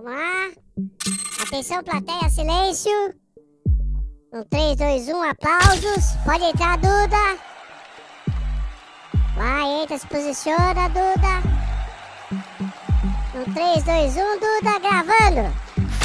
Vamos lá. Atenção, plateia, silêncio. Um, três, dois, um, aplausos. Pode entrar, Duda. Vai, entra, se posiciona, Duda. Um, três, dois, um, Duda, gravando.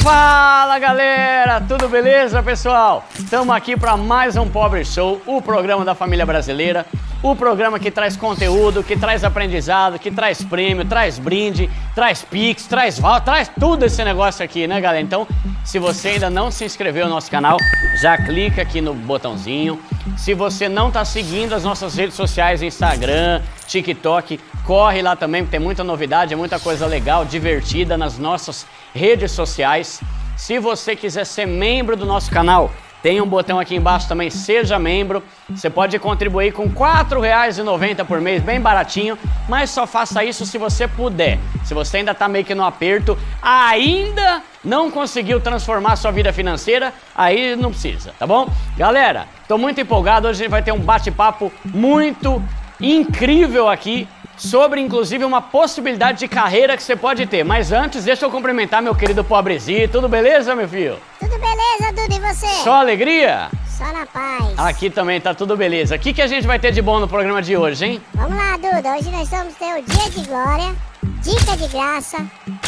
Fala galera, tudo beleza pessoal? Estamos aqui para mais um Pobre Show, o programa da família brasileira o programa que traz conteúdo, que traz aprendizado, que traz prêmio, traz brinde, traz pix, traz val, traz tudo esse negócio aqui, né, galera? Então, se você ainda não se inscreveu no nosso canal, já clica aqui no botãozinho. Se você não tá seguindo as nossas redes sociais, Instagram, TikTok, corre lá também, porque tem muita novidade, é muita coisa legal, divertida nas nossas redes sociais. Se você quiser ser membro do nosso canal, tem um botão aqui embaixo também, seja membro. Você pode contribuir com R$ 4,90 por mês, bem baratinho, mas só faça isso se você puder. Se você ainda está meio que no aperto, ainda não conseguiu transformar sua vida financeira, aí não precisa, tá bom? Galera, estou muito empolgado, hoje a gente vai ter um bate-papo muito incrível aqui sobre inclusive uma possibilidade de carreira que você pode ter. Mas antes, deixa eu cumprimentar meu querido pobrezinho. Tudo beleza, meu filho? Tudo beleza, Dudu, e você? Só alegria? Só na paz. Aqui também tá tudo beleza. O que, que a gente vai ter de bom no programa de hoje, hein? Vamos lá, Duda. Hoje nós vamos ter o Dia de Glória, Dica de Graça,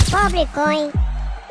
Pobre Coin,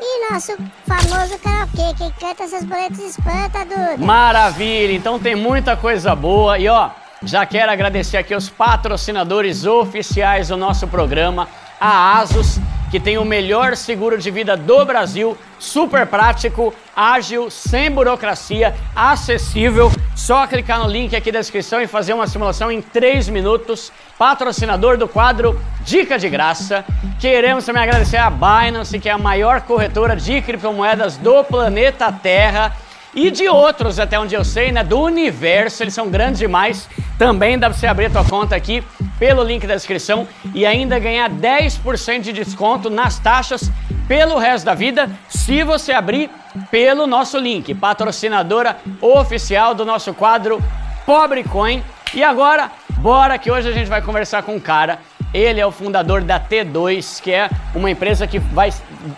e nosso famoso karaokê, quem canta essas boletos espanta, Duda. Maravilha, então tem muita coisa boa. E ó, já quero agradecer aqui os patrocinadores oficiais do nosso programa, a Asus, que tem o melhor seguro de vida do Brasil, super prático, ágil, sem burocracia, acessível. Só clicar no link aqui da descrição e fazer uma simulação em 3 minutos. Patrocinador do quadro Dica de Graça. Queremos também agradecer a Binance, que é a maior corretora de criptomoedas do planeta Terra e de outros, até onde eu sei, né? Do universo, eles são grandes demais. Também dá pra você abrir a tua conta aqui pelo link da descrição e ainda ganhar 10% de desconto nas taxas pelo resto da vida se você abrir pelo nosso link, patrocinadora oficial do nosso quadro Pobre Coin. E agora, bora que hoje a gente vai conversar com um cara ele é o fundador da T2, que é uma empresa que vai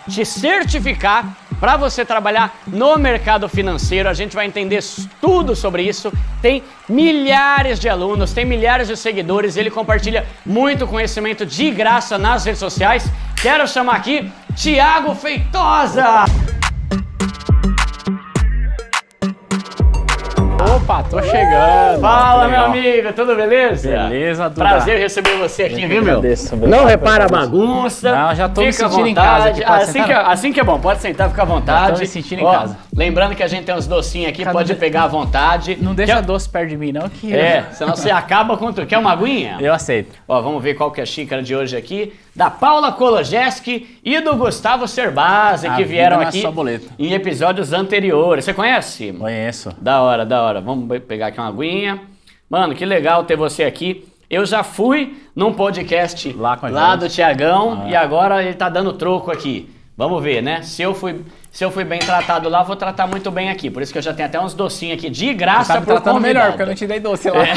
te certificar para você trabalhar no mercado financeiro. A gente vai entender tudo sobre isso. Tem milhares de alunos, tem milhares de seguidores. Ele compartilha muito conhecimento de graça nas redes sociais. Quero chamar aqui Tiago Feitosa. Opa, tô chegando. Fala, meu amigo, tudo beleza? Beleza, Duda. Prazer receber você aqui, viu, meu? Não repara a bagunça. Não, já tô fica me sentindo em casa. Aqui, ah, assim, que, é, assim que é bom, pode sentar, fica à vontade. Já tô me sentindo Ó, em casa. Lembrando que a gente tem uns docinhos aqui, Cada pode de... pegar à vontade. Não deixa Quer... doce perto de mim, não, que... É, senão você acaba com tudo. Quer uma aguinha? Eu aceito. Ó, vamos ver qual que é a xícara de hoje aqui. Da Paula Kolojeski e do Gustavo Cerbasi, que vieram é aqui em episódios anteriores. Você conhece? Conheço. Da hora, da hora hora. Vamos pegar aqui uma aguinha. Mano, que legal ter você aqui. Eu já fui num podcast lá, lá do Tiagão ah. e agora ele tá dando troco aqui. Vamos ver, né? Se eu fui, se eu fui bem tratado lá, vou tratar muito bem aqui. Por isso que eu já tenho até uns docinhos aqui de graça tá pro tratando convidado. melhor, porque eu não te dei doce lá. É.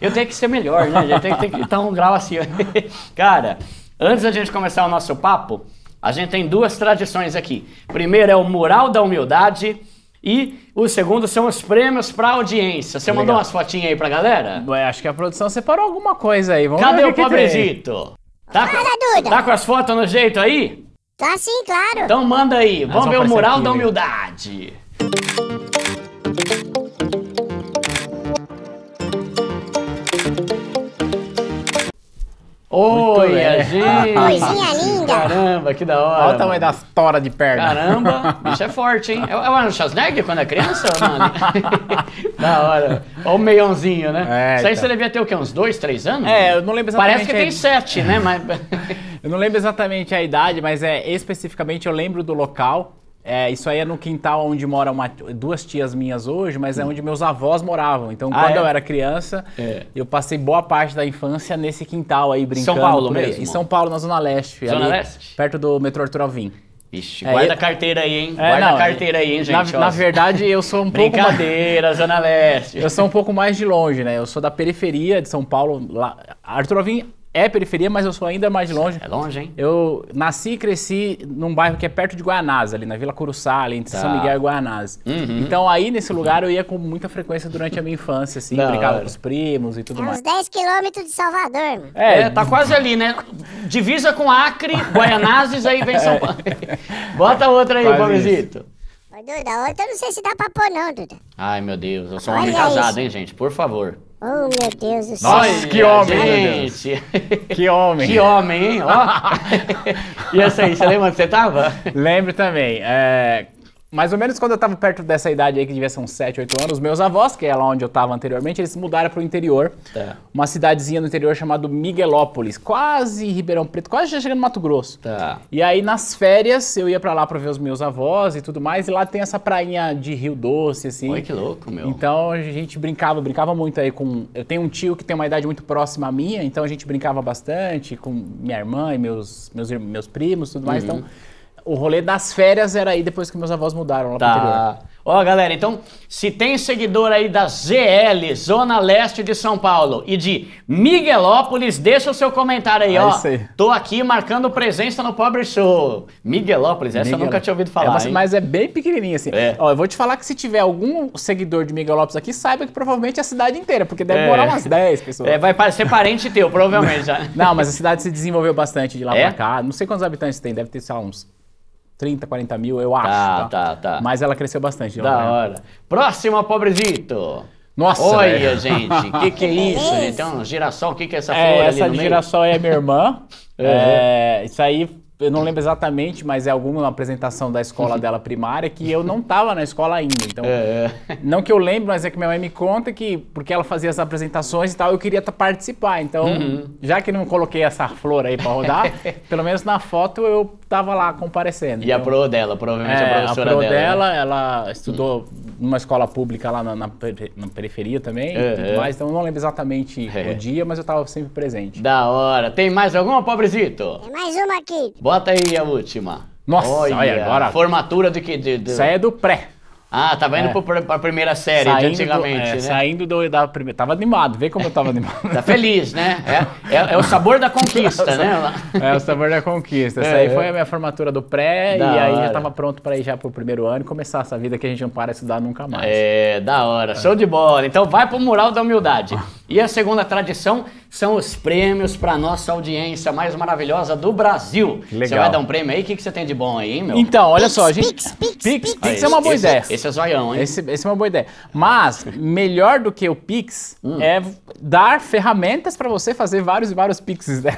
eu tenho que ser melhor, né? Eu tenho, tenho que estar um grau assim. Cara, antes da gente começar o nosso papo, a gente tem duas tradições aqui. Primeiro é o mural da humildade e o segundo são os prêmios para audiência. Você Legal. mandou umas fotinhas aí a galera? Ué, acho que a produção separou alguma coisa aí. Vamos Cadê o pobrezito? Tá, com, tá com as fotos no jeito aí? Tá sim, claro. Então manda aí. Vamos, vamos ver o mural aqui, da né? humildade. Né? Oi, a gente! Coisinha linda! Caramba, que da hora! Olha o tamanho das toras de perna. Caramba, bicho é forte, hein? É o é Arnold Schwarzenegger quando é criança, mano? da hora. Olha o meiãozinho, né? É, Isso aí então. você devia ter o quê? Uns dois, três anos? É, eu não lembro exatamente. Parece que tem sete, né? Mas... eu não lembro exatamente a idade, mas é especificamente eu lembro do local é, isso aí é no quintal onde moram uma, duas tias minhas hoje, mas é hum. onde meus avós moravam. Então, ah, quando é? eu era criança, é. eu passei boa parte da infância nesse quintal aí, brincando. São Paulo mesmo? Em São Paulo, na Zona Leste. Zona ali, Leste? Perto do metrô Arthur Alvim. Ixi, é, guarda a carteira aí, hein? É, guarda a carteira aí, hein, gente? Na, na verdade, eu sou um pouco. Brincadeira, Zona Leste. Eu sou um pouco mais de longe, né? Eu sou da periferia de São Paulo. Lá, Arthur Alvim é periferia, mas eu sou ainda mais longe. É longe, hein? Eu nasci e cresci num bairro que é perto de Guanás, ali na Vila Curuçá, ali entre tá. São Miguel e Guanás. Uhum. Então aí nesse lugar eu ia com muita frequência durante a minha infância, assim, Não, brincava com os primos e tudo é mais. Uns 10 quilômetros de Salvador. É, é, tá quase ali, né? Divisa com Acre, Guaianazes, aí vem São Paulo. Bota outra aí, Gomes Duda, outra eu não sei se dá pra pôr não, Duda. Ai, meu Deus, eu sou um homem casado, hein, gente? Por favor. Oh, meu Deus do céu. Nossa, que homem, gente. Que homem. Que homem, hein? e essa aí, você lembra onde você tava? Lembro também. É, mais ou menos quando eu tava perto dessa idade aí, que devia ser uns 7, 8 anos, meus avós, que é lá onde eu tava anteriormente, eles mudaram pro interior. Tá. Uma cidadezinha no interior chamada Miguelópolis, quase Ribeirão Preto, quase já chegando no Mato Grosso. Tá. E aí nas férias eu ia para lá pra ver os meus avós e tudo mais, e lá tem essa prainha de Rio Doce, assim. Ué que louco, meu. Então a gente brincava, brincava muito aí com. Eu tenho um tio que tem uma idade muito próxima à minha, então a gente brincava bastante com minha irmã e meus, meus, meus primos tudo mais. Uhum. Então o rolê das férias era aí depois que meus avós mudaram lá tá. pro interior. Ó, galera, então, se tem seguidor aí da ZL, Zona Leste de São Paulo, e de Miguelópolis, deixa o seu comentário aí, é ó. Isso aí. Tô aqui marcando presença no Pobre Show. Miguelópolis, essa Miguel... eu nunca tinha ouvido falar. É, mas, mas, é bem pequenininha, assim. É. Ó, eu vou te falar que se tiver algum seguidor de Miguelópolis aqui, saiba que provavelmente é a cidade inteira, porque deve é. morar umas 10 pessoas. É, vai ser parente teu, provavelmente já. Não, mas a cidade se desenvolveu bastante de lá é? pra cá. Não sei quantos habitantes tem, deve ter, sei lá, uns 30, 40 mil, eu acho. Tá, tá, tá. tá. Mas ela cresceu bastante. Da né? hora. Próxima, pobrezito! Nossa! Olha, velho. gente, o que, que é, é isso? Gente? Então, girassol, o que, que é essa é, flor é, Essa girassol é minha irmã. É, isso aí eu não lembro exatamente, mas é alguma apresentação da escola uhum. dela primária que eu não estava na escola ainda. Então, é, é. não que eu lembre, mas é que minha mãe me conta que porque ela fazia as apresentações e tal, eu queria participar. Então, uhum. já que não coloquei essa flor aí para rodar, pelo menos na foto eu estava lá comparecendo. E então, a pro dela, provavelmente é, a professora a pro dela. Né? dela ela estudou uhum. numa escola pública lá na, na, na periferia também, uhum. tudo é. mais, então eu não lembro exatamente o dia, mas eu estava sempre presente. Da hora. Tem mais alguma, pobrezito? Tem mais uma aqui. Bota aí a última. Nossa, olha, olha agora. Formatura de que? De, de... Isso aí é do pré. Ah, tava indo é. pra, primeira série saindo de antigamente, do, é, né? Saindo do, da primeira. Tava animado, vê como eu tava animado. tá feliz, né? É, é, é o sabor da conquista, né? É o sabor da conquista. Essa é, aí é. foi a minha formatura do pré da e aí hora. já tava pronto pra ir já pro primeiro ano e começar essa vida que a gente não para estudar nunca mais. É, da hora. Show de bola. Então vai pro mural da humildade. Ah. E a segunda tradição são os prêmios para nossa audiência mais maravilhosa do Brasil. Legal. Você vai dar um prêmio aí? O que, que você tem de bom aí, meu? Então, olha pix, só, a gente. Pix, pix, pix, pix é uma boa esse, é- ideia. Esse é zoião, hein? Esse, esse, é uma boa ideia. Mas, melhor do que o Pix hum. é dar ferramentas para você fazer vários e vários Pixes, né?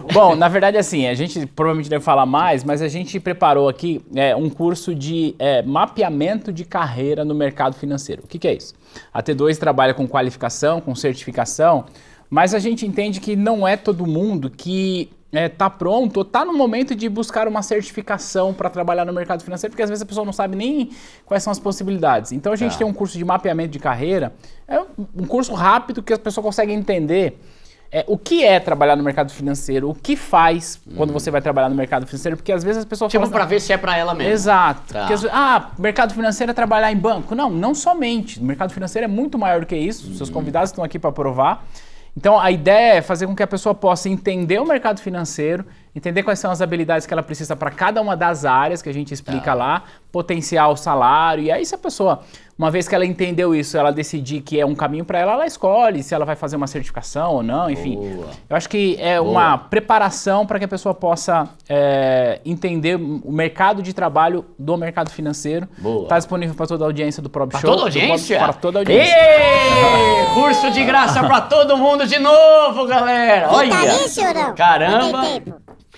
Uhum. bom, na verdade, assim, a gente provavelmente deve falar mais, mas a gente preparou aqui é, um curso de é, mapeamento de carreira no mercado financeiro. O que, que é isso? A T2 trabalha com qualificação, com certificação mas a gente entende que não é todo mundo que está é, tá pronto ou está no momento de buscar uma certificação para trabalhar no mercado financeiro, porque às vezes a pessoa não sabe nem quais são as possibilidades. Então a gente tá. tem um curso de mapeamento de carreira, é um curso rápido que a pessoa consegue entender é, o que é trabalhar no mercado financeiro, o que faz hum. quando uhum. você vai trabalhar no mercado financeiro, porque às vezes as pessoas tipo para assim, ver se é para ela mesmo. Exato. Tá. ah, mercado financeiro é trabalhar em banco. Não, não somente. O mercado financeiro é muito maior do que isso. Hum. Seus uhum. convidados estão aqui para provar. Então a ideia é fazer com que a pessoa possa entender o mercado financeiro, entender quais são as habilidades que ela precisa para cada uma das áreas que a gente explica tá. lá, potencial salário. E aí, se a pessoa, uma vez que ela entendeu isso, ela decidir que é um caminho para ela, ela escolhe se ela vai fazer uma certificação ou não, enfim. Boa. Eu acho que é Boa. uma preparação para que a pessoa possa é, entender o mercado de trabalho do mercado financeiro. tá disponível para toda a audiência do Prob pra Show. Toda audiência? Para toda a audiência. Ei, curso de graça para todo mundo de novo, galera. Olha. Caramba.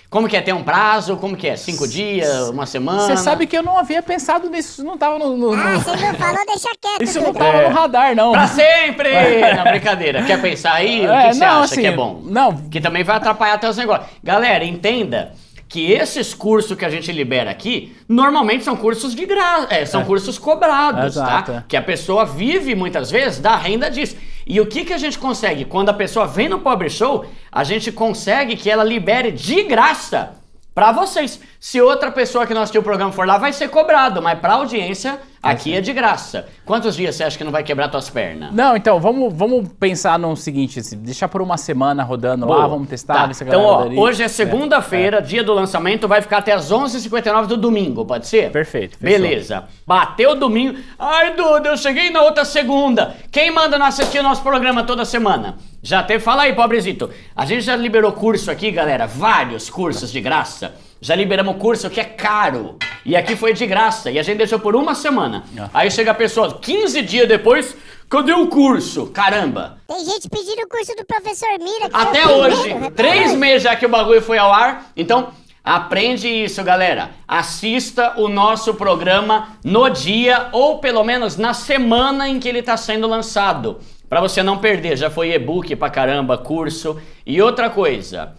Como que é? Tem um prazo? Como que é? Cinco dias? Uma semana? Você sabe que eu não havia pensado nisso, isso não tava no... no, no... Ah, você não falou, deixa quieto. Isso não tava é. no radar, não. Pra sempre! Na brincadeira. Quer pensar aí? o é, que, acha assim, que é assim, bom? Não. Que também vai atrapalhar até os negócios. Galera, entenda que esses cursos que a gente libera aqui, normalmente são cursos de graça, é, são é. cursos cobrados, tá? Exato. tá? Que a pessoa vive muitas vezes da renda disso. E o que, que a gente consegue? Quando a pessoa vem no Pobre Show, a gente consegue que ela libere de graça para vocês. Se outra pessoa que não assistiu o programa for lá, vai ser cobrado, mas para a audiência Tá aqui é de graça. Quantos dias você acha que não vai quebrar tuas pernas? Não, então, vamos, vamos pensar no seguinte: assim, deixar por uma semana rodando Boa. lá, vamos tá. testar. Tá. Então, ó, hoje é, é segunda-feira, é. dia do lançamento, vai ficar até as 11h59 do domingo, pode ser? Perfeito. Fechou. Beleza. Bateu domingo. Ai, Duda, eu cheguei na outra segunda. Quem manda não assistir nosso programa toda semana? Já teve? Fala aí, pobrezito. A gente já liberou curso aqui, galera, vários cursos de graça já liberamos o curso que é caro. E aqui foi de graça. E a gente deixou por uma semana. Ah. Aí chega a pessoa, 15 dias depois, cadê o curso? Caramba! Tem gente pedindo o curso do professor Mira. É Até hoje, três meses já que o bagulho foi ao ar. Então, Aprende isso, galera. Assista o nosso programa no dia ou pelo menos na semana em que ele está sendo lançado, para você não perder. Já foi e-book pra caramba, curso e outra coisa.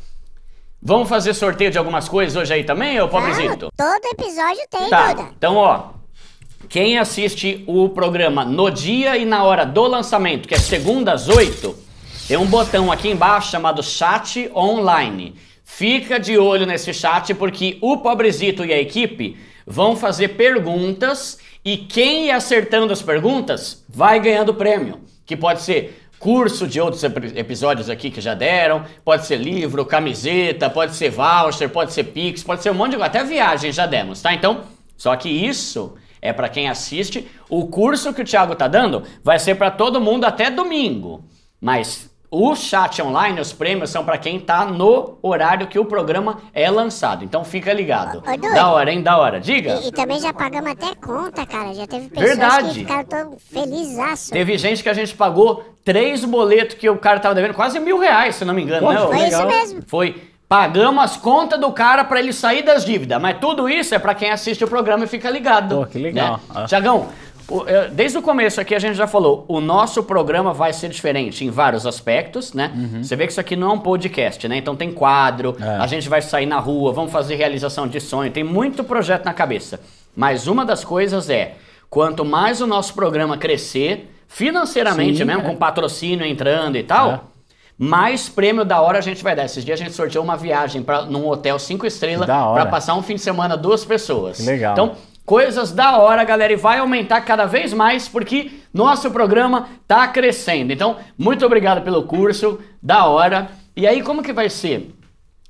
Vamos fazer sorteio de algumas coisas hoje aí também, ô pobrezito? Vamos, todo episódio tem, tá. Duda. Então, ó, quem assiste o programa no dia e na hora do lançamento, que é segunda às 8, tem um botão aqui embaixo chamado chat online. Fica de olho nesse chat porque o pobrezito e a equipe vão fazer perguntas e quem ir acertando as perguntas vai ganhando prêmio, que pode ser curso de outros episódios aqui que já deram, pode ser livro, camiseta, pode ser voucher, pode ser pix, pode ser um monte de até viagem já demos, tá? Então, só que isso é para quem assiste. O curso que o Thiago tá dando vai ser para todo mundo até domingo. Mas o chat online, os prêmios são para quem tá no horário que o programa é lançado. Então fica ligado. Ô, Dudu, da hora, hein? Da hora. Diga. E, e, também já pagamos até conta, cara. Já teve pessoas Verdade. que ficaram tão felizaço. Teve gente que a gente pagou três boletos que o cara tava devendo, quase mil reais, se não me engano. Pô, né? Foi Legal. isso mesmo. Foi. Pagamos as contas do cara para ele sair das dívidas. Mas tudo isso é para quem assiste o programa e fica ligado. Pô, que legal. Né? Ah. Tiagão, é, desde o começo aqui a gente já falou, o nosso programa vai ser diferente em vários aspectos, né? Uhum. Você vê que isso aqui não é um podcast, né? Então tem quadro, é. a gente vai sair na rua, vamos fazer realização de sonho, tem muito projeto na cabeça. Mas uma das coisas é, quanto mais o nosso programa crescer, financeiramente Sim, mesmo, é. com patrocínio entrando e tal, é. mais prêmio da hora a gente vai dar. Esses dias a gente sorteou uma viagem para num hotel cinco estrelas para passar um fim de semana duas pessoas. Que legal. Então, coisas da hora, galera, e vai aumentar cada vez mais porque nosso programa tá crescendo. Então, muito obrigado pelo curso, da hora. E aí, como que vai ser?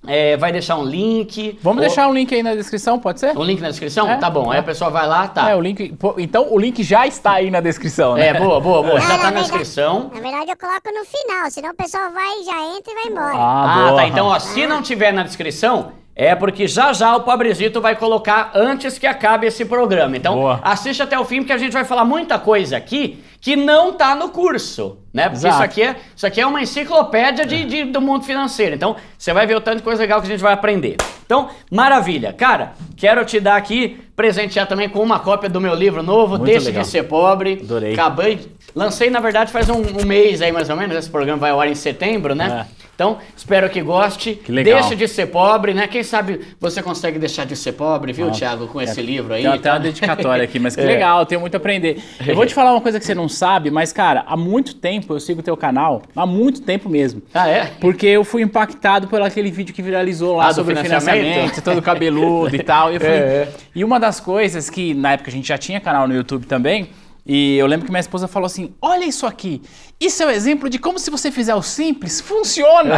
É, vai deixar um link. Vamos ou... deixar um link aí na descrição, pode ser? Um link na descrição? É. Tá bom. Aí a pessoa vai lá, tá. É, o link. Então o link já está aí na descrição, né? É, boa, boa, boa. É, já tá na, descrição. Na verdade, eu coloco no final, senão o pessoal vai, já entra e vai embora. Ah, ah tá. Então, ó, se não tiver na descrição, é porque já já o Pobrezito vai colocar antes que acabe esse programa. Então, Boa. assiste até o fim porque a gente vai falar muita coisa aqui que não tá no curso, né? Porque Exato. isso aqui, é, isso aqui é uma enciclopédia de, de, do mundo financeiro. Então, você vai ver o tanto de coisa legal que a gente vai aprender. Então, maravilha. Cara, quero te dar aqui, presentear também com uma cópia do meu livro novo, Muito Deixe legal. de Ser Pobre. Adorei. Acabei, lancei, na verdade, faz um, um, mês aí, mais ou menos. Esse programa vai ao ar em setembro, né? É. Então, espero que goste. Que legal. Deixa de ser pobre, né? Quem sabe você consegue deixar de ser pobre, viu, Thiago, com é, esse livro aí. Tem até uma dedicatória aqui, mas que é. legal, tenho muito a aprender. Eu vou te falar uma coisa que você não sabe, mas, cara, há muito tempo eu sigo o teu canal, há muito tempo mesmo. Ah, é? Porque eu fui impactado por aquele vídeo que viralizou lá ah, sobre financiamento, financiamento todo cabeludo e tal. E, fui... É, é, e uma das coisas que, na época, a gente já tinha canal no YouTube também, e eu lembro que minha esposa falou assim: Olha isso aqui, isso é um exemplo de como se você fizer o simples, funciona!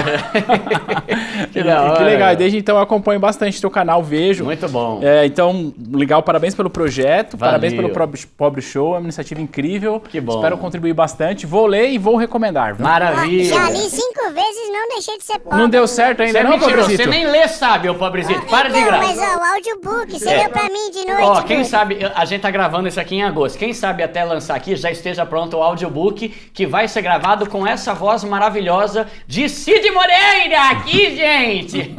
que, legal, que legal, desde então eu acompanho bastante teu canal, vejo. Muito bom. É, então, legal, parabéns pelo projeto, Valeu. parabéns pelo Pobre Show, é uma iniciativa incrível. Que bom. Espero contribuir bastante. Vou ler e vou recomendar. Viu? Maravilha! Já li cinco vezes, não deixei de ser pobre. Não deu certo ainda, você não, Pobrezito? Você nem lê, sabe, ô Pobrezito, ah, para então, de graça. Mas ó, o audiobook, você é. leu pra mim de noite. Ó, quem pô. sabe, a gente tá gravando isso aqui em agosto, quem sabe até até lançar aqui, já esteja pronto o audiobook que vai ser gravado com essa voz maravilhosa de Cid Moreira aqui, gente!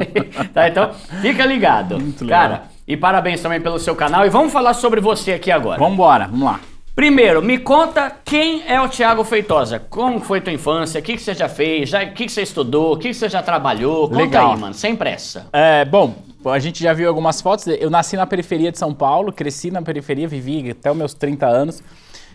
tá, então fica ligado. Muito legal. Cara, e parabéns também pelo seu canal e vamos falar sobre você aqui agora. Vamos embora, vamos lá. Primeiro, me conta quem é o Tiago Feitosa. Como foi tua infância? O que, que você já fez? O que, que você estudou? O que, que você já trabalhou? Conta Legal. aí, mano, sem pressa. É, bom, a gente já viu algumas fotos. Eu nasci na periferia de São Paulo, cresci na periferia, vivi até os meus 30 anos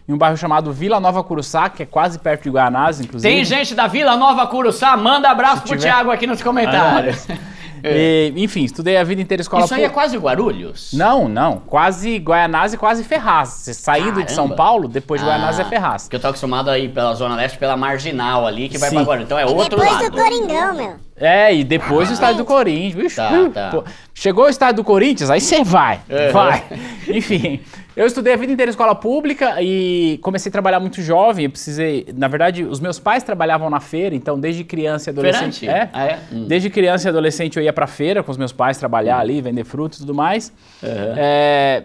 em um bairro chamado Vila Nova Curuçá, que é quase perto de Guanás, inclusive. Tem gente da Vila Nova Curuçá? Manda abraço pro Thiago aqui nos comentários. Ah, é. E, enfim, estudei a vida inteira escola Isso aí é quase Guarulhos? Não, não. Quase Guaianás e quase Ferraz. Você saindo Caramba. de São Paulo, depois de ah, é Ferraz. Porque eu tô acostumado aí pela Zona Leste, pela Marginal ali, que vai Sim. pra Guarulhos. Então é outro depois lado. Depois do Coringão, meu. É, e depois ah, do estádio do Corinthians. Tá, tá. Chegou o estádio do Corinthians, aí você vai. Uhum. Vai. Enfim. Eu estudei a vida inteira escola pública e comecei a trabalhar muito jovem. Eu precisei. Na verdade, os meus pais trabalhavam na feira, então desde criança e adolescente. É, ah, é? Hum. Desde criança e adolescente eu ia pra feira com os meus pais trabalhar hum. ali, vender frutos e tudo mais. Uhum. É,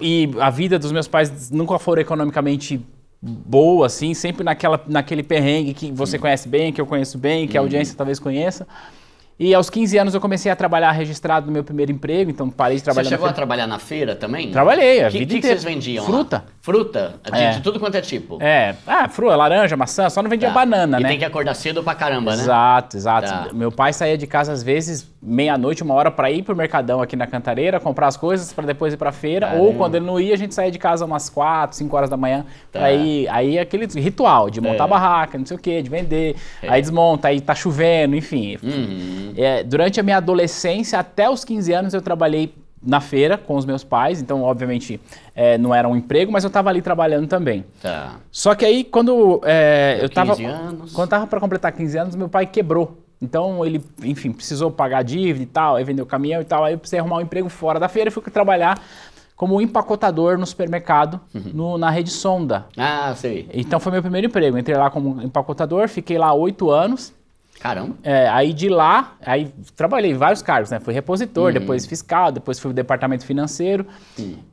e a vida dos meus pais nunca foram economicamente boa, assim, sempre naquela, naquele perrengue que você hum. conhece bem, que eu conheço bem, que a hum. audiência talvez conheça. E aos 15 anos eu comecei a trabalhar registrado no meu primeiro emprego, então parei de trabalhar Você chegou a trabalhar na feira também? Trabalhei, a que, vida que inteira. O que vocês vendiam Fruta. Lá? Fruta? De, é. de, tudo quanto é tipo? É. Ah, fruta, laranja, maçã, só não vendia tá. banana, e né? E tem que acordar cedo pra caramba, né? Exato, exato. Tá. Meu pai saía de casa às vezes meia-noite, uma hora, pra ir pro mercadão aqui na Cantareira, comprar as coisas pra depois ir pra feira. Caramba. Ou quando ele não ia, a gente saía de casa umas 4, 5 horas da manhã. Tá. Aí, aí aquele ritual de montar é. barraca, não sei o quê, de vender. É. Aí desmonta, aí tá chovendo, enfim. Uhum. Uhum. É, durante a minha adolescência, até os 15 anos, eu trabalhei na feira com os meus pais, então obviamente é, não era um emprego, mas eu estava ali trabalhando também. Tá. Só que aí quando é, eu estava quando eu tava para completar 15 anos, meu pai quebrou. Então ele, enfim, precisou pagar dívida e tal, aí vendeu caminhão e tal, aí eu precisei arrumar um emprego fora da feira e fui trabalhar como empacotador no supermercado, uhum. no, na rede Sonda. Ah, sei. Então foi meu primeiro emprego. Entrei lá como empacotador, fiquei lá oito anos. Caramba. É, aí de lá, aí trabalhei em vários cargos, né? Fui repositor, uhum. depois fiscal, depois fui departamento financeiro.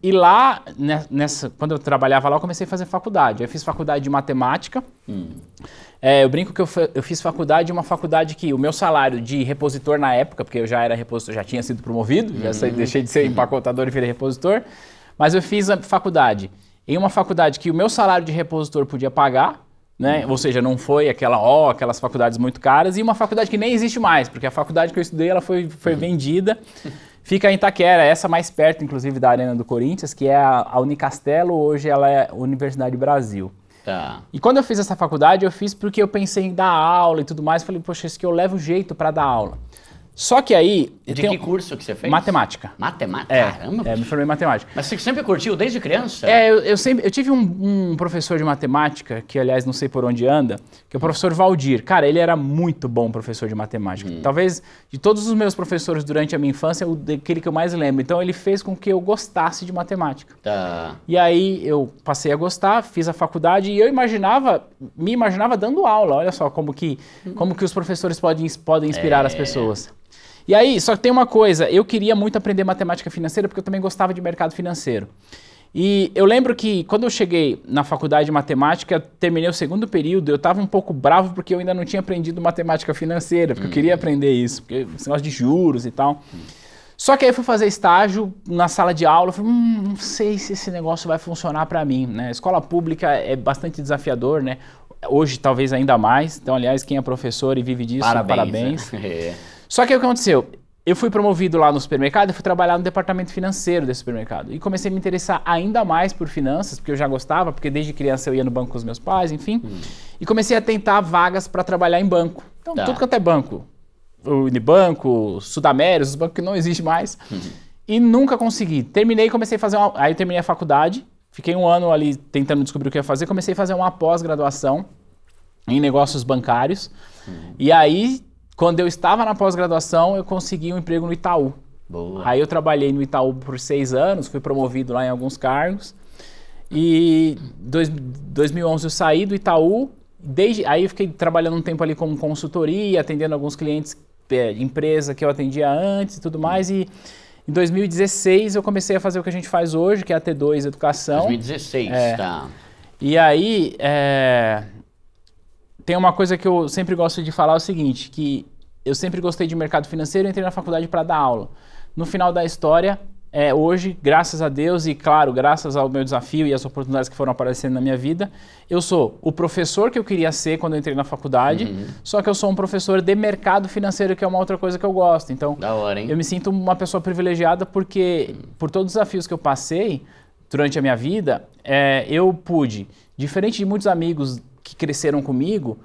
E lá, né, nessa, quando eu trabalhava lá, eu comecei a fazer faculdade. Eu fiz faculdade de matemática. Uhum. É, eu brinco que eu, eu fiz faculdade, uma faculdade que o meu salário de repositor na época, porque eu já era repositor, já tinha sido promovido, uhum. já saí, hum. deixei de ser uhum. empacotador e virei repositor. Mas eu fiz a faculdade em uma faculdade que o meu salário de repositor podia pagar né? Uhum. Ou seja, não foi aquela ó, aquelas faculdades muito caras e uma faculdade que nem existe mais, porque a faculdade que eu estudei ela foi, foi uhum. vendida. Fica em Itaquera, essa mais perto, inclusive, da Arena do Corinthians, que é a, a Unicastelo, hoje ela é Universidade Brasil. Tá. E quando eu fiz essa faculdade, eu fiz porque eu pensei em dar aula e tudo mais. Falei, poxa, isso que eu levo jeito para dar aula. Só que aí. De que um... curso que você fez? Matemática. Matemática? É, Caramba! É, me formei em matemática. Mas você sempre curtiu desde criança? É, eu, eu sempre. Eu tive um, um, professor de matemática, que aliás não sei por onde anda, que é o professor Valdir. Cara, ele era muito bom professor de matemática. Hum. Talvez de todos os meus professores durante a minha infância, é o aquele que eu mais lembro. Então ele fez com que eu gostasse de matemática. Tá. E aí eu passei a gostar, fiz a faculdade e eu imaginava, me imaginava dando aula. Olha só como que, como que os professores podem, podem inspirar é. as pessoas. E aí, só que tem uma coisa, eu queria muito aprender matemática financeira porque eu também gostava de mercado financeiro. E eu lembro que quando eu cheguei na faculdade de matemática, terminei o segundo período, eu estava um pouco bravo porque eu ainda não tinha aprendido matemática financeira, porque hum. eu queria hum. aprender isso, porque esse negócio de juros e tal. Hum. Só que aí eu fui fazer estágio na sala de aula, eu falei, hum, não sei se esse negócio vai funcionar para mim, né? escola pública é bastante desafiador, né? Hoje talvez ainda mais. Então, aliás, quem é professor e vive disso, parabéns. Né? parabéns. Né? Só que aí o que aconteceu? Eu fui promovido lá no supermercado e fui trabalhar no departamento financeiro desse supermercado. E comecei a me interessar ainda mais por finanças, porque eu já gostava, porque desde criança eu ia no banco com os meus pais, enfim. Hum. E comecei a tentar vagas para trabalhar em banco. Então, tá. tudo quanto é banco. O Unibanco, Sudamérica, os bancos que não existe mais. Uhum. E nunca consegui. Terminei, comecei a fazer uma... Aí eu terminei a faculdade, fiquei um ano ali tentando descobrir o que ia fazer, comecei a fazer uma pós-graduação em negócios bancários. Uhum. E aí quando eu estava na pós-graduação, eu consegui um emprego no Itaú. Boa. Aí eu trabalhei no Itaú por seis anos, fui promovido lá em alguns cargos. E dois, 2011 eu saí do Itaú, desde aí eu fiquei trabalhando um tempo ali como consultoria, atendendo alguns clientes, é, empresa que eu atendia antes e tudo mais. E em 2016 eu comecei a fazer o que a gente faz hoje, que é a T2 Educação. 2016, é, tá. E aí, é, tem uma coisa que eu sempre gosto de falar é o seguinte, que eu sempre gostei de mercado financeiro, entrei na faculdade para dar aula. No final da história, é, hoje, graças a Deus e, claro, graças ao meu desafio e às oportunidades que foram aparecendo na minha vida, eu sou o professor que eu queria ser quando eu entrei na faculdade, uhum. só que eu sou um professor de mercado financeiro, que é uma outra coisa que eu gosto. Então, hora, eu me sinto uma pessoa privilegiada porque, uhum. por todos os desafios que eu passei durante a minha vida, é, eu pude, diferente de muitos amigos que cresceram comigo,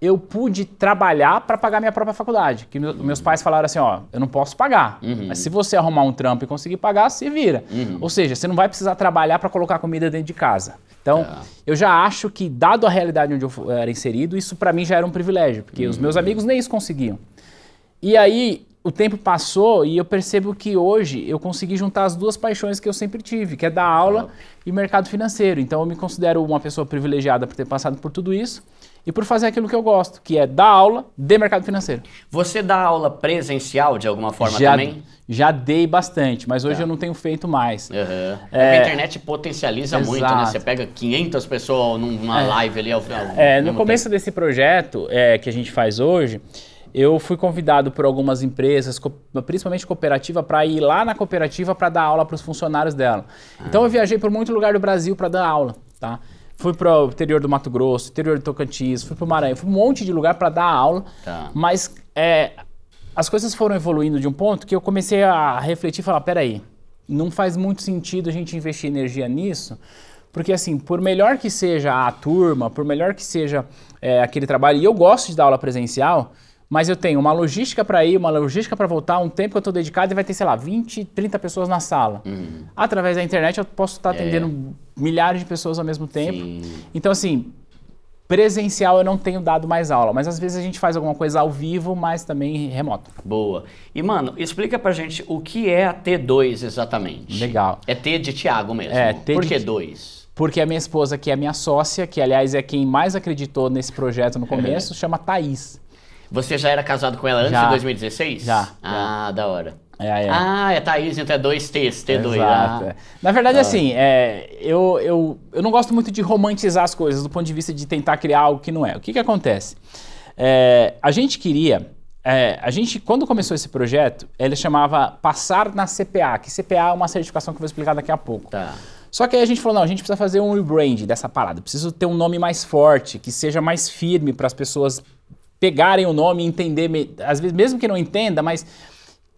eu pude trabalhar para pagar minha própria faculdade. Que meus uhum. pais falaram assim, ó, eu não posso pagar, uhum. mas se você arrumar um trampo e conseguir pagar, se vira. Uhum. Ou seja, você não vai precisar trabalhar para colocar comida dentro de casa. Então, é. eu já acho que dado a realidade onde eu era inserido, isso para mim já era um privilégio, porque uhum. os meus amigos nem isso conseguiam. E aí o tempo passou e eu percebo que hoje eu consegui juntar as duas paixões que eu sempre tive, que é dar aula e mercado financeiro. Então eu me considero uma pessoa privilegiada por ter passado por tudo isso e por fazer aquilo que eu gosto, que é dar aula de mercado financeiro. Você dá aula presencial de alguma forma já, também? Já dei bastante, mas hoje tá. eu não tenho feito mais. Uhum. É... Porque é, a internet potencializa Exato. muito, né? Você pega 500 pessoas numa é. live ali ao final. É, no começo tempo. desse projeto é, que a gente faz hoje, eu fui convidado por algumas empresas, principalmente cooperativa, para ir lá na cooperativa para dar aula para os funcionários dela. Ah. Então eu viajei por muito lugar do Brasil para dar aula, tá? Fui para o interior do Mato Grosso, interior do Tocantins, fui para o Maranhão, fui um monte de lugar para dar aula, tá. mas é, as coisas foram evoluindo de um ponto que eu comecei a refletir e falar, peraí, não faz muito sentido a gente investir energia nisso, porque, assim, por melhor que seja a turma, por melhor que seja é, aquele trabalho, e eu gosto de dar aula presencial, mas eu tenho uma logística para ir, uma logística para voltar, um tempo que eu estou dedicado e vai ter, sei lá, 20, 30 pessoas na sala. Uhum. Através da internet eu posso estar tá atendendo é. milhares de pessoas ao mesmo tempo. Sim. Então, assim, presencial eu não tenho dado mais aula, mas às vezes a gente faz alguma coisa ao vivo, mas também remoto. Boa. E, mano, explica pra gente o que é a T2 exatamente. Legal. É T de Tiago mesmo. É, T Por de... que 2? porque a minha esposa, que é minha sócia, que aliás é quem mais acreditou nesse projeto no começo, chama Thaís. Você já era casado com ela antes já, de 2016? Já. Ah, já. da hora. É, é. Ah, é Thaís, então é dois T's, T2. Exato, ah. é. Na verdade, ah. assim, é, eu, eu, eu não gosto muito de romantizar as coisas do ponto de vista de tentar criar algo que não é. O que, que acontece? É, a gente queria. É, a gente, quando começou esse projeto, ele chamava Passar na CPA, que CPA é uma certificação que eu vou explicar daqui a pouco. Tá. Só que aí a gente falou, não, a gente precisa fazer um rebrand dessa parada. Preciso ter um nome mais forte, que seja mais firme para as pessoas pegarem o nome e entender, às vezes mesmo que não entenda, mas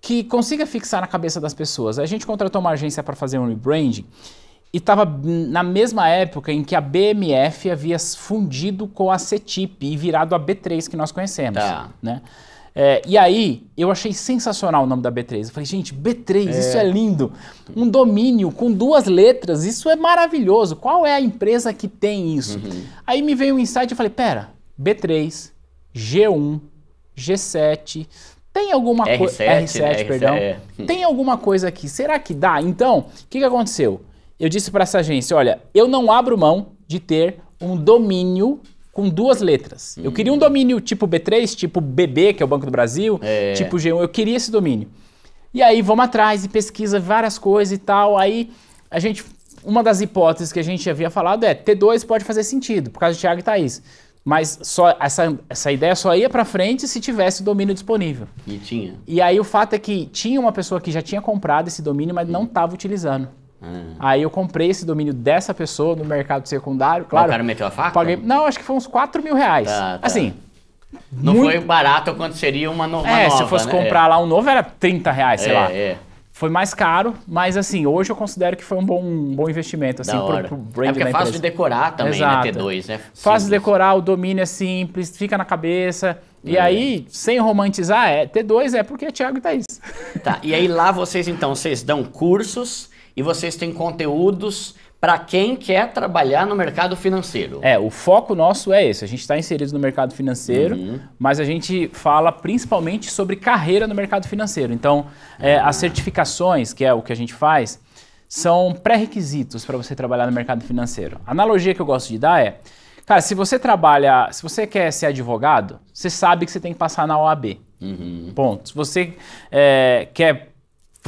que consiga fixar na cabeça das pessoas. A gente contratou uma agência para fazer um rebranding e estava na mesma época em que a BMF havia fundido com a CETIP e virado a B3 que nós conhecemos, tá. né? É, e aí, eu achei sensacional o nome da B3. Eu falei, gente, B3, é. isso é lindo. Um domínio com duas letras, isso é maravilhoso. Qual é a empresa que tem isso? Uhum. Aí me veio um insight e falei, pera, B3, G1, G7. Tem alguma coisa. R7, R7 né? perdão. R7. É. Tem alguma coisa aqui. Será que dá? Então, o que, que aconteceu? Eu disse para essa agência: olha, eu não abro mão de ter um domínio com duas letras. Hum. Eu queria um domínio tipo B3, tipo BB, que é o Banco do Brasil, é. tipo G1. Eu queria esse domínio. E aí vamos atrás e pesquisa várias coisas e tal. Aí a gente. Uma das hipóteses que a gente havia falado é T2 pode fazer sentido, por causa de Thiago e Thaís. Mas só essa, essa ideia só ia para frente se tivesse domínio disponível. E tinha. E aí o fato é que tinha uma pessoa que já tinha comprado esse domínio, mas hum. não estava utilizando. Hum. Aí eu comprei esse domínio dessa pessoa no mercado secundário. Claro. O cara meteu a faca? Paguei, não, acho que foi uns 4 mil reais. Tá, tá. Assim. Não muito... foi barato quanto seria uma, no, uma é, nova. É, se eu fosse né? comprar é. lá um novo era 30 reais, sei é, lá. É. Foi mais caro, mas assim, hoje eu considero que foi um bom, um bom investimento, assim, pro, pro É porque é fácil de decorar também, né, Exato. né, T2, né? Simples. Fácil de decorar, o domínio é simples, fica na cabeça. E é. aí, sem romantizar, é T2 é porque é Thiago e tá Thaís. Tá, e aí lá vocês, então, vocês dão cursos e vocês têm conteúdos para quem quer trabalhar no mercado financeiro. É, o foco nosso é esse. A gente está inserido no mercado financeiro, uhum. mas a gente fala principalmente sobre carreira no mercado financeiro. Então, é, as uhum. certificações, que é o que a gente faz, são pré-requisitos para você trabalhar no mercado financeiro. A analogia que eu gosto de dar é, cara, se você trabalha, se você quer ser advogado, você sabe que você tem que passar na OAB. Uhum. Ponto. Se você é, quer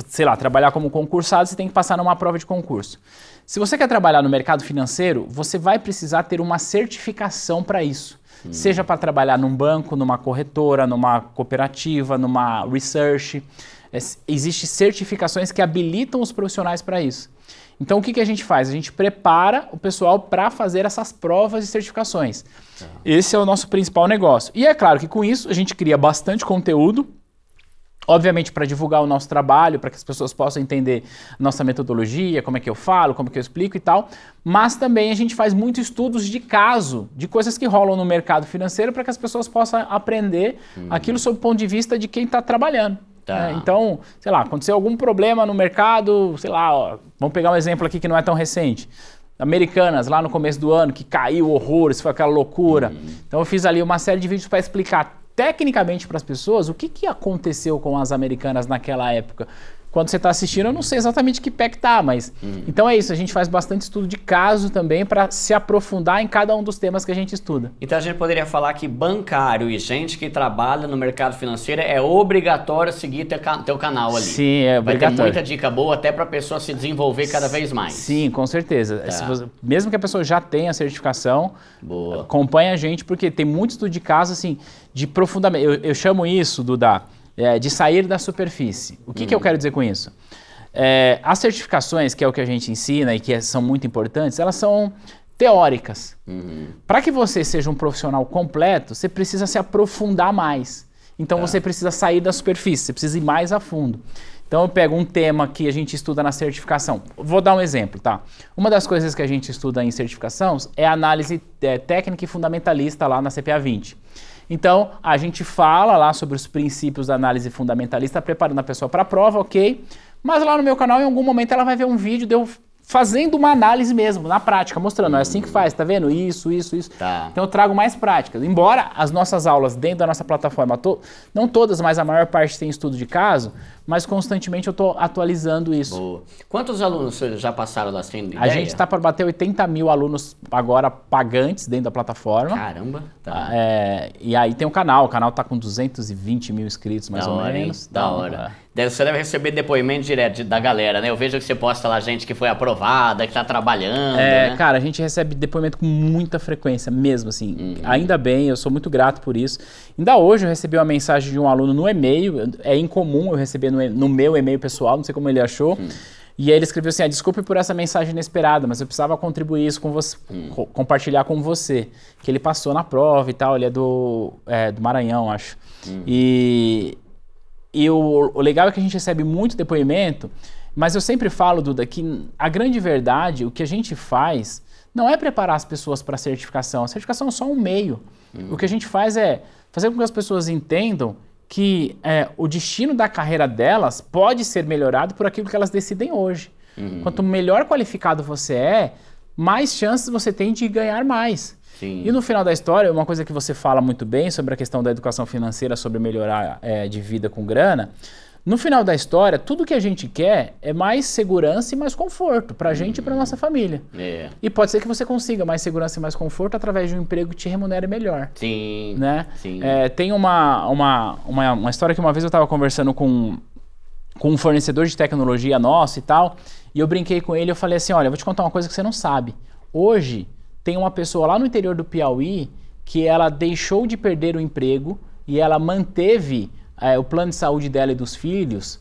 sei lá, trabalhar como concursado, você tem que passar numa prova de concurso. Se você quer trabalhar no mercado financeiro, você vai precisar ter uma certificação para isso. Hum. Seja para trabalhar num banco, numa corretora, numa cooperativa, numa research. É, Existem certificações que habilitam os profissionais para isso. Então, o que, que a gente faz? A gente prepara o pessoal para fazer essas provas e certificações. Tá. Esse é o nosso principal negócio. E é claro que com isso a gente cria bastante conteúdo Obviamente, para divulgar o nosso trabalho, para que as pessoas possam entender nossa metodologia, como é que eu falo, como é que eu explico e tal, mas também a gente faz muitos estudos de caso, de coisas que rolam no mercado financeiro, para que as pessoas possam aprender uhum. aquilo sob o ponto de vista de quem está trabalhando. Tá. É, então, sei lá, aconteceu algum problema no mercado, sei lá, ó, vamos pegar um exemplo aqui que não é tão recente. Americanas, lá no começo do ano, que caiu horrores, foi aquela loucura. Uhum. Então, eu fiz ali uma série de vídeos para explicar tecnicamente para as pessoas, o que, que aconteceu com as americanas naquela época? Quando você está assistindo, eu não sei exatamente que pé que tá, mas. Hum. Então é isso, a gente faz bastante estudo de caso também para se aprofundar em cada um dos temas que a gente estuda. Então a gente poderia falar que bancário e gente que trabalha no mercado financeiro é obrigatório seguir teu, teu canal ali. Sim, é obrigatório. Vai ter muita dica boa até para a pessoa se desenvolver cada vez mais. Sim, com certeza. Tá. Você, mesmo que a pessoa já tenha a certificação, boa. acompanha a gente, porque tem muito estudo de caso, assim de profundamente. Eu, eu chamo isso, Duda, é, de sair da superfície. O que, que eu uhum. quero dizer com isso? É, as certificações, que é o que a gente ensina e que é, são muito importantes, elas são teóricas. Uhum. Para que você seja um profissional completo, você precisa se aprofundar mais. Então é. você precisa sair da superfície, você precisa ir mais a fundo. Então eu pego um tema que a gente estuda na certificação. Vou dar um exemplo, tá? Uma das coisas que a gente estuda em certificação é a análise é, técnica e fundamentalista lá na CPA 20. Então, a gente fala lá sobre os princípios da análise fundamentalista, preparando a pessoa para a prova, ok? Mas lá no meu canal, em algum momento, ela vai ver um vídeo de eu fazendo uma análise mesmo, na prática, mostrando, é assim que faz, tá vendo? Isso, isso, isso. Tá. Então eu trago mais práticas. Embora as nossas aulas dentro da nossa plataforma, to... não todas, mas a maior parte tem estudo de caso, mas constantemente eu tô atualizando isso. Boa. Quantos alunos já passaram lá sendo A gente tá para bater 80 mil alunos agora pagantes dentro da plataforma. Caramba. Tá. É, e aí tem o canal, o canal tá com 220 mil inscritos mais da ou hora, menos. Hein? Da, da então, hora. hora. É. Você deve receber depoimento direto de, da galera, né? Eu vejo que você posta lá gente que foi aprovada, que tá trabalhando. É, né? cara, a gente recebe depoimento com muita frequência, mesmo assim. Uhum. Ainda bem, eu sou muito grato por isso. Ainda hoje eu recebi uma mensagem de um aluno no e-mail. É incomum eu receber no, no meu e-mail pessoal, não sei como ele achou. Uhum. E aí ele escreveu assim: ah, desculpe por essa mensagem inesperada, mas eu precisava contribuir isso com você, uhum. co compartilhar com você. Que ele passou na prova e tal, ele é do, é, do Maranhão, acho. Hum. E e o, o legal é que a gente recebe muito depoimento, mas eu sempre falo, Duda, que a grande verdade, o que a gente faz, não é preparar as pessoas para a certificação. A certificação é só um meio. Hum. O que a gente faz é fazer com que as pessoas entendam que é, o destino da carreira delas pode ser melhorado por aquilo que elas decidem hoje. Hum. Quanto melhor qualificado você é, mais chances você tem de ganhar mais. Sim. E no final da história, uma coisa que você fala muito bem sobre a questão da educação financeira, sobre melhorar é, de vida com grana, no final da história, tudo que a gente quer é mais segurança e mais conforto para a gente e para nossa uhum. família. É. E pode ser que você consiga mais segurança e mais conforto através de um emprego que te remunere melhor. Sim. Né? Sim. É, tem uma, uma, uma, uma história que uma vez eu estava conversando com, com um fornecedor de tecnologia nosso e tal, e eu brinquei com ele eu falei assim: olha, eu vou te contar uma coisa que você não sabe. Hoje tem uma pessoa lá no interior do Piauí que ela deixou de perder o emprego e ela manteve é, o plano de saúde dela e dos filhos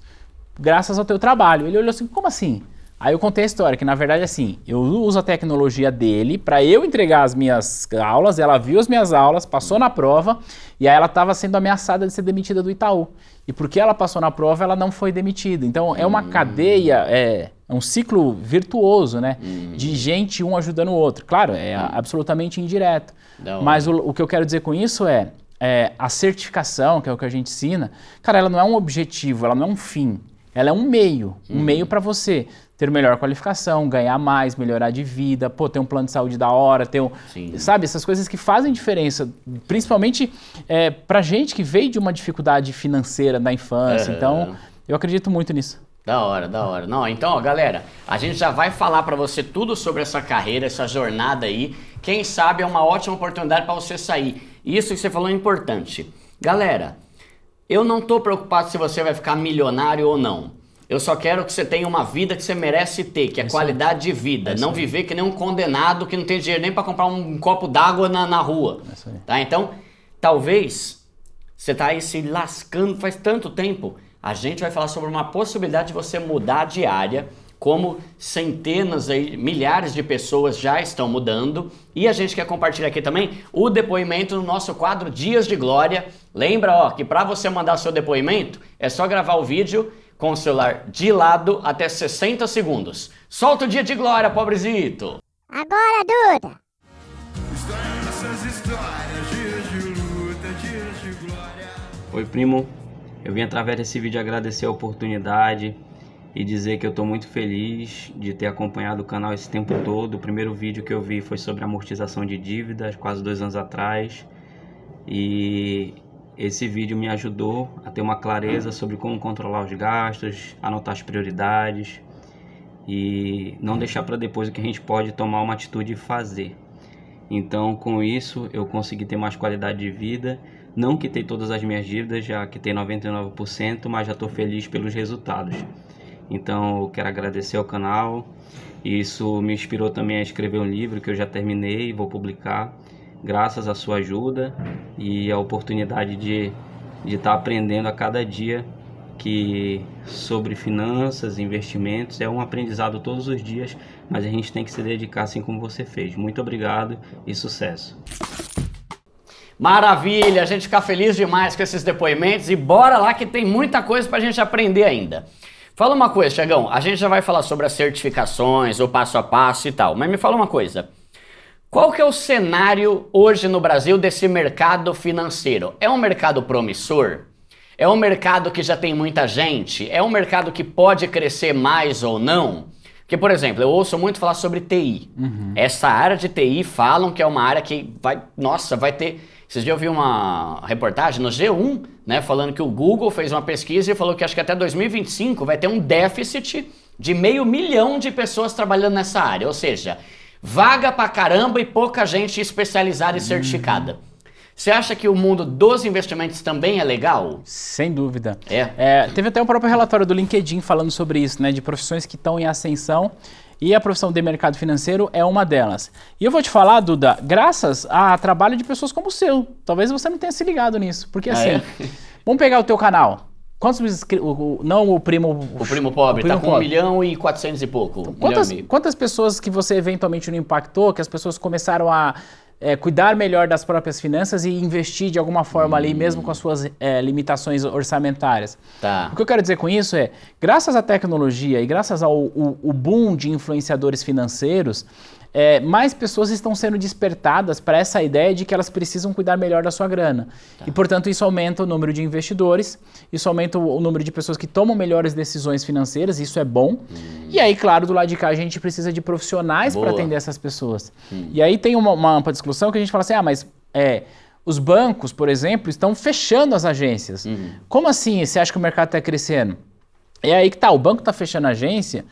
graças ao teu trabalho. Ele olhou assim, como assim? Aí eu contei a história, que na verdade é assim, eu uso a tecnologia dele para eu entregar as minhas aulas, ela viu as minhas aulas, passou na prova, e aí ela estava sendo ameaçada de ser demitida do Itaú. E porque ela passou na prova, ela não foi demitida. Então é uma hum. cadeia... É, é um ciclo virtuoso, né? Uhum. De gente um ajudando o outro. Claro, é uhum. absolutamente indireto. Não. Mas o, o que eu quero dizer com isso é, é a certificação, que é o que a gente ensina, cara, ela não é um objetivo, ela não é um fim. Ela é um meio, um uhum. meio para você ter melhor qualificação, ganhar mais, melhorar de vida, pô, ter um plano de saúde da hora, ter um, Sim. sabe, essas coisas que fazem diferença, principalmente é, para gente que veio de uma dificuldade financeira na infância. Então, eu acredito muito nisso. Da hora, da hora. Não, então, ó, galera, a gente já vai falar para você tudo sobre essa carreira, essa jornada aí. Quem sabe é uma ótima oportunidade para você sair. Isso que você falou é importante. Galera, eu não tô preocupado se você vai ficar milionário ou não. Eu só quero que você tenha uma vida que você merece ter, que é, é qualidade de vida. É não viver que nem um condenado que não tem dinheiro nem para comprar um copo d'água na, na rua. É tá? Então, talvez você tá aí se lascando faz tanto tempo a gente vai falar sobre uma possibilidade de você mudar de área, como centenas, aí, milhares de pessoas já estão mudando. E a gente quer compartilhar aqui também o depoimento no nosso quadro Dias de Glória. Lembra ó, que para você mandar seu depoimento é só gravar o vídeo com o celular de lado até 60 segundos. Solta o dia de glória, pobrezito! Agora, Duda! Oi, primo. Eu vim através desse vídeo agradecer a oportunidade e dizer que eu estou muito feliz de ter acompanhado o canal esse tempo todo. O primeiro vídeo que eu vi foi sobre amortização de dívidas, quase dois anos atrás. E esse vídeo me ajudou a ter uma clareza sobre como controlar os gastos, anotar as prioridades e não deixar para depois o que a gente pode tomar uma atitude e fazer. Então, com isso, eu consegui ter mais qualidade de vida não quitei todas as minhas dívidas, já quitei 99%, mas já estou feliz pelos resultados. Então, eu quero agradecer ao canal. Isso me inspirou também a escrever um livro que eu já terminei e vou publicar, graças à sua ajuda e à oportunidade de de estar tá aprendendo a cada dia que sobre finanças, investimentos, é um aprendizado todos os dias, mas a gente tem que se dedicar assim como você fez. Muito obrigado e sucesso. Maravilha, a gente fica feliz demais com esses depoimentos e bora lá que tem muita coisa pra gente aprender ainda. Fala uma coisa, Chagão, a gente já vai falar sobre as certificações, o passo a passo e tal, mas me fala uma coisa. Qual que é o cenário hoje no Brasil desse mercado financeiro? É um mercado promissor? É um mercado que já tem muita gente? É um mercado que pode crescer mais ou não? Porque, por exemplo, eu ouço muito falar sobre TI. Uhum. Essa área de TI falam que é uma área que vai, nossa, vai ter vocês já ouviram uma reportagem no G1, né, falando que o Google fez uma pesquisa e falou que acho que até 2025 vai ter um déficit de meio milhão de pessoas trabalhando nessa área. Ou seja, vaga pra caramba e pouca gente especializada e certificada. Hum. Você acha que o mundo dos investimentos também é legal? Sem dúvida. É. é. Teve até o próprio relatório do LinkedIn falando sobre isso, né? De profissões que estão em ascensão e a profissão de mercado financeiro é uma delas. E eu vou te falar, Duda, graças a trabalho de pessoas como o seu. Talvez você não tenha se ligado nisso, porque ah, assim, é? vamos pegar o teu canal. Quantos o, não o primo o primo pobre o tá primo tá com pobre. um milhão e quatrocentos e pouco. Então, quantas, quantas pessoas que você eventualmente não impactou, que as pessoas começaram a é, cuidar melhor das próprias finanças e investir de alguma forma hum. ali, mesmo com as suas é, limitações orçamentárias. Tá. O que eu quero dizer com isso é, graças à tecnologia e graças ao o, o boom de influenciadores financeiros, é, mais pessoas estão sendo despertadas para essa ideia de que elas precisam cuidar melhor da sua grana. Tá. E, portanto, isso aumenta o número de investidores, isso aumenta o número de pessoas que tomam melhores decisões financeiras, isso é bom. Hum. E aí, claro, do lado de cá a gente precisa de profissionais para atender essas pessoas. Hum. E aí tem uma, uma ampla discussão que a gente fala assim: ah, mas é, os bancos, por exemplo, estão fechando as agências. Uhum. Como assim você acha que o mercado está crescendo? É aí que tá, o banco está fechando a agência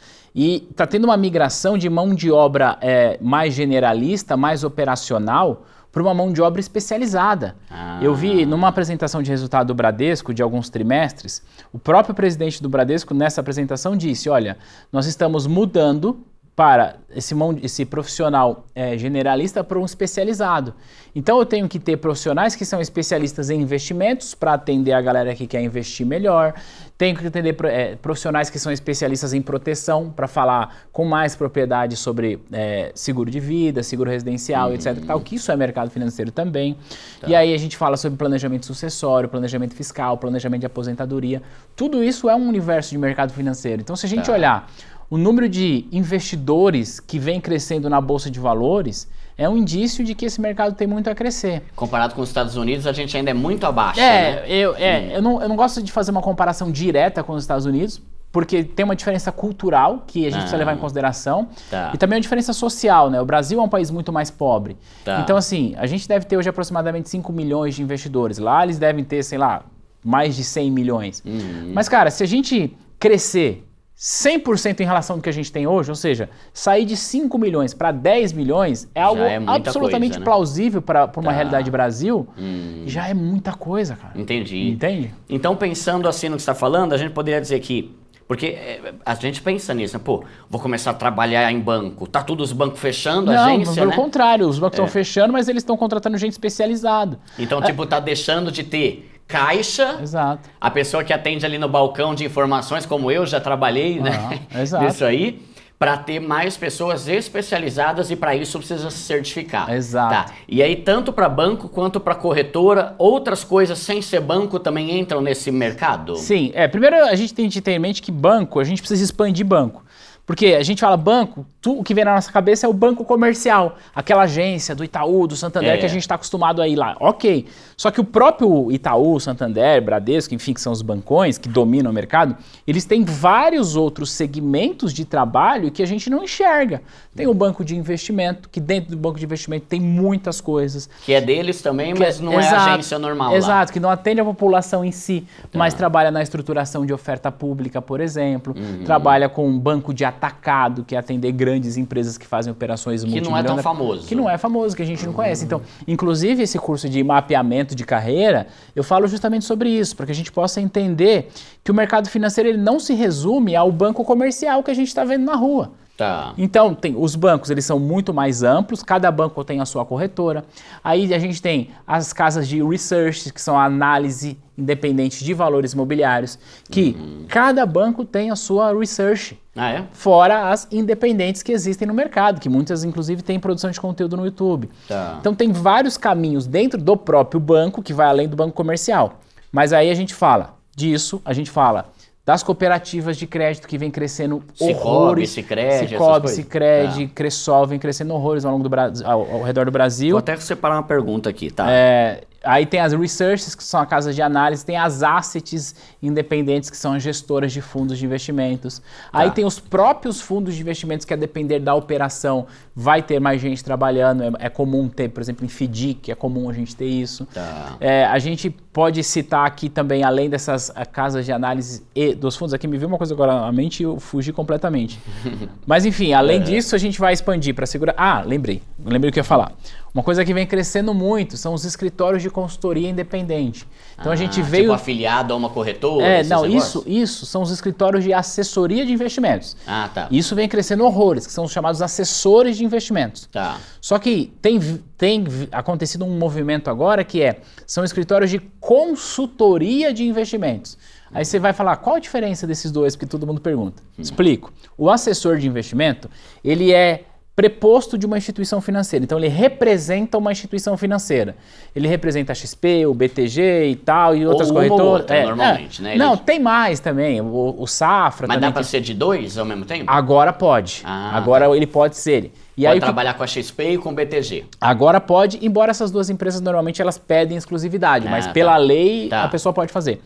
e está tendo uma migração de mão de obra é, mais generalista, mais operacional, para uma mão de obra especializada. Ah. Eu vi numa apresentação de resultado do Bradesco de alguns trimestres, o próprio presidente do Bradesco nessa apresentação disse: "Olha, nós estamos mudando para esse, esse profissional é, generalista para um especializado. Então eu tenho que ter profissionais que são especialistas em investimentos para atender a galera que quer investir melhor. Tenho que atender é, profissionais que são especialistas em proteção para falar com mais propriedade sobre é, seguro de vida, seguro residencial, uhum. etc. Tal, que isso é mercado financeiro também. Tá. E aí a gente fala sobre planejamento sucessório, planejamento fiscal, planejamento de aposentadoria. Tudo isso é um universo de mercado financeiro. Então se a gente tá. olhar o número de investidores que vem crescendo na bolsa de valores é um indício de que esse mercado tem muito a crescer. Comparado com os Estados Unidos, a gente ainda é muito abaixo. É, né? eu, é eu, não, eu não gosto de fazer uma comparação direta com os Estados Unidos, porque tem uma diferença cultural que a gente ah, precisa levar em consideração tá. e também uma diferença social, né? O Brasil é um país muito mais pobre. Tá. Então, assim, a gente deve ter hoje aproximadamente 5 milhões de investidores. Lá eles devem ter, sei lá, mais de 100 milhões. Uhum. Mas, cara, se a gente crescer 100% em relação ao que a gente tem hoje, ou seja, sair de 5 milhões para 10 milhões é algo é absolutamente coisa, né? plausível para uma tá. realidade Brasil, hum. já é muita coisa, cara. Entendi. Entende? Então, pensando assim no que está falando, a gente poderia dizer que porque é, a gente pensa nisso, né? pô, vou começar a trabalhar em banco. Tá todos os bancos fechando, Não, agência, pelo né? contrário, os bancos estão é. fechando, mas eles estão contratando gente especializada. Então, é. tipo, é. tá deixando de ter caixa. Exato. A pessoa que atende ali no balcão de informações, como eu já trabalhei, né? exato. Isso aí. Para ter mais pessoas especializadas e para isso precisa se certificar. Exato. Tá. E aí, tanto para banco quanto para corretora, outras coisas sem ser banco também entram nesse mercado? Sim. É, primeiro, a gente tem que ter em mente que banco, a gente precisa expandir banco. Porque a gente fala banco, tu, o que vem na nossa cabeça é o banco comercial, aquela agência do Itaú, do Santander é. que a é. gente está acostumado a ir lá. Ok. Só que o próprio Itaú, Santander, Bradesco, enfim, que são os bancões que dominam o mercado, eles têm vários outros segmentos de trabalho que a gente não enxerga. Tem o banco de investimento, que dentro do banco de investimento tem muitas coisas. Que é deles também, mas é não é, é exato, agência normal. Exato, lá. que não atende a população em si, tá. mas trabalha na estruturação de oferta pública, por exemplo, uhum. trabalha com um banco de atalhos atacado, que é atender grandes empresas que fazem operações que não é tão famoso. Que não é famoso, que a gente não uhum. conhece. Então, inclusive esse curso de mapeamento de carreira, eu falo justamente sobre isso, para que a gente possa entender que o mercado financeiro ele não se resume ao banco comercial que a gente está vendo na rua. Tá. Então, tem os bancos, eles são muito mais amplos, cada banco tem a sua corretora. Aí a gente tem as casas de research, que são a análise independente de valores imobiliários, que uhum. cada banco tem a sua research. Ah, é? Fora as independentes que existem no mercado, que muitas, inclusive, têm produção de conteúdo no YouTube. Tá. Então, tem vários caminhos dentro do próprio banco, que vai além do banco comercial. Mas aí a gente fala disso, a gente fala das cooperativas de crédito que vem crescendo Cicobi, horrores. Cicred, Cicobi, Cicred, Cresol, tá. Cressol, vem crescendo horrores ao, longo do ao, ao, redor do Brasil. Vou até separar uma pergunta aqui, tá? É, aí tem as researches, que são a casa de análise, tem as assets independentes, que são as gestoras de fundos de investimentos. Tá. Aí tem os próprios fundos de investimentos, que a é depender da operação vai ter mais gente trabalhando. É, é comum ter, por exemplo, em FDIC, é comum a gente ter isso. Tá. É, a gente pode citar aqui também, além dessas a, eh, casas de análise e dos fundos, aqui me veio uma coisa agora na mente e eu fugi completamente. Mas enfim, além é. disso, a gente vai expandir para segurar. Ah, lembrei. Lembrei o que eu ia falar. Uma coisa que vem crescendo muito são os escritórios de consultoria independente. Então ah, a gente veio. Tipo afiliado a uma corretora? É, não, isso, isso são os escritórios de assessoria de investimentos. Ah, tá. Isso vem crescendo horrores, que são os chamados assessores de investimentos. Tá. Só que tem, tem acontecido um movimento agora que é, são escritórios de consultoria de investimentos. Aí você vai falar, qual a diferença desses dois? que todo mundo pergunta. Hum. Explico. O assessor de investimento, ele é preposto de uma instituição financeira. Então ele representa uma instituição financeira. Ele representa a XP, o BTG e tal, e outras ou corretoras. Ou outra, é, normalmente, é. né? Ele... Não, tem mais também, o, o Safra. Mas dá para tem... ser de dois ao mesmo tempo? Agora pode. Ah, agora tá. ele pode ser. E pode aí, trabalhar com a XP e com o BTG. Agora pode, embora essas duas empresas normalmente elas pedem exclusividade, ah, mas tá. pela lei tá. a pessoa pode fazer.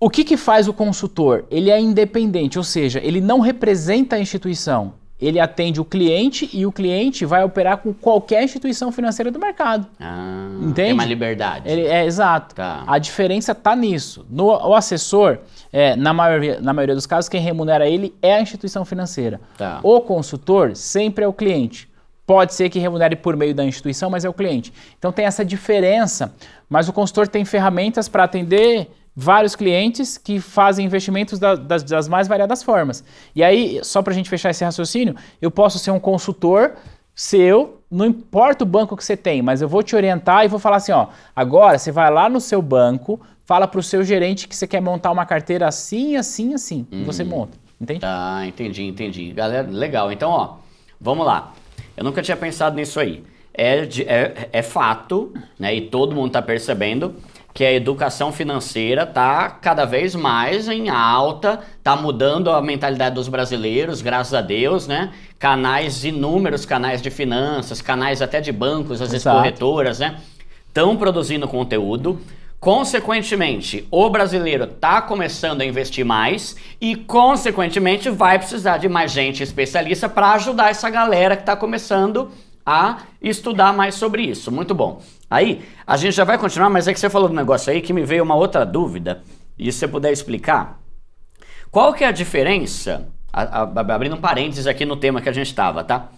O que, que faz o consultor? Ele é independente, ou seja, ele não representa a instituição ele atende o cliente e o cliente vai operar com qualquer instituição financeira do mercado. Ah, entende? Tem uma liberdade. Ele, é, exato. Tá. A diferença está nisso. No, o assessor, é, na, maioria, na maioria dos casos, quem remunera ele é a instituição financeira. Tá. O consultor sempre é o cliente. Pode ser que remunere por meio da instituição, mas é o cliente. Então tem essa diferença, mas o consultor tem ferramentas para atender vários clientes que fazem investimentos da, das, das, mais variadas formas. E aí, só para a gente fechar esse raciocínio, eu posso ser um consultor seu, não importa o banco que você tem, mas eu vou te orientar e vou falar assim: ó, agora você vai lá no seu banco, fala para o seu gerente que você quer montar uma carteira assim, assim, assim, hum. e você uhum. monta. Entende? Ah, entendi, entendi. Galera, legal. Então, ó, vamos lá. Eu nunca tinha pensado nisso aí. É, é, é fato, né? E todo mundo está percebendo que a educação financeira está cada vez mais em alta, está mudando a mentalidade dos brasileiros, graças a Deus, né? Canais, inúmeros canais de finanças, canais até de bancos, as corretoras, né? Estão produzindo conteúdo. Consequentemente, o brasileiro está começando a investir mais e, consequentemente, vai precisar de mais gente especialista para ajudar essa galera que está começando a a estudar mais sobre isso. Muito bom. Aí, a gente já vai continuar, mas é que você falou um negócio aí que me veio uma outra dúvida, e se você puder explicar. Qual que é a diferença, a, a, abrindo um parênteses aqui no tema que a gente estava, tá?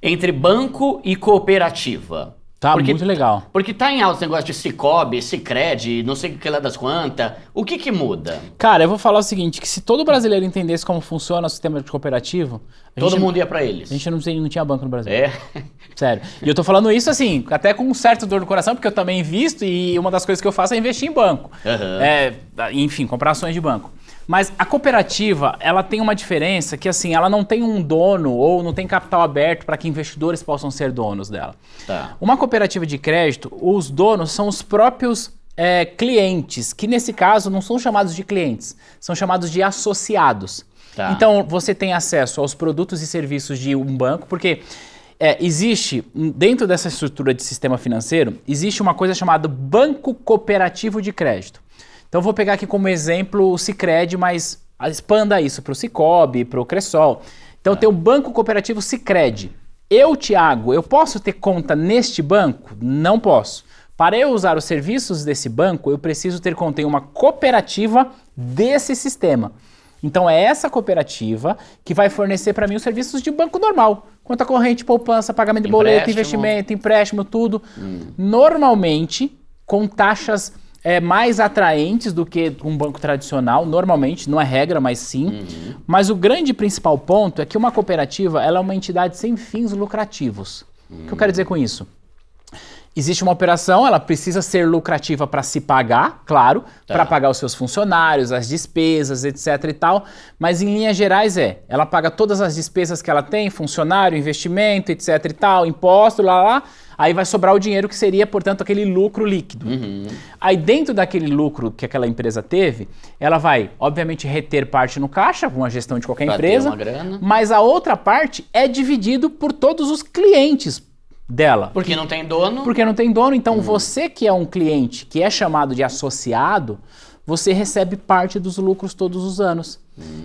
Entre banco e cooperativa. Tá porque, muito legal. Porque tá em alto esse negócio de Cicobi, Cicred, não sei o que lá das quantas. O que que muda? Cara, eu vou falar o seguinte, que se todo brasileiro entendesse como funciona o sistema de cooperativo... Todo gente, mundo ia para eles. A gente não, não, tinha banco no Brasil. É? Sério. E eu tô falando isso assim, até com um certo dor no coração, porque eu também invisto e uma das coisas que eu faço é investir em banco. Uhum. É, enfim, comprar ações de banco. Mas a cooperativa, ela tem uma diferença que assim, ela não tem um dono ou não tem capital aberto para que investidores possam ser donos dela. Tá. Uma cooperativa de crédito, os donos são os próprios é, clientes, que nesse caso não são chamados de clientes, são chamados de associados. Tá. Então você tem acesso aos produtos e serviços de um banco, porque é, existe, hum, dentro dessa estrutura de sistema financeiro, existe uma coisa chamada banco cooperativo de crédito. Então vou pegar aqui como exemplo o Cicred, mas expanda isso para o Cicobi, para o Cressol. Então tá. tem o Banco Cooperativo Cicred. Eu, Tiago, eu posso ter conta neste banco? Não posso. Para eu usar os serviços desse banco, eu preciso ter conta em uma cooperativa desse sistema. Então é essa cooperativa que vai fornecer para mim os serviços de banco normal. Conta corrente, poupança, pagamento de empréstimo. boleto, investimento, empréstimo, tudo. Hum. Normalmente com taxas é, mais atraentes do que um banco tradicional, normalmente, não é regra, mas sim. Uhum. Mas o grande principal ponto é que uma cooperativa ela é uma entidade sem fins lucrativos. Uhum. O que eu quero dizer com isso? existe uma operação, ela precisa ser lucrativa para se pagar, claro, tá. para pagar os seus funcionários, as despesas, etc e tal, mas em linhas gerais é, ela paga todas as despesas que ela tem, funcionário, investimento, etc e tal, imposto, lá lá, aí vai sobrar o dinheiro que seria, portanto, aquele lucro líquido. Uhum. Aí dentro daquele lucro que aquela empresa teve, ela vai, obviamente, reter parte no caixa, com a gestão de qualquer empresa, mas a outra parte é dividido por todos os clientes, dela. Porque não tem dono. Porque não tem dono, então você que é um cliente, que é chamado de associado, você recebe parte dos lucros todos os anos.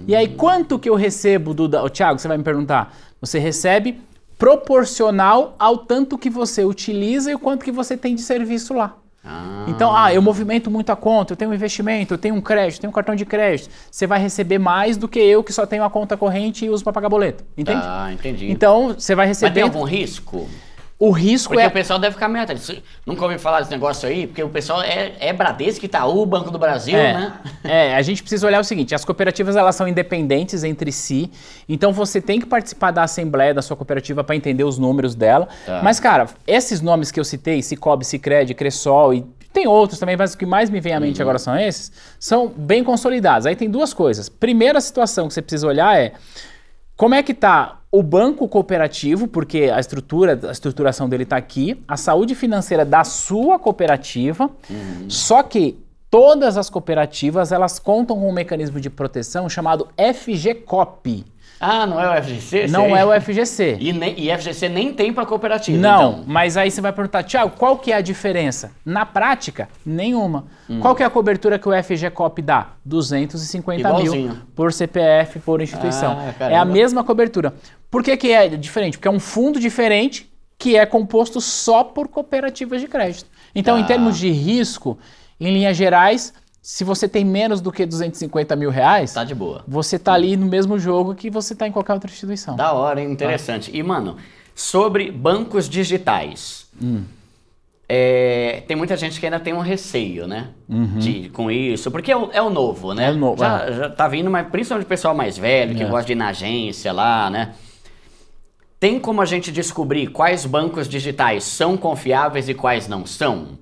E aí quanto que eu recebo do oh, Tiago, você vai me perguntar. Você recebe proporcional ao tanto que você utiliza e o quanto que você tem de serviço lá. Ah. Então, ah, eu movimento muito a conta, eu tenho um investimento, eu tenho um crédito, eu tenho um cartão de crédito. Você vai receber mais do que eu que só tenho a conta corrente e uso para pagar boleto. Entende? Ah, entendi. Então, você vai receber. Mas tem algum risco? O risco porque é. Porque o pessoal deve ficar meta. Nunca ouvi falar desse negócio aí, porque o pessoal é, é Bradesco, Itaú, Banco do Brasil, é, né? É, a gente precisa olhar o seguinte: as cooperativas elas são independentes entre si, então você tem que participar da assembleia da sua cooperativa para entender os números dela. Tá. Mas, cara, esses nomes que eu citei, Cicobi, Cicred, Cressol e tem outros também, mas o que mais me vem à mente uhum. agora são esses, são bem consolidados. Aí tem duas coisas. Primeira situação que você precisa olhar é como é que tá o banco cooperativo, porque a estrutura, a estruturação dele está aqui, a saúde financeira da sua cooperativa, uhum. só que todas as cooperativas elas contam com um mecanismo de proteção chamado FGCOP. Ah, não é o FGC? Não é o FGC. E, nem, e FGC nem tem para cooperativa. Não, então. mas aí você vai perguntar, Tiago, qual que é a diferença? Na prática, nenhuma. Hum. Qual que é a cobertura que o FGCOP dá? 250 Igualzinho. mil por CPF, por instituição. Ah, é a mesma cobertura. Por que, que é diferente? Porque é um fundo diferente que é composto só por cooperativas de crédito. Então, ah. em tá. termos de risco, em linhas gerais, se você tem menos do que 250 mil reais, tá de boa. Você tá ali no mesmo jogo que você tá em qualquer outra instituição. Da hora, tá. interessante. E, mano, sobre bancos digitais. Hum. É, tem muita gente que ainda tem um receio, né? Uhum. De, com isso, porque é o, é o novo, né? É o novo. Já, é. já tá vindo, mas principalmente o pessoal mais velho, que é. gosta de ir na agência lá, né? Tem como a gente descobrir quais bancos digitais são confiáveis e quais não são?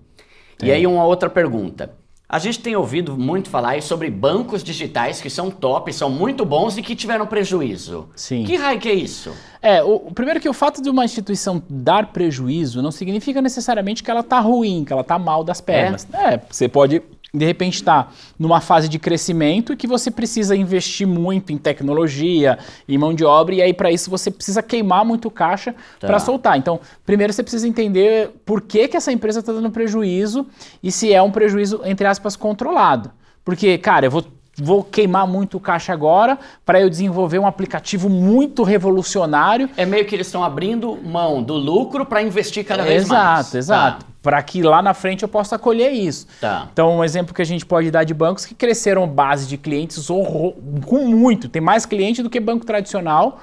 Tem. E aí, uma outra pergunta. A gente tem ouvido muito falar sobre bancos digitais que são top, são muito bons e que tiveram prejuízo. Sim. Que raio que é isso? É, o, o primeiro é que o fato de uma instituição dar prejuízo não significa necessariamente que ela está ruim, que ela está mal das é? pernas. É. é, você pode de repente está numa fase de crescimento e que você precisa investir muito em tecnologia, em mão de obra, e aí para isso você precisa queimar muito caixa tá. para soltar. Então, primeiro você precisa entender por que, que essa empresa está dando prejuízo e se é um prejuízo, entre aspas, controlado. Porque, cara, eu vou vou queimar muito o caixa agora para eu desenvolver um aplicativo muito revolucionário. É meio que eles estão abrindo mão do lucro para investir cada vez exato, mais. Tá. Exato, exato. Tá. Para que lá na frente eu possa colher isso. Tá. Então, um exemplo que a gente pode dar de bancos que cresceram base de clientes com muito, tem mais cliente do que banco tradicional.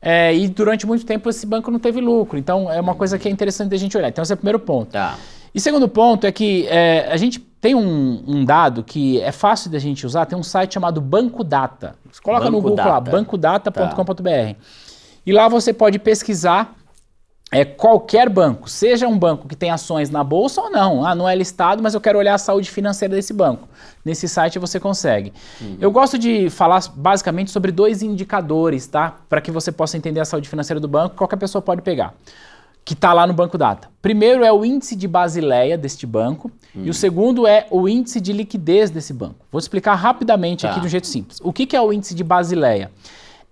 É, e durante muito tempo esse banco não teve lucro. Então, é uma coisa que é interessante da gente olhar. Então, esse é o primeiro ponto. Tá. E segundo ponto é que é, a gente tem um, um, dado que é fácil da gente usar, tem um site chamado Banco Data. Você coloca Banco no Google Data. lá, bancodata.com.br. Tá. E lá você pode pesquisar é, qualquer banco, seja um banco que tem ações na bolsa ou não. Ah, não é listado, mas eu quero olhar a saúde financeira desse banco. Nesse site você consegue. Uhum. Eu gosto de falar basicamente sobre dois indicadores, tá? Para que você possa entender a saúde financeira do banco, qualquer pessoa pode pegar que está lá no Banco Data. Primeiro é o índice de Basileia deste banco hum. e o segundo é o índice de liquidez desse banco. Vou explicar rapidamente tá. aqui de um jeito simples. O que, que é o índice de Basileia?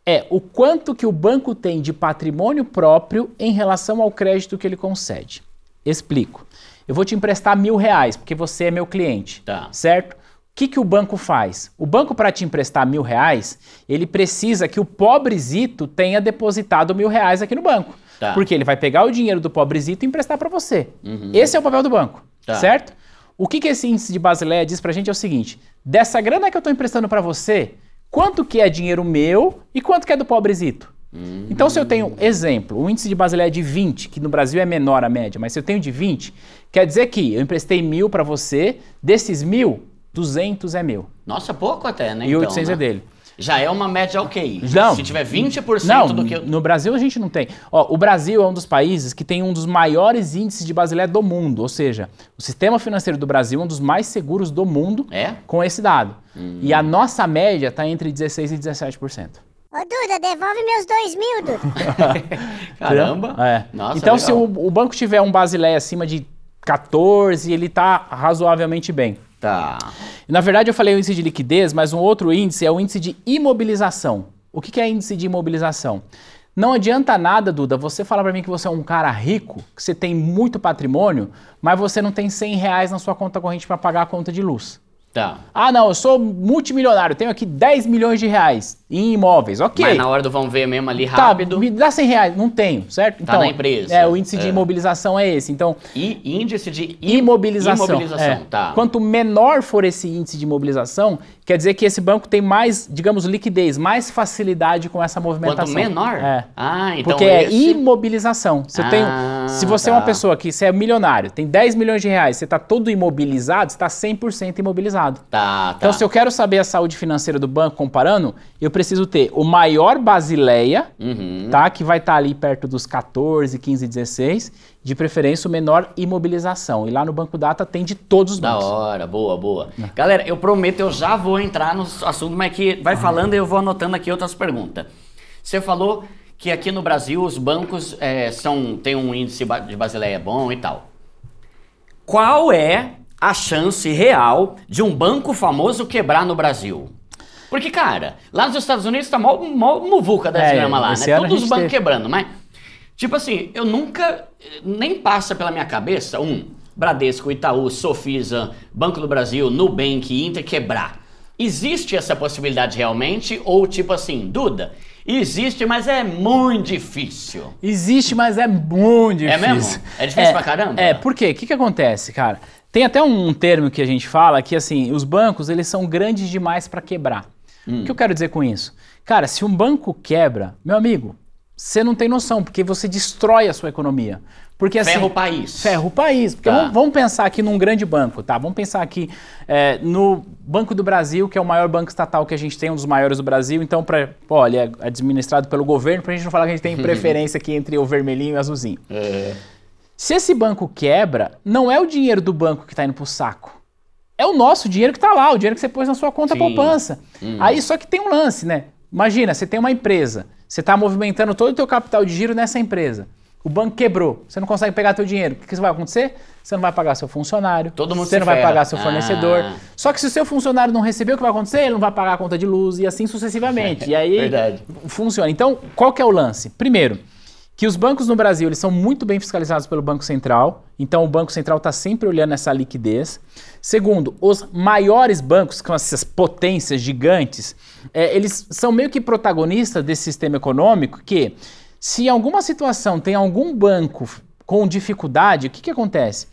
É o quanto que o banco tem de patrimônio próprio em relação ao crédito que ele concede. Explico. Eu vou te emprestar mil reais porque você é meu cliente, tá. certo? O que, que o banco faz? O banco, para te emprestar mil reais, ele precisa que o pobrezito tenha depositado mil reais aqui no banco. Tá. Porque ele vai pegar o dinheiro do pobrezito e emprestar para você. Uhum. Esse é o papel do banco, tá. certo? O que, que esse índice de Basileia é? diz para a gente é o seguinte: dessa grana que eu estou emprestando para você, quanto que é dinheiro meu e quanto que é do pobrezito? Uhum. Então, se eu tenho, exemplo, o índice de Basileia é de 20, que no Brasil é menor a média, mas se eu tenho de 20, quer dizer que eu emprestei mil para você, desses mil, 200 é meu. Nossa, pouco até, né? E então, é né? é dele já é uma média ok. Não, Se tiver 20% não, do que. No Brasil a gente não tem. Ó, o Brasil é um dos países que tem um dos maiores índices de Basileia do mundo, ou seja, o sistema financeiro do Brasil é um dos mais seguros do mundo é? com esse dado. Hum. E a nossa média está entre 16% e 17%. Ô Duda, devolve meus dois mil, Duda. Caramba! É. Nossa, então, se o, o, banco tiver um Basileia acima de 14, ele está razoavelmente bem. Tá. Na verdade, eu falei o índice de liquidez, mas um outro índice é o índice de imobilização. O que é índice de imobilização? Não adianta nada, Duda, você falar para mim que você é um cara rico, que você tem muito patrimônio, mas você não tem 100 reais na sua conta corrente para pagar a conta de luz. Tá. Ah, não, eu sou multimilionário, tenho aqui 10 milhões de reais em imóveis, ok. Mas na hora do vão ver mesmo ali tá, rápido. Tá, me dá 100 reais, não tenho, certo? Tá então, tá na empresa. É, o índice é. de imobilização é esse. Então, e índice de imobilização. Imobilização, é. tá. Quanto menor for esse índice de imobilização, Quer dizer que esse banco tem mais, digamos, liquidez, mais facilidade com essa movimentação. Quanto menor? É. Ah, então Porque é esse... é imobilização. Você ah, tem, se você tá. é uma tá. pessoa que você é milionário, tem 10 milhões de reais, você está todo imobilizado, está 100% imobilizado. Tá, tá. Então, se eu quero saber a saúde financeira do banco comparando, eu preciso ter o maior Basileia, uhum. tá, que vai estar tá ali perto dos 14, 15, 16, de preferência o menor imobilização. E lá no Banco Data tem de todos os bancos. Da hora, boa, boa. É. Galera, eu prometo, eu já vou entrar no assunto, mas que vai ah, falando e eu vou anotando aqui outras perguntas. Você falou que aqui no Brasil os bancos é, são têm um índice de Basileia bom e tal. Qual é a chance real de um banco famoso quebrar no Brasil? Porque, cara, lá nos Estados Unidos tá mó, mó muvuca da é, grama lá, né? Todos os bancos teve... quebrando, mas... Tipo assim, eu nunca. Nem passa pela minha cabeça, um, Bradesco, Itaú, Sofisa, Banco do Brasil, Nubank, Inter quebrar. Existe essa possibilidade realmente? Ou tipo assim, Duda, existe, mas é muito difícil. Existe, mas é muito difícil. É mesmo? É difícil é, pra caramba? É, por quê? O que, que acontece, cara? Tem até um termo que a gente fala que, assim, os bancos, eles são grandes demais para quebrar. Hum. O que eu quero dizer com isso? Cara, se um banco quebra, meu amigo, você não tem noção, porque você destrói a sua economia. Porque, assim, ferra o país. Ferra o país. Porque tá. vamos, vamos, pensar aqui num grande banco, tá? Vamos pensar aqui é, no Banco do Brasil, que é o maior banco estatal que a gente tem, um dos maiores do Brasil. Então, pra, olha, é administrado pelo governo, para a gente não falar que a gente tem preferência aqui entre o vermelhinho e o azulzinho. É. Se esse banco quebra, não é o dinheiro do banco que está indo para o saco. É o nosso dinheiro que está lá, o dinheiro que você pôs na sua conta Sim. poupança. Hum. Aí só que tem um lance, né? Imagina, você tem uma empresa você está movimentando todo o teu capital de giro nessa empresa. O banco quebrou, você não consegue pegar teu dinheiro. O que, que vai acontecer? Você não vai pagar seu funcionário, Todo mundo você não vai pagar seu ah. fornecedor. Ah. Só que se o seu funcionário não receber, o que vai acontecer? Ele não vai pagar a conta de luz e assim sucessivamente. E aí Verdade. funciona. Então, qual que é o lance? Primeiro, que os bancos no Brasil eles são muito bem fiscalizados pelo Banco Central, então o Banco Central está sempre olhando essa liquidez. Segundo, os maiores bancos, que são essas potências gigantes, é, eles são meio que protagonistas desse sistema econômico que, se em alguma situação tem algum banco com dificuldade, o que, que acontece?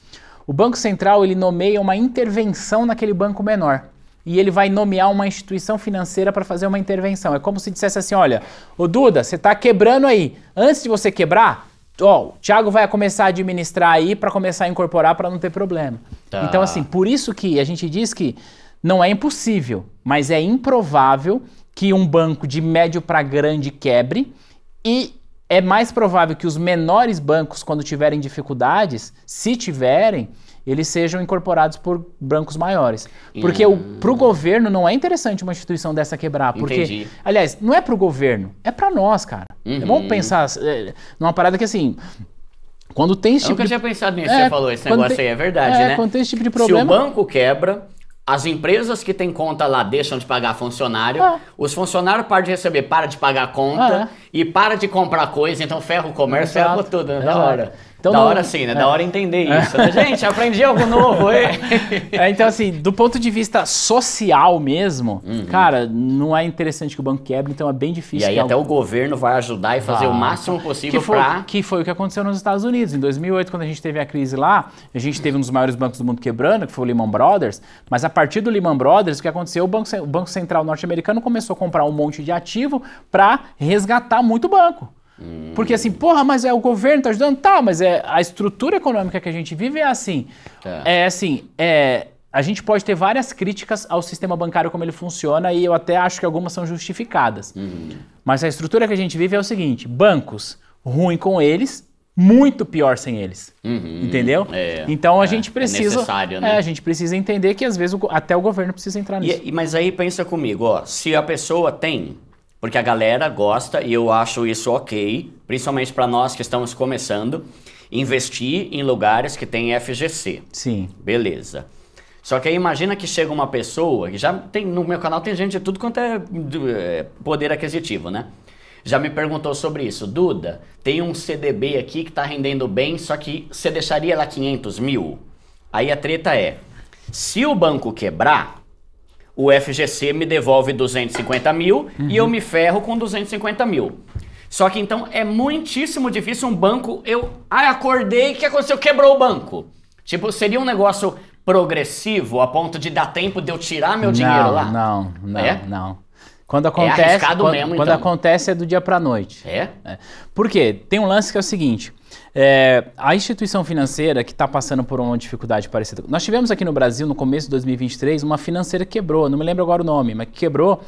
O Banco Central ele nomeia uma intervenção naquele banco menor e ele vai nomear uma instituição financeira para fazer uma intervenção. É como se dissesse assim: olha, ô Duda, você está quebrando aí. Antes de você quebrar, ó, o Thiago vai começar a administrar aí para começar a incorporar para não ter problema. Tá. Então, assim, por isso que a gente diz que não é impossível, mas é improvável que um banco de médio para grande quebre e é mais provável que os menores bancos, quando tiverem dificuldades, se tiverem, eles sejam incorporados por bancos maiores. Porque hum. para o governo não é interessante uma instituição dessa quebrar. Porque, Entendi. aliás, não é para o governo, é para nós, cara. Uhum. É bom uhum. pensar é, numa parada que assim. Quando tem esse é tipo Eu problema nunca de... tinha pensado nisso, é, você falou esse negócio tem... aí, é verdade, é, né? Quando tem esse tipo de problema... Se o banco quebra, as empresas que têm conta lá deixam de pagar funcionário, ah. os funcionários param de receber, para de pagar conta ah, é. e para de comprar coisa, então ferra o comércio, Exato. ferra tudo, né? Da hora. Então, da não... hora sim, né? É. Da hora entender é. isso. É. Gente, aprendi algo novo. é, então, assim, do ponto de vista social mesmo, uhum. cara, não é interessante que o banco quebre, então é bem difícil. E aí até o governo vai ajudar e fazer ah. o máximo possível para... Que foi o que aconteceu nos Estados Unidos. Em 2008, quando a gente teve a crise lá, a gente teve um dos maiores bancos do mundo quebrando, que foi o Lehman Brothers, mas a partir do Lehman Brothers, o que aconteceu? O Banco, o banco Central norte-americano começou a comprar um monte de ativo para resgatar muito banco. Porque assim, porra, mas é o governo tá ajudando? Tá, mas é a estrutura econômica que a gente vive é assim. É, é assim, é, a gente pode ter várias críticas ao sistema bancário como ele funciona e eu até acho que algumas são justificadas. Uhum. Mas a estrutura que a gente vive é o seguinte: bancos ruim com eles, muito pior sem eles, uhum. entendeu? É, então a é, gente é precisa, é necessário, né? É, a gente precisa entender que às vezes o, até o governo precisa entrar nisso. E, é, mas aí pensa comigo, ó, se a pessoa tem porque a galera gosta e eu acho isso ok, principalmente para nós que estamos começando, investir em lugares que tem FGC. Sim. Beleza. Só que aí imagina que chega uma pessoa, que já tem no meu canal tem gente de tudo quanto é, é poder aquisitivo, né? Já me perguntou sobre isso. Duda, tem um CDB aqui que está rendendo bem, só que você deixaria lá 500 mil? Aí a treta é, se o banco quebrar, o FGC me devolve 250 mil uhum. e eu uhum. me ferro com 250 mil. Só que então é muitíssimo difícil um banco. Eu ah, acordei, o que aconteceu? Quebrou o banco. Tipo, seria um negócio progressivo a ponto de dar tempo de eu tirar meu dinheiro não, lá? Não, não, é? não. Quando é acontece, é quando, mesmo, quando então. acontece é do dia para noite. É? é? Por quê? Tem um lance que é o seguinte: é, a instituição financeira que está passando por uma dificuldade parecida. Nós tivemos aqui no Brasil, no começo de 2023, uma financeira quebrou, não me lembro agora o nome, mas que quebrou.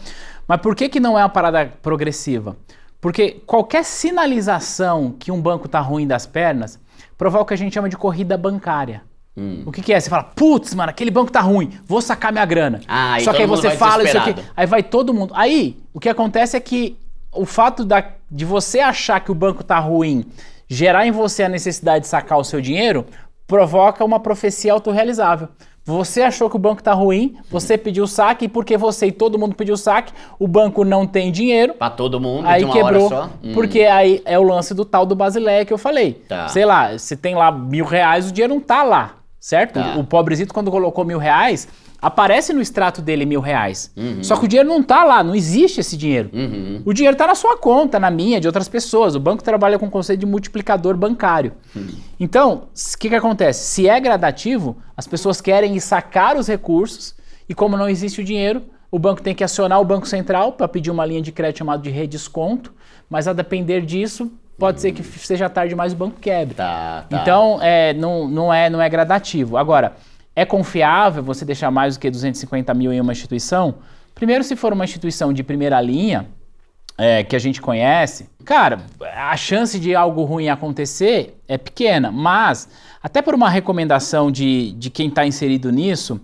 Mas por que, que não é uma parada progressiva? Porque qualquer sinalização que um banco está ruim das pernas provoca o que a gente chama de corrida bancária. Hum. O que, que, é? Você fala, putz, mano, aquele banco tá ruim, vou sacar minha grana. Ah, Só que aí você fala isso aqui. Aí vai todo mundo. Aí, o que acontece é que o fato da, de você achar que o banco tá ruim gerar em você a necessidade de sacar o seu dinheiro provoca uma profecia autorrealizável. Você achou que o banco está ruim, você pediu saque, e porque você e todo mundo pediu saque, o banco não tem dinheiro. Para todo mundo, aí quebrou. Hum. Porque aí é o lance do tal do Basileia que eu falei. Tá. Sei lá, se tem lá mil reais, o dinheiro não tá lá, certo? Tá. O pobrezito, quando colocou mil reais, aparece no extrato dele mil reais. Uhum. Só que o dinheiro não está lá, não existe esse dinheiro. Uhum. O dinheiro está na sua conta, na minha, de outras pessoas. O banco trabalha com o conceito de multiplicador bancário. Uhum. Então, o que, que acontece? Se é gradativo, as pessoas querem sacar os recursos e como não existe o dinheiro, o banco tem que acionar o Banco Central para pedir uma linha de crédito chamada de redesconto, mas a depender disso, pode ser que seja tarde demais o banco quebre. Tá, tá. Então, é, não, não, é, não é gradativo. Agora, é confiável você deixar mais do que 250 mil em uma instituição? Primeiro, se for uma instituição de primeira linha, é, que a gente conhece, cara, a chance de algo ruim acontecer é pequena, mas até por uma recomendação de, de quem está inserido nisso,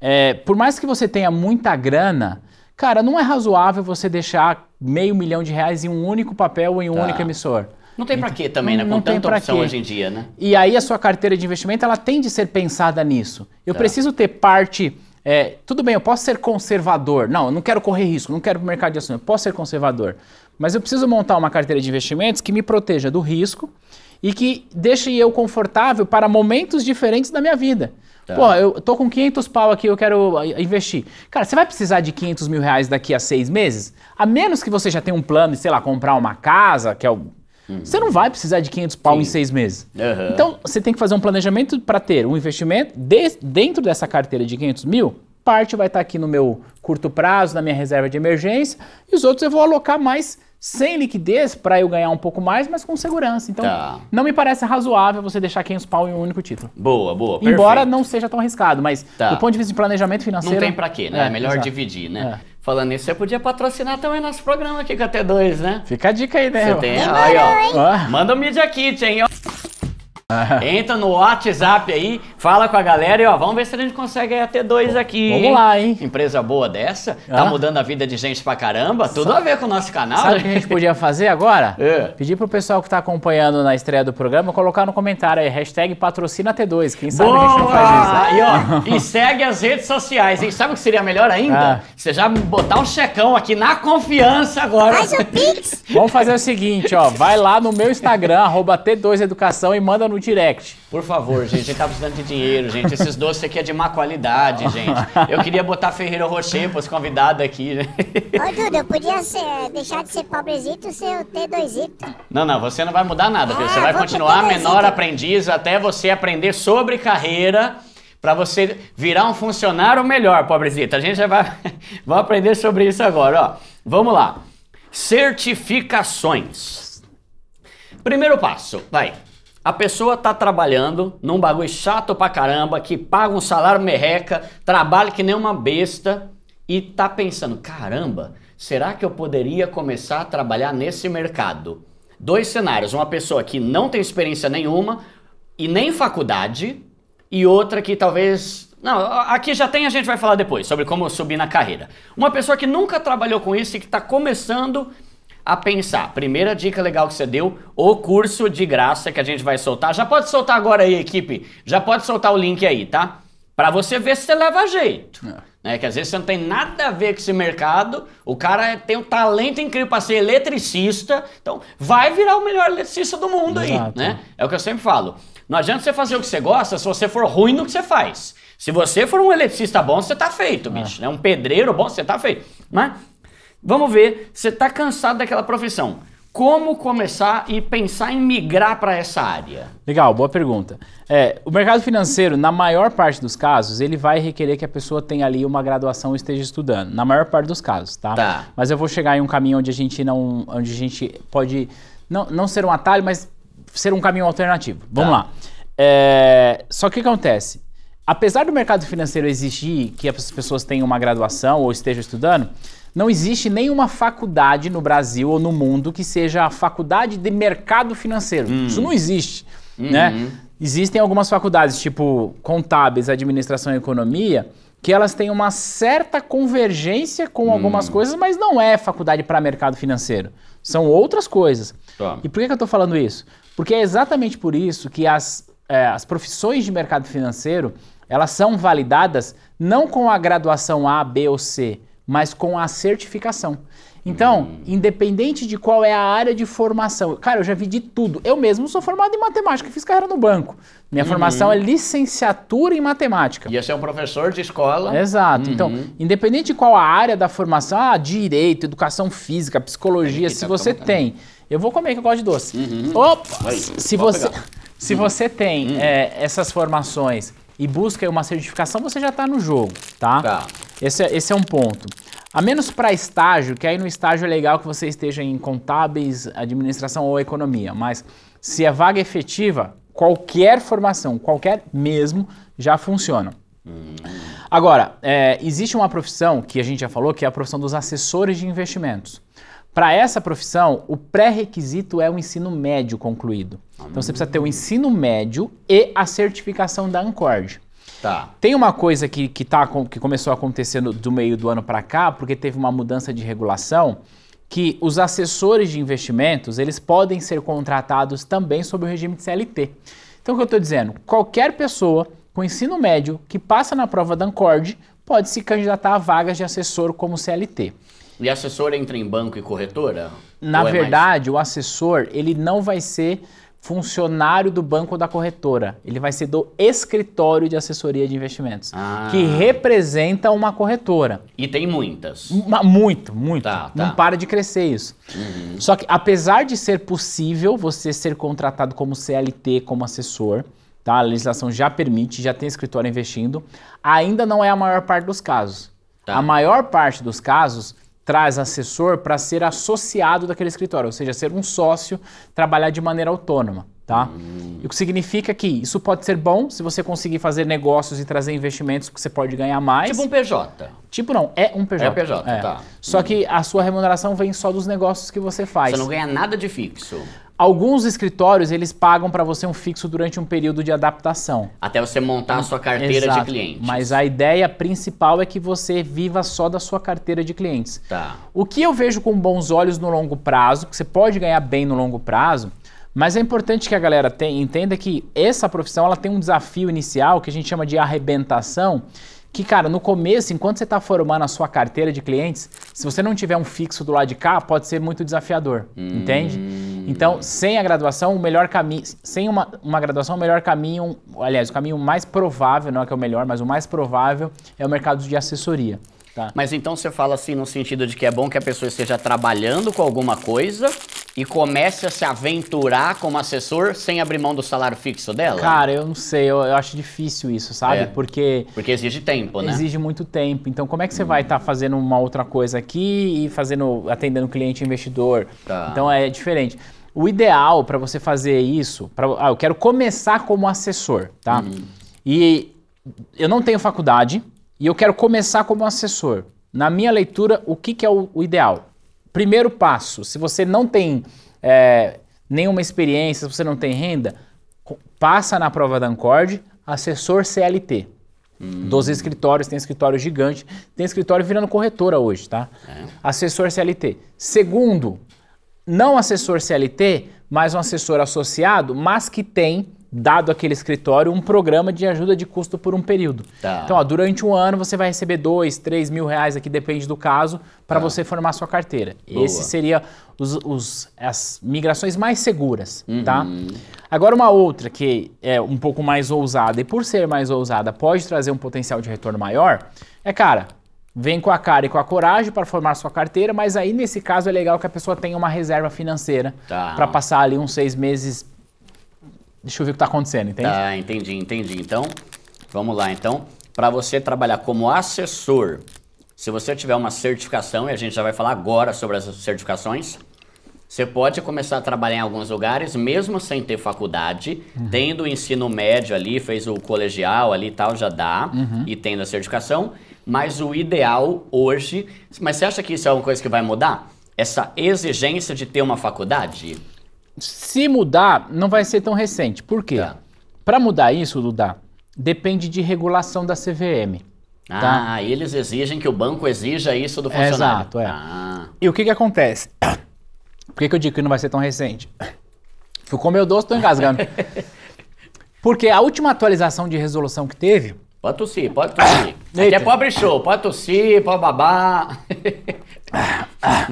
é, por mais que você tenha muita grana, cara, não é razoável você deixar meio milhão de reais em um único papel ou em um tá. único emissor. Não tem para quê também, né? Com não tanta opção quê. hoje em dia, né? E aí a sua carteira de investimento, ela tem de ser pensada nisso. Eu tá. preciso ter parte... É, tudo bem, eu posso ser conservador. Não, eu não quero correr risco, não quero o mercado de ações. Eu posso ser conservador. Mas eu preciso montar uma carteira de investimentos que me proteja do risco e que deixe eu confortável para momentos diferentes da minha vida. Tá. Pô, eu tô com 500 pau aqui, eu quero é, investir. Cara, você vai precisar de 500 mil reais daqui a seis meses? A menos que você já tenha um plano de, sei lá, comprar uma casa, que é o Uhum. Você não vai precisar de 500 pau Sim. em seis meses. Uhum. Então, você tem que fazer um planejamento para ter um investimento de, dentro dessa carteira de 500 mil. Parte vai estar tá aqui no meu curto prazo, na minha reserva de emergência, e os outros eu vou alocar mais sem liquidez para eu ganhar um pouco mais, mas com segurança. Então, tá. não me parece razoável você deixar 500 pau em um único título. Boa, boa. Embora não seja tão arriscado, mas tá. do ponto de vista de planejamento financeiro. Não tem para quê, né? É, é, melhor exato. dividir, né? É. Falando nisso, você podia patrocinar também nosso programa aqui com T2, né? Fica a dica aí, né? Você tem, é aí, ó. Manda o um Media Kit, hein? Entra no WhatsApp aí, fala com a galera e ó, vamos ver se a gente consegue até dois aqui. Vamos lá, hein? Empresa boa dessa, ah. tá mudando a vida de gente pra caramba, tudo a ver com o nosso canal. Sabe o né? que a gente podia fazer agora? É. Pedir pro pessoal que tá acompanhando na estreia do programa colocar no comentário aí, hashtag patrocina T2, quem sabe boa! a gente não faz isso. Né? E, ó, e segue as redes sociais, hein? Sabe o que seria melhor ainda? Ah. Você já botar um checão aqui na confiança agora. Faz o Pix. Vamos fazer o seguinte, ó, vai lá no meu Instagram, T2Educação e manda no no direct. Por favor, gente, a gente tá precisando de dinheiro, gente. Esses doces aqui é de má qualidade, gente. Eu queria botar Ferreiro Rocher pros convidados aqui, né? Ô, Duda, eu podia ser, deixar de ser pobrezito e ser t dois itens. Não, não, você não vai mudar nada, filho. Você ah, vai continuar menor aprendiz até você aprender sobre carreira para você virar um funcionário melhor, pobrezita. A gente já vai, vai aprender sobre isso agora, ó. Vamos lá. Certificações. Primeiro passo, vai. A pessoa tá trabalhando num bagulho chato pra caramba, que paga um salário merreca, trabalha que nem uma besta e tá pensando: caramba, será que eu poderia começar a trabalhar nesse mercado? Dois cenários: uma pessoa que não tem experiência nenhuma e nem faculdade, e outra que talvez. Não, aqui já tem, a gente vai falar depois sobre como subir na carreira. Uma pessoa que nunca trabalhou com isso e que está começando a pensar. Primeira dica legal que você deu, o curso de graça que a gente vai soltar. Já pode soltar agora aí, equipe. Já pode soltar o link aí, tá? Para você ver se você leva jeito. É. Né? Que às vezes você não tem nada a ver com esse mercado, o cara é, tem um talento incrível para ser eletricista, então vai virar o melhor eletricista do mundo Exato. aí, né? É o que eu sempre falo. Não adianta você fazer o que você gosta se você for ruim no que você faz. Se você for um eletricista bom, você tá feito, é. bicho. É. Né? Um pedreiro bom, você tá feito. Mas Vamos ver, você está cansado daquela profissão. Como começar e pensar em migrar para essa área? Legal, boa pergunta. É, o mercado financeiro, na maior parte dos casos, ele vai requerer que a pessoa tenha ali uma graduação e esteja estudando. Na maior parte dos casos, tá? tá. Mas eu vou chegar em um caminho onde a gente não. onde a gente pode. Não, não ser um atalho, mas ser um caminho alternativo. Vamos tá. lá. É, só que o que acontece? Apesar do mercado financeiro exigir que as pessoas tenham uma graduação ou estejam estudando, não existe nenhuma faculdade no Brasil ou no mundo que seja a faculdade de mercado financeiro. Hum. Isso não existe, né? uhum. né? Existem algumas faculdades, tipo contábeis, administração e economia, que elas têm uma certa convergência com algumas hum. coisas, mas não é faculdade para mercado financeiro. São outras coisas. Toma. Tá. E por que, eu estou falando isso? Porque é exatamente por isso que as, é, as profissões de mercado financeiro elas são validadas não com a graduação A, B ou C, mas com a certificação. Então, hum. independente de qual é a área de formação, cara, eu já vi de tudo. Eu mesmo sou formado em matemática, fiz carreira no banco. Minha uhum. formação é licenciatura em matemática. Ia ser é um professor de escola. Exato. Então, uhum. Então, independente de qual a área da formação, ah, direito, educação física, psicologia, se tá você tá tem. Eu vou comer que eu gosto de doce. Uhum. Opa! se você, se você tem uhum. é, essas formações e busca uma certificação, você já está no jogo, tá? tá. Esse, é, esse é um ponto. A menos para estágio, que aí no estágio é legal que você esteja em contábeis, administração ou economia, mas se é vaga efetiva, qualquer formação, qualquer mesmo, já funciona. Hum. Agora, é, existe uma profissão que a gente já falou, que é a profissão dos assessores de investimentos. Para essa profissão, o pré-requisito é o ensino médio concluído. Então você precisa ter o ensino médio e a certificação da Ancord. Tá. Tem uma coisa que, que, tá, que começou acontecendo do meio do ano para cá, porque teve uma mudança de regulação, que os assessores de investimentos eles podem ser contratados também sob o regime de CLT. Então o que eu estou dizendo? Qualquer pessoa com ensino médio que passa na prova da Ancord pode se candidatar a vagas de assessor como CLT. E assessor entra em banco e corretora? Na é verdade, mais? o assessor ele não vai ser funcionário do banco ou da corretora. Ele vai ser do escritório de assessoria de investimentos, ah. que representa uma corretora. E tem muitas. Uma, muito, muito. Tá, tá. Não para de crescer isso. Uhum. Só que apesar de ser possível você ser contratado como CLT, como assessor, tá? A legislação já permite, já tem escritório investindo, ainda não é a maior parte dos casos. Tá. A maior parte dos casos traz assessor para ser associado daquele escritório, ou seja, ser um sócio, trabalhar de maneira autônoma, tá? Hum. O que significa que isso pode ser bom se você conseguir fazer negócios e trazer investimentos que você pode ganhar mais. Tipo um PJ. Tipo não, é um PJ. É um PJ, é. tá. Só hum. que a sua remuneração vem só dos negócios que você faz. Você não ganha nada de fixo. Alguns escritórios eles pagam para você um fixo durante um período de adaptação. Até você montar a sua carteira Exato. de clientes. Mas a ideia principal é que você viva só da sua carteira de clientes. Tá. O que eu vejo com bons olhos no longo prazo, que você pode ganhar bem no longo prazo, mas é importante que a galera entenda que essa profissão ela tem um desafio inicial que a gente chama de arrebentação, que, cara, no começo, enquanto você está formando a sua carteira de clientes, se você não tiver um fixo do lado de cá, pode ser muito desafiador, hum. entende? Então, sem a graduação, o melhor caminho, sem uma, uma graduação, o melhor caminho, aliás, o caminho mais provável, não é que é o melhor, mas o mais provável é o mercado de assessoria. Tá. Mas então você fala assim no sentido de que é bom que a pessoa esteja trabalhando com alguma coisa e comece a se aventurar como assessor sem abrir mão do salário fixo dela? Cara, eu não sei, eu, eu acho difícil isso, sabe? É. Porque. Porque exige tempo, né? Exige muito tempo. Então, como é que você hum. vai estar tá fazendo uma outra coisa aqui e fazendo. atendendo cliente investidor? Tá. Então é diferente. O ideal para você fazer isso, pra, ah, eu quero começar como assessor, tá? Hum. E eu não tenho faculdade e eu quero começar como assessor. Na minha leitura, o que, que é o, o ideal? primeiro passo, se você não tem é, nenhuma experiência, se você não tem renda, passa na prova da Ancord, assessor CLT. Hum. Dos escritórios, tem escritório gigante, tem escritório virando corretora hoje, tá? É. Assessor CLT. Segundo, não assessor CLT, mas um assessor associado, mas que tem dado aquele escritório um programa de ajuda de custo por um período. Tá. Então, ó, durante um ano você vai receber dois, três mil reais aqui, depende do caso, para tá. você formar sua carteira. Esse seria os, os, as migrações mais seguras, tá? uhum. tá? Agora uma outra que é um pouco mais ousada e por ser mais ousada pode trazer um potencial de retorno maior, é cara, Vem com a cara e com a coragem para formar sua carteira, mas aí nesse caso é legal que a pessoa tenha uma reserva financeira tá. para passar ali uns seis meses deixa eu ver o que está acontecendo, entende? Tá, entendi, entendi. Então, vamos lá. Então, para você trabalhar como assessor, se você tiver uma certificação, e a gente já vai falar agora sobre as certificações, você pode começar a trabalhar em alguns lugares, mesmo sem ter faculdade, uhum. tendo o ensino médio ali, fez o colegial ali e tal, já dá, uhum. e tendo a certificação. Mas o ideal hoje. Mas você acha que isso é uma coisa que vai mudar? Essa exigência de ter uma faculdade? se mudar, não vai ser tão recente. Por quê? Tá. Para mudar isso, Dudá, depende de regulação da CVM. Ah, tá? Ah, eles exigem que o banco exija isso do funcionário. Exato, é. Ah. E o que, que acontece? Por que, que eu digo que não vai ser tão recente? Fui comer o doce, tô engasgando. Porque a última atualização de resolução que teve. Pode tossir, pode tossir. Aqui é pobre show, pode tossir, pode babar. Ah, ah.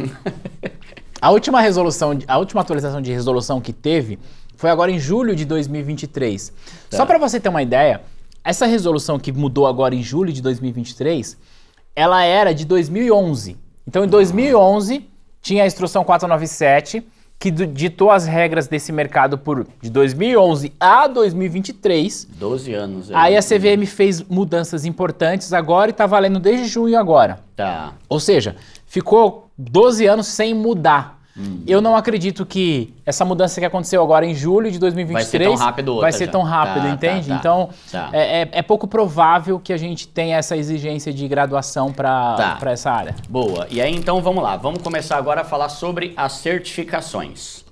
A última resolução, a última atualização de resolução que teve foi agora em julho de 2023. Tá. Só para você ter uma ideia, essa resolução que mudou agora em julho de 2023, ela era de 2011. Então, em 2011 tinha a instrução 497 que ditou as regras desse mercado por de 2011 a 2023. 12 anos. É. Aí a CVM fez mudanças importantes agora e está valendo desde junho agora. Tá. Ou seja, ficou 12 anos sem mudar. Hum. Eu não acredito que essa mudança que aconteceu agora em julho de 2023 vai ser tão rápido, vai ser tão rápido tá, tá entende? Tá, então, tá, então, é, é, pouco provável que a gente tenha essa exigência de graduação para tá. essa área. Boa. E aí, então, vamos lá. Vamos começar agora a falar sobre as certificações.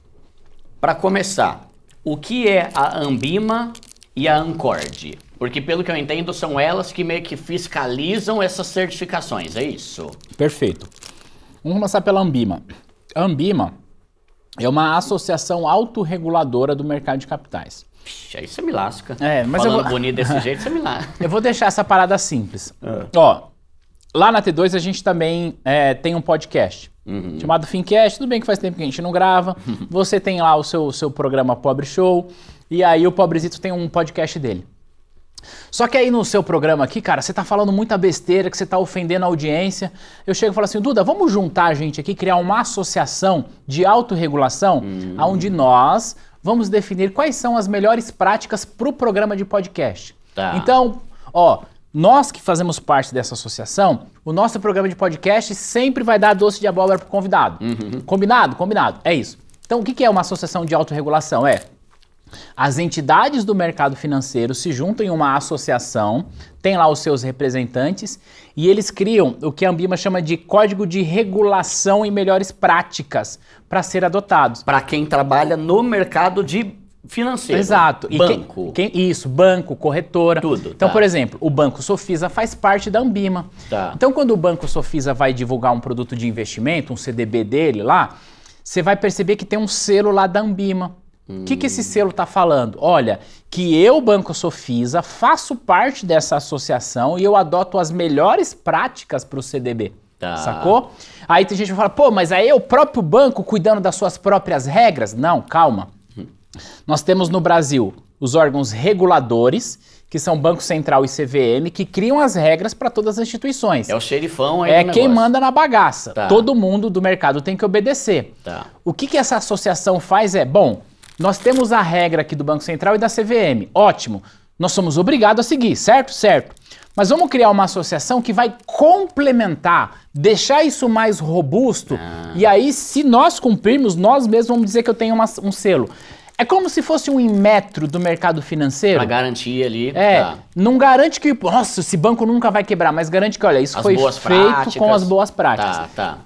Para começar, o que é a Ambima e a Ancord? Porque, pelo que eu entendo, são elas que meio que fiscalizam essas certificações, é isso? Perfeito. Vamos começar pela Ambima. A Ambima é uma associação autorreguladora do mercado de capitais. Pixe, aí você me lasca. É, mas Falando eu vou... bonito desse jeito, você me lasca. Eu vou deixar essa parada simples. É. Ó, lá na T2 a gente também é, tem um podcast uhum. chamado Fincast. Tudo bem que faz tempo que a gente não grava. Você tem lá o seu, seu programa Pobre Show. E aí o Pobrezito tem um podcast dele. Só que aí no seu programa aqui, cara, você tá falando muita besteira, que você tá ofendendo a audiência. Eu chego e falo assim, Duda, vamos juntar a gente aqui, criar uma associação de autorregulação, hum. onde nós vamos definir quais são as melhores práticas pro programa de podcast. Tá. Então, ó, nós que fazemos parte dessa associação, o nosso programa de podcast sempre vai dar doce de abóbora pro convidado. Uhum. Combinado? Combinado. É isso. Então, o que é uma associação de autorregulação? É, as entidades do mercado financeiro se juntam em uma associação, tem lá os seus representantes e eles criam o que a Ambima chama de código de regulação e melhores práticas para ser adotados. Para quem trabalha no mercado de financeiro. Exato. banco. Quem, quem, isso, banco, corretora. Tudo. Então, tá. por exemplo, o Banco Sofisa faz parte da Ambima. Tá. Então, quando o Banco Sofisa vai divulgar um produto de investimento, um CDB dele lá, você vai perceber que tem um selo lá da Ambima. O que, que esse selo está falando? Olha, que eu, Banco Sofisa, faço parte dessa associação e eu adoto as melhores práticas para o CDB. Tá. Sacou? Aí tem gente que fala, pô, mas aí é o próprio banco cuidando das suas próprias regras? Não, calma. Nós temos no Brasil os órgãos reguladores, que são Banco Central e CVM, que criam as regras para todas as instituições. É o xerifão aí É quem manda na bagaça. Tá. Todo mundo do mercado tem que obedecer. Tá. O que, que essa associação faz é, bom, nós temos a regra aqui do Banco Central e da CVM. Ótimo. Nós somos obrigados a seguir, certo? Certo. Mas vamos criar uma associação que vai complementar, deixar isso mais robusto. Ah. E aí, se nós cumprirmos, nós mesmos vamos dizer que eu tenho uma, um selo. É como se fosse um metro do mercado financeiro. Pra garantir ali. É. Tá. Não garante que, nossa, esse banco nunca vai quebrar, mas garante que, olha, isso as foi feito práticas. com as boas tá, práticas. Tá, tá.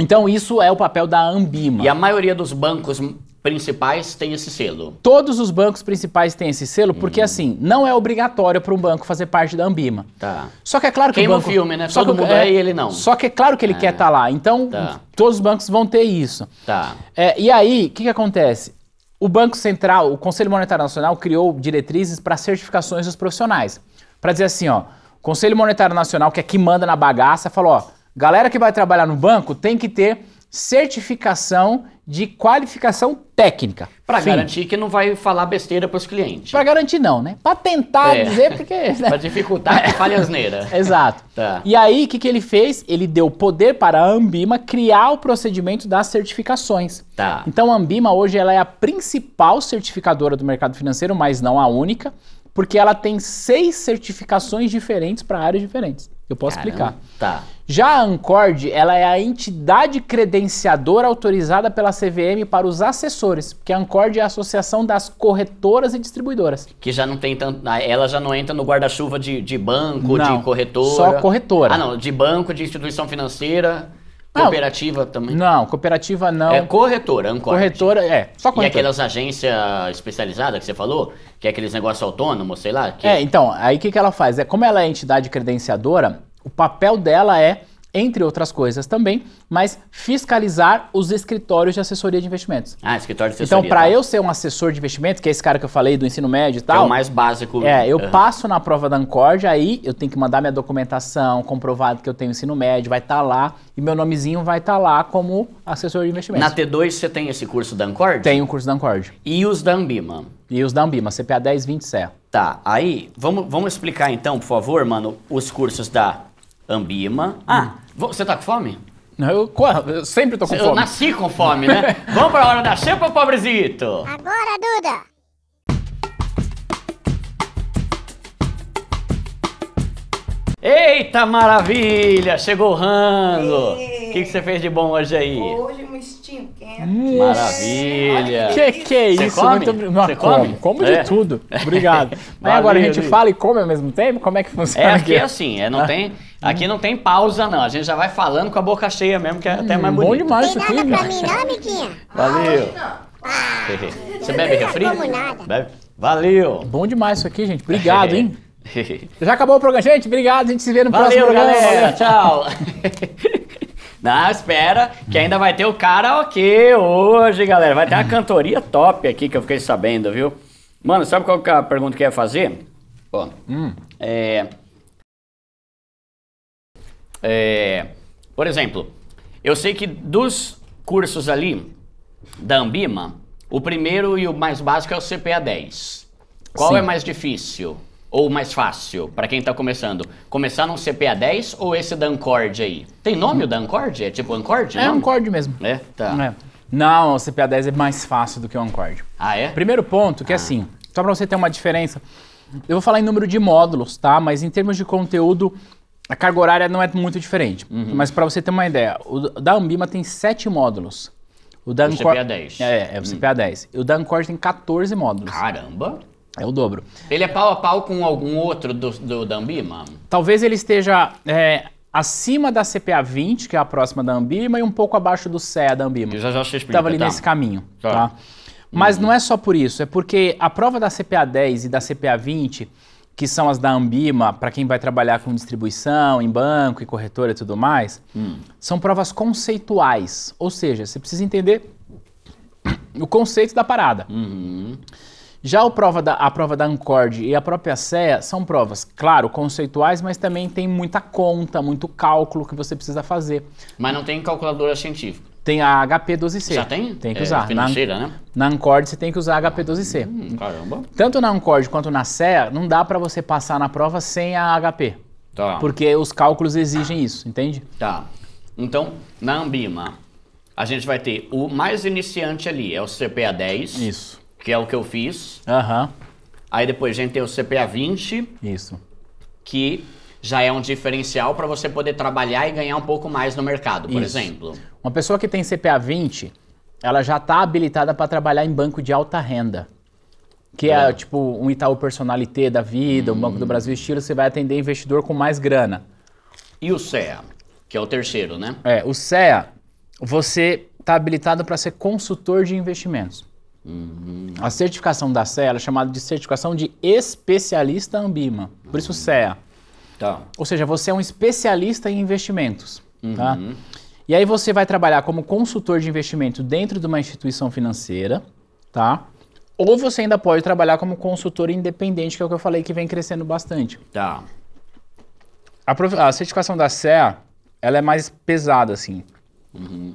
Então, isso é o papel da Ambima. E a maioria dos bancos principais têm esse selo. Todos os bancos principais têm esse selo, porque hum. assim, não é obrigatório para um banco fazer parte da Ambima. Tá. Só que é claro que Queima o banco... filme, né? Só Todo que, mundo é, é, e ele não. Só que é claro que ele é. quer estar tá lá. Então, tá. todos os bancos vão ter isso. Tá. É, e aí, o que, que acontece? O Banco Central, o Conselho Monetário Nacional criou diretrizes para certificações dos profissionais. Para dizer assim, ó, o Conselho Monetário Nacional, que é que manda na bagaça, falou, ó, galera que vai trabalhar no banco tem que ter certificação de qualificação técnica. Para garantir que não vai falar besteira para os clientes. Para garantir não, né? Para tentar é. dizer porque... Né? para dificultar que fale asneira. Exato. Tá. E aí, o que, que ele fez? Ele deu poder para a Ambima criar o procedimento das certificações. Tá. Então, a Ambima hoje ela é a principal certificadora do mercado financeiro, mas não a única, porque ela tem seis certificações diferentes para áreas diferentes. Eu posso Caramba. explicar. Tá. Já a Ancord, ela é a entidade credenciadora autorizada pela CVM para os assessores, porque a Ancord é a Associação das Corretoras e Distribuidoras. Que já não tem tanto. Ah, ela já não entra no guarda-chuva de, de banco, não, de corretora. Só corretora. Ah, não, de banco, de instituição financeira. Cooperativa também? Não, cooperativa não. É corretora, Ancora. Corretora, é. Só corretora. E aquelas agências especializadas que você falou? Que é aqueles negócios autônomos, sei lá? Que... É, então, aí o que, que ela faz? É, como ela é entidade credenciadora, o papel dela é entre outras coisas também, mas fiscalizar os escritórios de assessoria de investimentos. Ah, escritório de então, assessoria. Então, para tá. eu ser um assessor de investimento, que é esse cara que eu falei do ensino médio e tal. É o mais básico. É, eu uhum. passo na prova da Ancord, aí eu tenho que mandar minha documentação, comprovado que eu tenho ensino médio, vai estar tá lá, e meu nomezinho vai estar tá lá como assessor de investimentos. Na T2 você tem esse curso da Ancord? Tem o curso da Ancord. E os da Ambima? E os da Ambima, CPA 1020 CE. Tá, aí vamos, vamos explicar então, por favor, mano, os cursos da Ambima. Ah, hum. você tá com fome? Eu, eu sempre tô com eu fome. Eu nasci com fome, né? Vamos pra hora da xepa, pobrezito! Agora, Duda! Eita maravilha! Chegou o Rando! O que, você fez de bom hoje aí? Hoje um steam quente. Maravilha! Que que é isso? Você come? Muito... Não, você como, come? de é. tudo. Obrigado. Mas agora a gente fala e come ao mesmo tempo? Como é que funciona? É aqui, aqui? É assim, é, não ah. tem, aqui não tem pausa não. A gente já vai falando com a boca cheia mesmo, que é até hum, mais bonito. bom demais isso aqui, pra mim não, amiguinha? Valeu! Ah, você bebe refri? Não como nada. Bebe? Valeu! Bom demais isso aqui, gente. Obrigado, hein? Já acabou o programa, gente? Obrigado, a gente se vê no Valeu, próximo programa. galera, tchau. Não, espera, que ainda vai ter o karaokê hoje, galera. Vai ter uma cantoria top aqui que eu fiquei sabendo, viu? Mano, sabe qual que é a pergunta que eu ia fazer? Ó, hum. é, é, Por exemplo, eu sei que dos cursos ali da Ambima, o primeiro e o mais básico é o CPA 10. Qual Sim. é mais difícil? Ou mais fácil, para quem tá começando, começar num CPA 10 ou esse da Ancord aí? Tem nome o da Ancord? É tipo Ancord? É Ancord mesmo. É, tá. É. Não, o CPA 10 é mais fácil do que o Ancord. Ah, é? Primeiro ponto, que ah. assim, só para você ter uma diferença, eu vou falar em número de módulos, tá? Mas em termos de conteúdo, a carga horária não é muito diferente. Uhum. Mas para você ter uma ideia, o da Ambima tem 7 módulos. O da Ancor... CPA 10. É, é o CPA 10. Hum. E o da Ancor tem 14 módulos. Caramba! É o dobro. Ele é pau a pau com algum outro do, do da Ambima? Talvez ele esteja é, acima da CPA 20, que é a próxima da Ambima, e um pouco abaixo do CEA da Ambima. Eu já já explico. Estava ali tá. nesse caminho. Tá. tá? Mas uhum. não é só por isso, é porque a prova da CPA 10 e da CPA 20, que são as da Ambima, para quem vai trabalhar com distribuição, em banco e corretora e tudo mais, hum. são provas conceituais. Ou seja, você precisa entender o conceito da parada. Uhum. Já prova da, a prova da Ancord e a própria CEA são provas, claro, conceituais, mas também tem muita conta, muito cálculo que você precisa fazer. Mas não tem calculadora científica. Tem a HP12C. Já tem? Tem que é, usar. Financeira, na, né? Na Ancord você tem que usar a HP12C. Hum, caramba. Tanto na Ancord quanto na CEA, não dá para você passar na prova sem a HP. Tá. Porque os cálculos exigem ah. isso, entende? Tá. Então, na Ambima, a gente vai ter o mais iniciante ali, é o CPA 10. Isso que é o que eu fiz. Aham. Aí depois a gente tem o CPA 20, Isso. que já é um diferencial para você poder trabalhar e ganhar um pouco mais no mercado, por Isso. exemplo. Uma pessoa que tem CPA 20, ela já está habilitada para trabalhar em banco de alta renda. Que é, tipo um Itaú Personalité da vida, um Banco do hum. Brasil Estilo, você vai atender investidor com mais grana. E o CEA, que é o terceiro, né? É, o CEA, você está habilitado para ser consultor de investimentos. Uhum. A certificação da CEA é chamada de certificação de especialista Ambima, por isso CEA. Tá. Ou seja, você é um especialista em investimentos. Uhum. Tá? E aí você vai trabalhar como consultor de investimento dentro de uma instituição financeira, tá? Ou você ainda pode trabalhar como consultor independente, que é o que eu falei que vem crescendo bastante. Tá. A, a certificação da CEA, ela é mais pesada, assim. Uhum.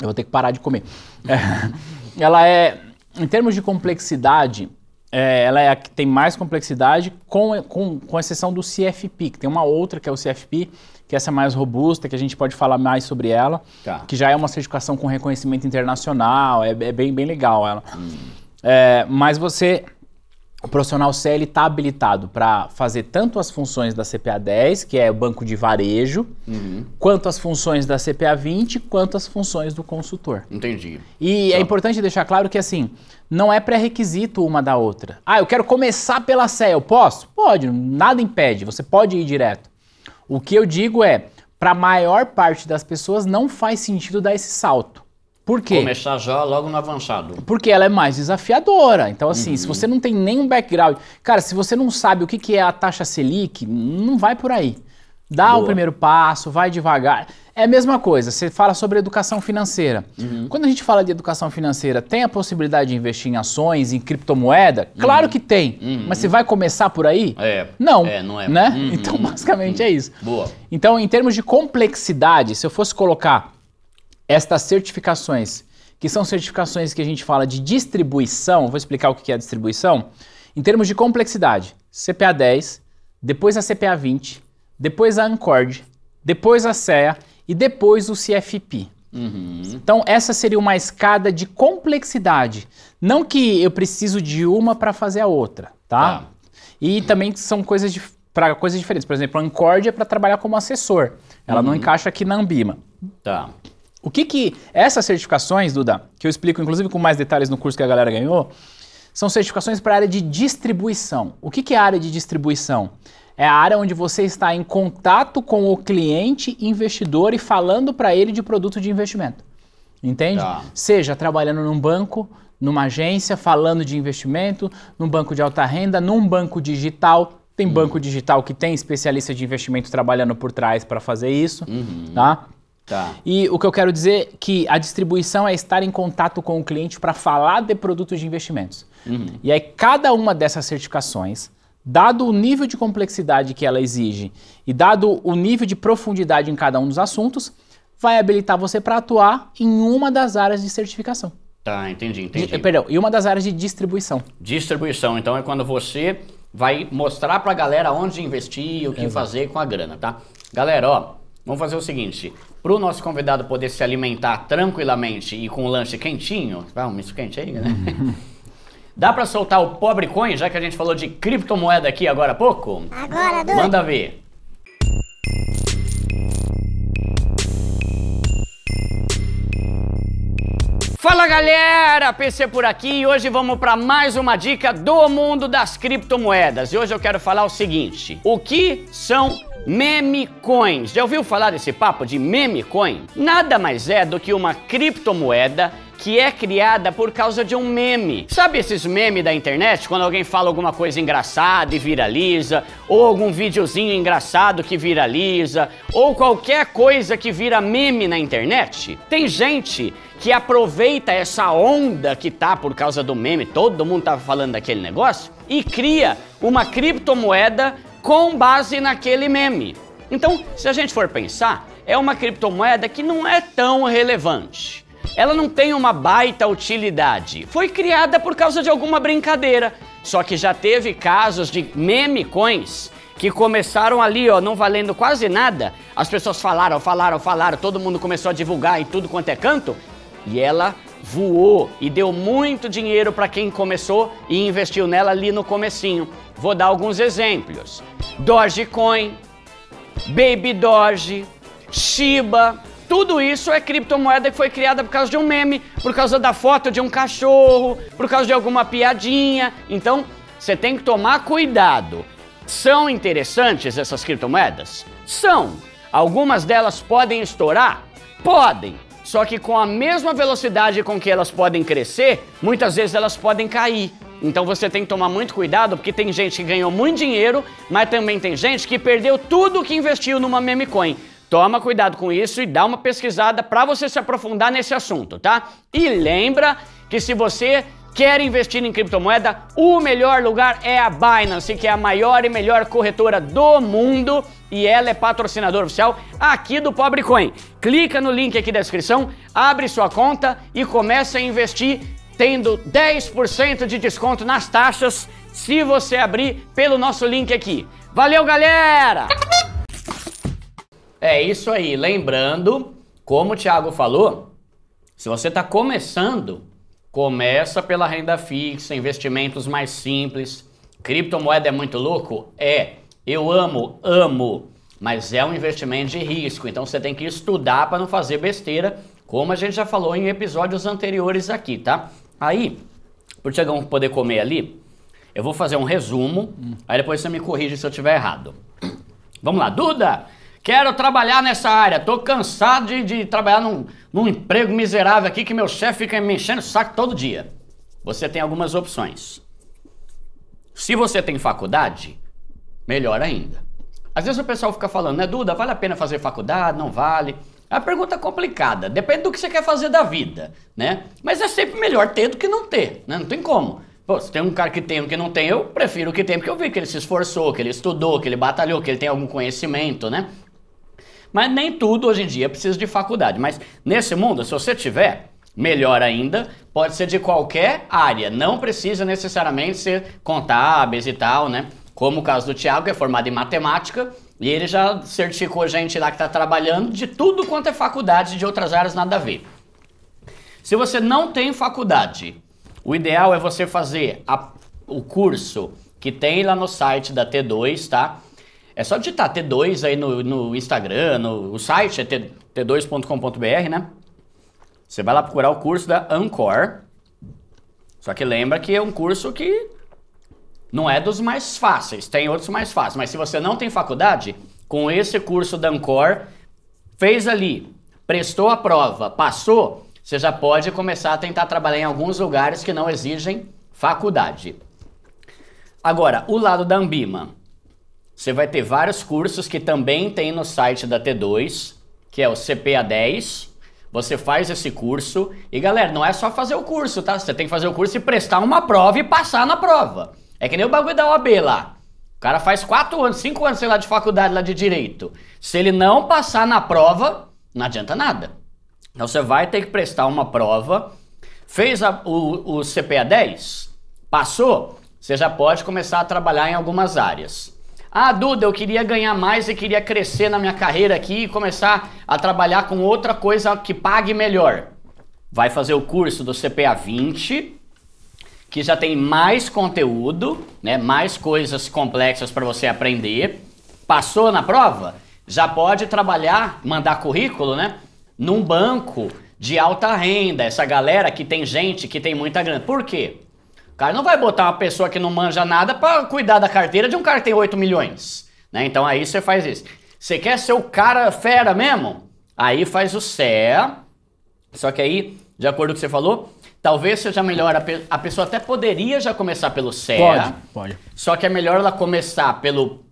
Eu vou ter que parar de comer. É. ela é, em termos de complexidade, é, ela é a que tem mais complexidade, com, com, com exceção do CFP, que tem uma outra que é o CFP, que essa é mais robusta, que a gente pode falar mais sobre ela, tá. que já é uma certificação com reconhecimento internacional, é, é bem, bem legal ela. Hum. É, mas você o profissional CL está habilitado para fazer tanto as funções da CPA 10, que é o banco de varejo, uhum. quanto as funções da CPA 20, quanto as funções do consultor. Entendi. E então. é tá. importante deixar claro que, assim, não é pré-requisito uma da outra. Ah, eu quero começar pela CE, eu posso? Pode, nada impede, você pode ir direto. O que eu digo é, para a maior parte das pessoas não faz sentido dar esse salto. Por quê? Começar já logo no avançado. Porque ela é mais desafiadora. Então, assim, uhum. se você não tem nenhum background. Cara, se você não sabe o que, é a taxa Selic, não vai por aí. Dá Boa. o primeiro passo, vai devagar. É a mesma coisa, você fala sobre educação financeira. Uhum. Quando a gente fala de educação financeira, tem a possibilidade de investir em ações, em criptomoeda? Claro uhum. que tem, uhum. mas você vai começar por aí? É. Não. É, não é. Né? Uhum. Então, basicamente é isso. Boa. Então, em termos de complexidade, se eu fosse colocar estas certificações, que são certificações que a gente fala de distribuição, vou explicar o que é a distribuição, em termos de complexidade, CPA 10, depois a CPA 20, depois a Ancord, depois a CEA e depois o CFP. Uhum. Então, essa seria uma escada de complexidade. Não que eu preciso de uma para fazer a outra, tá? tá. E uhum. também são coisas para coisas diferentes. Por exemplo, a Ancord é para trabalhar como assessor. Ela uhum. não encaixa aqui na Ambima. Tá. O que que essas certificações, Duda, que eu explico inclusive com mais detalhes no curso que a galera ganhou, são certificações para a área de distribuição. O que, que é a área de distribuição? É a área onde você está em contato com o cliente investidor e falando para ele de produto de investimento. Entende? Tá. Seja trabalhando num banco, numa agência, falando de investimento, num banco de alta renda, num banco digital, tem uhum. banco digital que tem especialista de investimento trabalhando por trás para fazer isso, uhum. tá? Tá. E o que eu quero dizer é que a distribuição é estar em contato com o cliente para falar de produtos de investimentos. Uhum. E aí, cada uma dessas certificações, dado o nível de complexidade que ela exige e dado o nível de profundidade em cada um dos assuntos, vai habilitar você para atuar em uma das áreas de certificação. Tá, entendi, entendi. De, perdão, e uma das áreas de distribuição. Distribuição, então é quando você vai mostrar para a galera onde investir e o que Exato. fazer com a grana, tá? Galera, ó, Vamos fazer o seguinte: para o nosso convidado poder se alimentar tranquilamente e com um lanche quentinho, vai um misto quente aí, né? Dá para soltar o pobre coin, já que a gente falou de criptomoeda aqui agora há pouco? Agora, doido. Manda ver. Fala galera, PC por aqui e hoje vamos para mais uma dica do mundo das criptomoedas. E hoje eu quero falar o seguinte: o que são Meme coins. Já ouviu falar desse papo de meme coin? Nada mais é do que uma criptomoeda que é criada por causa de um meme. Sabe esses memes da internet, quando alguém fala alguma coisa engraçada e viraliza, ou algum videozinho engraçado que viraliza, ou qualquer coisa que vira meme na internet? Tem gente que aproveita essa onda que tá por causa do meme, todo mundo tá falando daquele negócio, e cria uma criptomoeda com base naquele meme. Então, se a gente for pensar, é uma criptomoeda que não é tão relevante. Ela não tem uma baita utilidade. Foi criada por causa de alguma brincadeira. Só que já teve casos de meme coins que começaram ali, ó, não valendo quase nada. As pessoas falaram, falaram, falaram, todo mundo começou a divulgar em tudo quanto é canto. E ela voou e deu muito dinheiro para quem começou e investiu nela ali no comecinho. Vou dar alguns exemplos. Dogecoin, Baby Doge, Shiba, tudo isso é criptomoeda que foi criada por causa de um meme, por causa da foto de um cachorro, por causa de alguma piadinha. Então, você tem que tomar cuidado. São interessantes essas criptomoedas? São. Algumas delas podem estourar? Podem. Só que com a mesma velocidade com que elas podem crescer, muitas vezes elas podem cair. Então você tem que tomar muito cuidado, porque tem gente que ganhou muito dinheiro, mas também tem gente que perdeu tudo que investiu numa meme coin. Toma cuidado com isso e dá uma pesquisada para você se aprofundar nesse assunto, tá? E lembra que se você Quer investir em criptomoeda? O melhor lugar é a Binance, que é a maior e melhor corretora do mundo e ela é patrocinadora oficial aqui do Pobre Coin. Clica no link aqui da descrição, abre sua conta e começa a investir tendo 10% de desconto nas taxas se você abrir pelo nosso link aqui. Valeu, galera! É isso aí, lembrando, como o Thiago falou, se você está começando Começa pela renda fixa, investimentos mais simples. Criptomoeda é muito louco? É. Eu amo, amo. Mas é um investimento de risco, então você tem que estudar para não fazer besteira, como a gente já falou em episódios anteriores aqui, tá? Aí, por Tiagão poder comer ali, eu vou fazer um resumo, aí depois você me corrige se eu estiver errado. Vamos lá, Duda! Quero trabalhar nessa área. Tô cansado de, de trabalhar num, num emprego miserável aqui que meu chefe fica me enchendo o saco todo dia. Você tem algumas opções. Se você tem faculdade, melhor ainda. Às vezes o pessoal fica falando, né, Duda, vale a pena fazer faculdade? Não vale? É uma pergunta complicada. Depende do que você quer fazer da vida, né? Mas é sempre melhor ter do que não ter, né? Não tem como. Pô, se tem um cara que tem um que não tem, eu prefiro o que tem, porque eu vi que ele se esforçou, que ele estudou, que ele batalhou, que ele tem algum conhecimento, né? Mas nem tudo hoje em dia precisa de faculdade. Mas nesse mundo, se você tiver, Melhor ainda, pode ser de qualquer área, não precisa necessariamente ser contábeis e tal, né? Como o caso do Thiago, que é formado em matemática, e ele já certificou gente lá que está trabalhando de tudo quanto é faculdade de outras áreas, nada a ver. Se você não tem faculdade, o ideal é você fazer a, o curso que tem lá no site da T2, tá? É só digitar T2 aí no, no Instagram, no site é t2.com.br, né? Você vai lá procurar o curso da Ancor. Só que lembra que é um curso que não é dos mais fáceis, tem outros mais fáceis. Mas se você não tem faculdade, com esse curso da Ancor, fez ali, prestou a prova, passou, você já pode começar a tentar trabalhar em alguns lugares que não exigem faculdade. Agora, o lado da Ambima. Você vai ter vários cursos que também tem no site da T2, que é o CPA10. Você faz esse curso e galera, não é só fazer o curso, tá? Você tem que fazer o curso e prestar uma prova e passar na prova. É que nem o bagulho da OAB lá. O cara faz 4 anos, 5 anos, sei lá, de faculdade lá de direito. Se ele não passar na prova, não adianta nada. Então você vai ter que prestar uma prova. Fez a, o, o CPA 10? Passou? Você já pode começar a trabalhar em algumas áreas. Ah, Duda, eu queria ganhar mais e queria crescer na minha carreira aqui e começar a trabalhar com outra coisa que pague melhor. Vai fazer o curso do CPA 20, que já tem mais conteúdo, né? Mais coisas complexas para você aprender. Passou na prova? Já pode trabalhar, mandar currículo, né? Num banco de alta renda, essa galera que tem gente que tem muita grana. Por quê? cara não vai botar uma pessoa que não manja nada para cuidar da carteira de um cara que tem 8 milhões. Né? Então aí você faz isso. Você quer ser o cara fera mesmo? Aí faz o CE. Só que aí, de acordo com o que você falou, talvez seja melhor. A, pe a pessoa até poderia já começar pelo CE. Pode, pode. Só que é melhor ela começar pelo.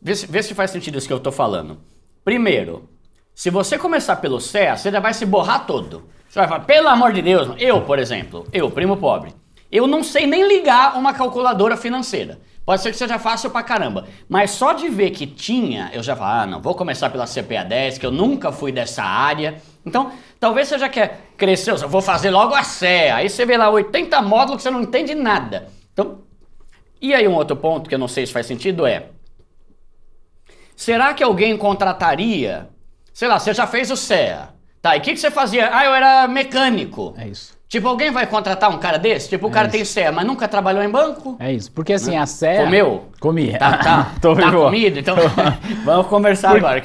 Vê se, vê se faz sentido isso que eu tô falando. Primeiro, se você começar pelo CE, você já vai se borrar todo. Você vai falar, pelo amor de Deus, eu, por exemplo, eu, primo pobre. Eu não sei nem ligar uma calculadora financeira. Pode ser que seja fácil pra caramba, mas só de ver que tinha, eu já falo, ah, não, vou começar pela CPA 10, que eu nunca fui dessa área. Então, talvez você já quer é, crescer, eu vou fazer logo a CE. Aí você vê lá 80 módulos que você não entende nada. Então, e aí um outro ponto que eu não sei se faz sentido é: será que alguém contrataria? Sei lá, você já fez o CEA. Tá, e o que, que você fazia? Ah, eu era mecânico. É isso. Tipo, alguém vai contratar um cara desse? Tipo, o é cara é tem CEA, mas nunca trabalhou em banco? É isso, porque assim, né? a CEA... Comeu? Comi. Tá, tá, Tô tá comido, então... Vamos conversar agora.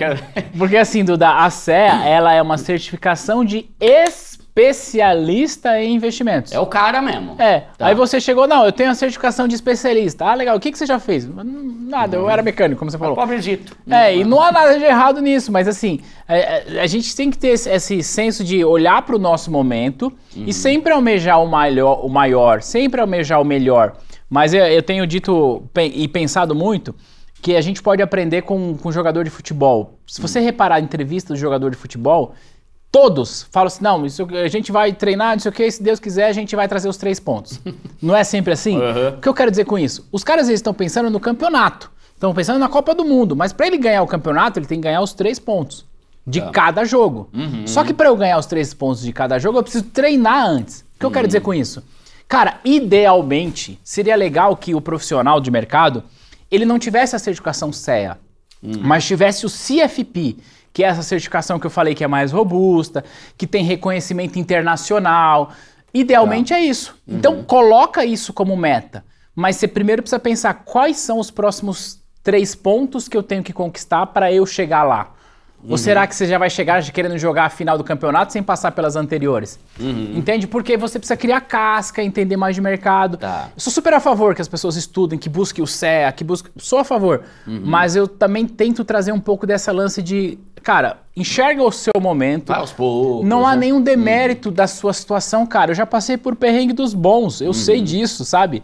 Porque assim, Duda, a CEA, ela é uma certificação de especialização especialista em investimentos. É o cara mesmo. É. Tá. Aí você chegou, não, eu tenho a certificação de especialista. Ah, legal, o que, que você já fez? Nada, hum. eu era mecânico, como você falou. dito É, hum. e não há nada de errado nisso, mas assim, a, é, é, a gente tem que ter esse, senso de olhar para o nosso momento hum. e uhum. sempre almejar o maior, o maior, sempre almejar o melhor. Mas eu, eu tenho dito e pensado muito que a gente pode aprender com, com jogador de futebol. Se você uhum. reparar a entrevista do jogador de futebol, todos falam assim: não, isso, a gente vai treinar, não sei o que, se Deus quiser, a gente vai trazer os três pontos. não é sempre assim? Uhum. O que eu quero dizer com isso? Os caras eles estão pensando no campeonato, estão pensando na Copa do Mundo, mas para ele ganhar o campeonato, ele tem que ganhar os três pontos de é. cada jogo. Uhum. Só que para eu ganhar os três pontos de cada jogo, eu preciso treinar antes. O que eu uhum. quero dizer uhum. com isso? Cara, idealmente, seria legal que o profissional de mercado ele não tivesse a certificação CEA, uhum. mas tivesse o CFP, que é essa certificação que eu falei que é mais robusta, que tem reconhecimento internacional. Idealmente tá. é isso. Uhum. Então coloca isso como meta. Mas você primeiro precisa pensar quais são os próximos três pontos que eu tenho que conquistar para eu chegar lá. Uhum. Ou será que você já vai chegar querendo jogar a final do campeonato sem passar pelas anteriores? Uhum. Entende? Porque você precisa criar casca, entender mais de mercado. Tá. Eu sou super a favor que as pessoas estudem, que busquem o CEA, que busquem. Sou a favor. Uhum. Mas eu também tento trazer um pouco dessa lance de. Cara, enxerga o seu momento. aos poucos, não há né? nenhum uhum. demérito da sua situação, cara. Eu já passei por perrengue dos bons, eu uhum. sei disso, sabe?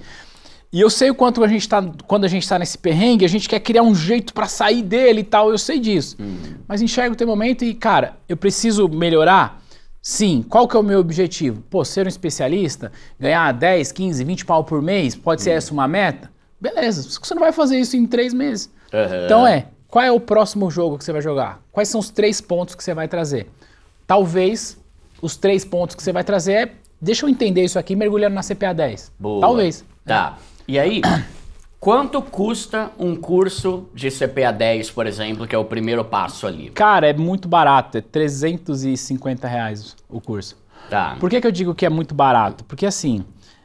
E eu sei o quanto a gente tá, quando a gente está nesse perrengue, a gente quer criar um jeito para sair dele e tal, eu sei disso. Uhum. Mas enxerga o teu momento e, cara, eu preciso melhorar? Sim. Qual que é o meu objetivo? Pô, ser um especialista? Ganhar 10, 15, 20 pau por mês? Pode ser uhum. essa uma meta? Beleza, você não vai fazer isso em três meses. Uhum. Então é, qual é o próximo jogo que você vai jogar? Quais são os três pontos que você vai trazer? Talvez os três pontos que você vai trazer é, deixa eu entender isso aqui mergulhando na CPA 10. Boa. Talvez. Tá. É. E aí, quanto custa um curso de CPA 10, por exemplo, que é o primeiro passo ali? Cara, é muito barato, é 350 reais o curso. Tá. Por que, que eu digo que é muito barato? Porque assim,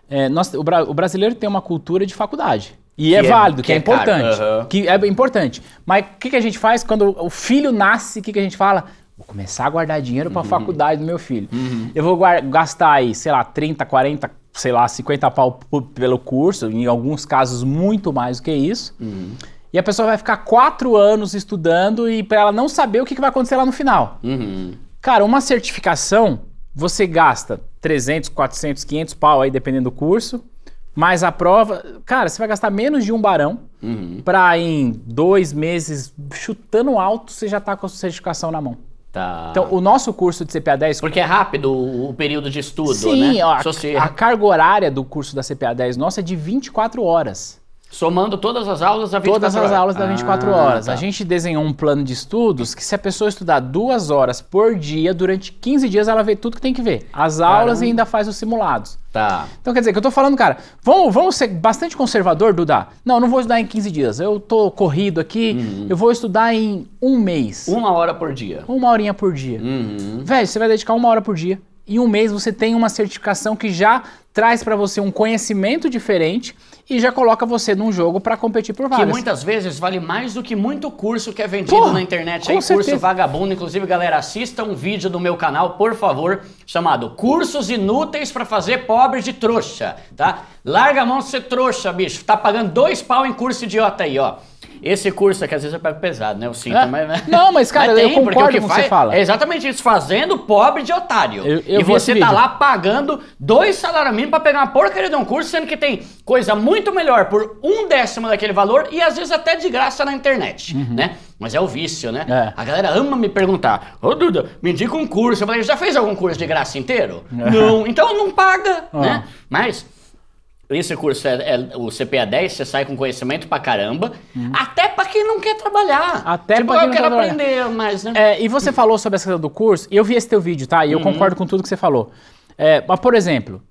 é, nós, o, o brasileiro tem uma cultura de faculdade. E é, é válido, que, que é, é, importante. Uhum. Que é importante. Mas o que, que, a gente faz quando o filho nasce? O que, que a gente fala? Vou começar a guardar dinheiro para a uhum. faculdade do meu filho. Uhum. Eu vou gastar aí, sei lá, 30, 40, sei lá, 50 pau pelo curso, em alguns casos muito mais do que isso. Uhum. E a pessoa vai ficar quatro anos estudando e para ela não saber o que, que, vai acontecer lá no final. Uhum. Cara, uma certificação, você gasta 300, 400, 500 pau aí, dependendo do curso. Mais a prova, cara, você vai gastar menos de um barão uhum. para em dois meses, chutando alto, você já está com a sua certificação na mão. Tá. Então, o nosso curso de CPA 10. Porque é rápido o período de estudo, Sim, né? Sim, a, você... a carga horária do curso da CPA 10 nossa é de 24 horas. Somando todas as aulas da 24 Todas as horas. aulas da 24 ah, horas. Tá. A gente desenhou um plano de estudos que se a pessoa estudar duas horas por dia, durante 15 dias ela vê tudo que tem que ver. As aulas Caramba. e ainda faz os simulados. Tá. Então quer dizer que eu tô falando, cara, vamos, vamos ser bastante conservador, Duda? Não, não vou estudar em 15 dias. Eu tô corrido aqui, uhum. eu vou estudar em um mês. Uma hora por dia. Uma horinha por dia. Uhum. Velho, você vai dedicar uma hora por dia. Em um mês você tem uma certificação que já traz para você um conhecimento diferente e já coloca você num jogo para competir por vagas. Que muitas vezes vale mais do que muito curso que é vendido Porra, na internet. Aí, curso vagabundo. Inclusive, galera, assista um vídeo do meu canal, por favor, chamado Cursos Inúteis para Fazer Pobre de Trouxa, tá? Larga a mão de ser trouxa, bicho. Tá pagando dois pau em curso idiota aí, ó. Esse curso aqui, às vezes eu pego pesado, né? Eu sinto, é. mas... Né? Não, mas cara, mas tem, eu concordo o que com faz, você fala. É exatamente isso, fazendo pobre de otário. Eu, eu e você tá lá pagando dois salários mínimos pra pegar uma porcaria de um curso, sendo que tem coisa muito melhor por um décimo daquele valor e às vezes até de graça na internet, uhum. né? Mas é o vício, né? É. A galera ama me perguntar, ô oh, Duda, me indica um curso. Eu falei, já fez algum curso de graça inteiro? É. Não. Então não paga, ah. né? Mas esse curso é, é, o CPA 10, é você sai com conhecimento pra caramba, uhum. até pra quem não quer trabalhar. Até tipo, pra quem eu não quero trabalhar. aprender mais, né? É, e você falou sobre essa coisa do curso, eu vi esse teu vídeo, tá? E eu uhum. concordo com tudo que você falou. É, mas, por exemplo,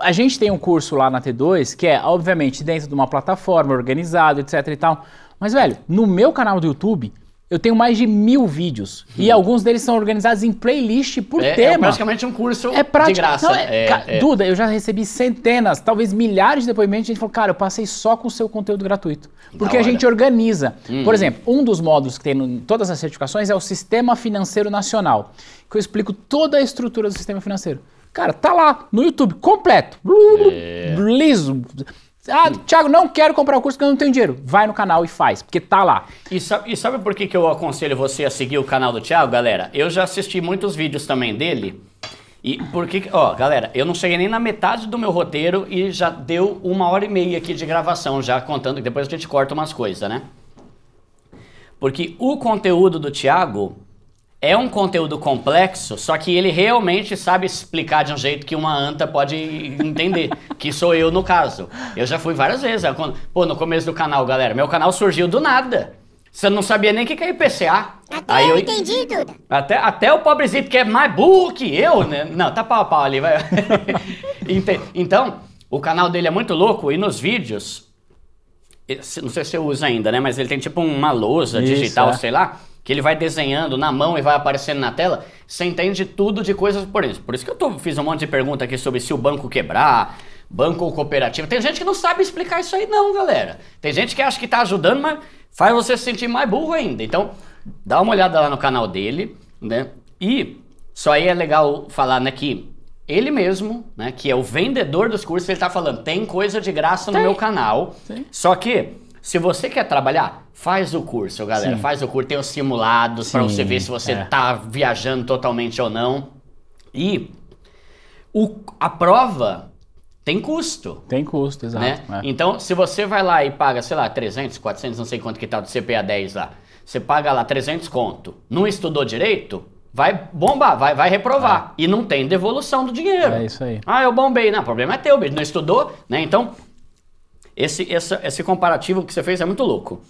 a gente tem um curso lá na T2 que é, obviamente, dentro de uma plataforma, organizado, etc e tal. Mas, velho, no meu canal do YouTube, eu tenho mais de mil vídeos. Hum. E alguns deles são organizados em playlist por é, é tema. É praticamente um curso é de graça. Não, é, é, é, Duda, eu já recebi centenas, talvez milhares de depoimentos. A gente falou, cara, eu passei só com o seu conteúdo gratuito. Porque a gente organiza. Hum. Por exemplo, um dos módulos que tem em todas as certificações é o Sistema Financeiro Nacional. Que eu explico toda a estrutura do sistema financeiro. Cara, tá lá no YouTube, completo. É. Liso. Ah, Thiago, não quero comprar o curso porque eu não tenho dinheiro. Vai no canal e faz, porque tá lá. E sabe, e sabe por que, que eu aconselho você a seguir o canal do Thiago, galera? Eu já assisti muitos vídeos também dele. E porque, ó, galera, eu não cheguei nem na metade do meu roteiro e já deu uma hora e meia aqui de gravação, já contando que depois a gente corta umas coisas, né? Porque o conteúdo do Thiago é um conteúdo complexo, só que ele realmente sabe explicar de um jeito que uma anta pode entender, que sou eu no caso. Eu já fui várias vezes. Né? Quando, pô, no começo do canal, galera, meu canal surgiu do nada. Você não sabia nem o que, que é IPCA. Até Aí eu, entendi, Duda. Até, até o pobrezinho que é mais burro que eu, né? Não, tá pau a pau ali. Vai. então, o canal dele é muito louco e nos vídeos, não sei se você usa ainda, né? Mas ele tem tipo uma lousa Isso, digital, é. sei lá que ele vai desenhando na mão e vai aparecendo na tela, você entende tudo de coisas por isso. Por isso que eu tô, fiz um monte de pergunta aqui sobre se o banco quebrar, banco ou cooperativa. Tem gente que não sabe explicar isso aí não, galera. Tem gente que acha que tá ajudando, mas faz você se sentir mais burro ainda. Então, dá uma olhada lá no canal dele, né? E só aí é legal falar, né, que ele mesmo, né, que é o vendedor dos cursos, ele tá falando, tem coisa de graça tem. no meu canal. Sim. Só que se você quer trabalhar, faz o curso, galera. Sim. Faz o curso, tem os simulados para você ver se você é. tá viajando totalmente ou não. E o, a prova tem custo. Tem custo, exato. Né? É. Então, se você vai lá e paga, sei lá, 300, 400, não sei quanto que tá do CPA 10 lá, você paga lá 300 conto, não estudou direito, vai bombar, vai, vai reprovar. É. E não tem devolução do dinheiro. É isso aí. Ah, eu bombei. Não, o problema é teu, bicho. Não estudou, né? Então, esse, esse, esse comparativo que você fez é muito louco.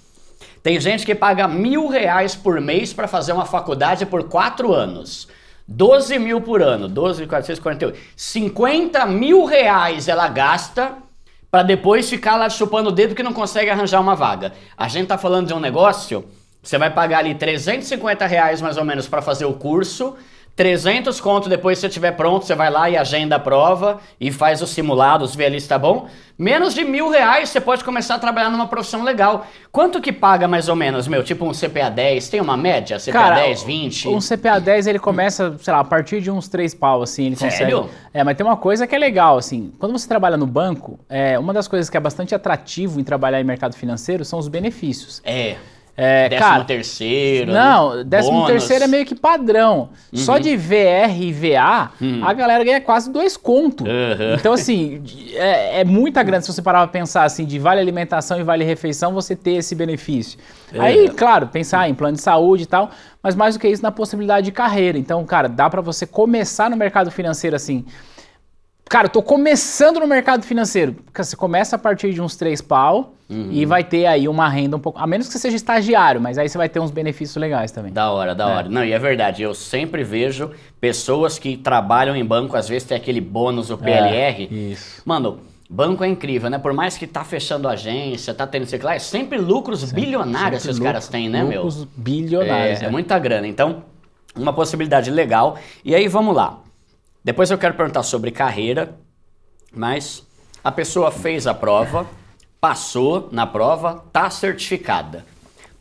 Tem gente que paga mil reais por mês para fazer uma faculdade por quatro anos. 12 mil por ano, 12.448. 50 mil reais ela gasta para depois ficar lá chupando o dedo que não consegue arranjar uma vaga. A gente tá falando de um negócio, você vai pagar ali 350 reais mais ou menos para fazer o curso, 300 conto depois que você estiver pronto, você vai lá e agenda a prova e faz os simulados, vê ali se tá bom. Menos de mil reais você pode começar a trabalhar numa profissão legal. Quanto que paga mais ou menos, meu? Tipo um CPA 10, tem uma média? CPA Cara, 10, 20? Um CPA 10 ele começa, sei lá, a partir de uns 3 pau, assim, ele consegue. É, mas tem uma coisa que é legal, assim, quando você trabalha no banco, é, uma das coisas que é bastante atrativo em trabalhar em mercado financeiro são os benefícios. É. É, décimo cara, terceiro. Né? Não, décimo bônus. terceiro é meio que padrão. Uhum. Só de VR e VA, uhum. a galera ganha quase dois contos. Uhum. Então, assim, é, é muita grande se você parar pra pensar assim, de vale alimentação e vale refeição, você ter esse benefício. É. Aí, claro, pensar em plano de saúde e tal, mas mais do que isso, na possibilidade de carreira. Então, cara, dá para você começar no mercado financeiro assim Cara, eu tô começando no mercado financeiro. Você começa a partir de uns três pau uhum. e vai ter aí uma renda um pouco. A menos que você seja estagiário, mas aí você vai ter uns benefícios legais também. Da hora, da é. hora. Não, e é verdade. Eu sempre vejo pessoas que trabalham em banco, às vezes tem aquele bônus, o PLR. É, isso. Mano, Banco é incrível, né? Por mais que tá fechando agência, tá tendo sei lá, é sempre lucros sempre, bilionários sempre que os caras têm, né, lucros meu? Lucros bilionários. É, é, é muita grana. Então, uma possibilidade legal. E aí, vamos lá. Depois eu quero perguntar sobre carreira, mas a pessoa fez a prova, passou na prova, tá certificada.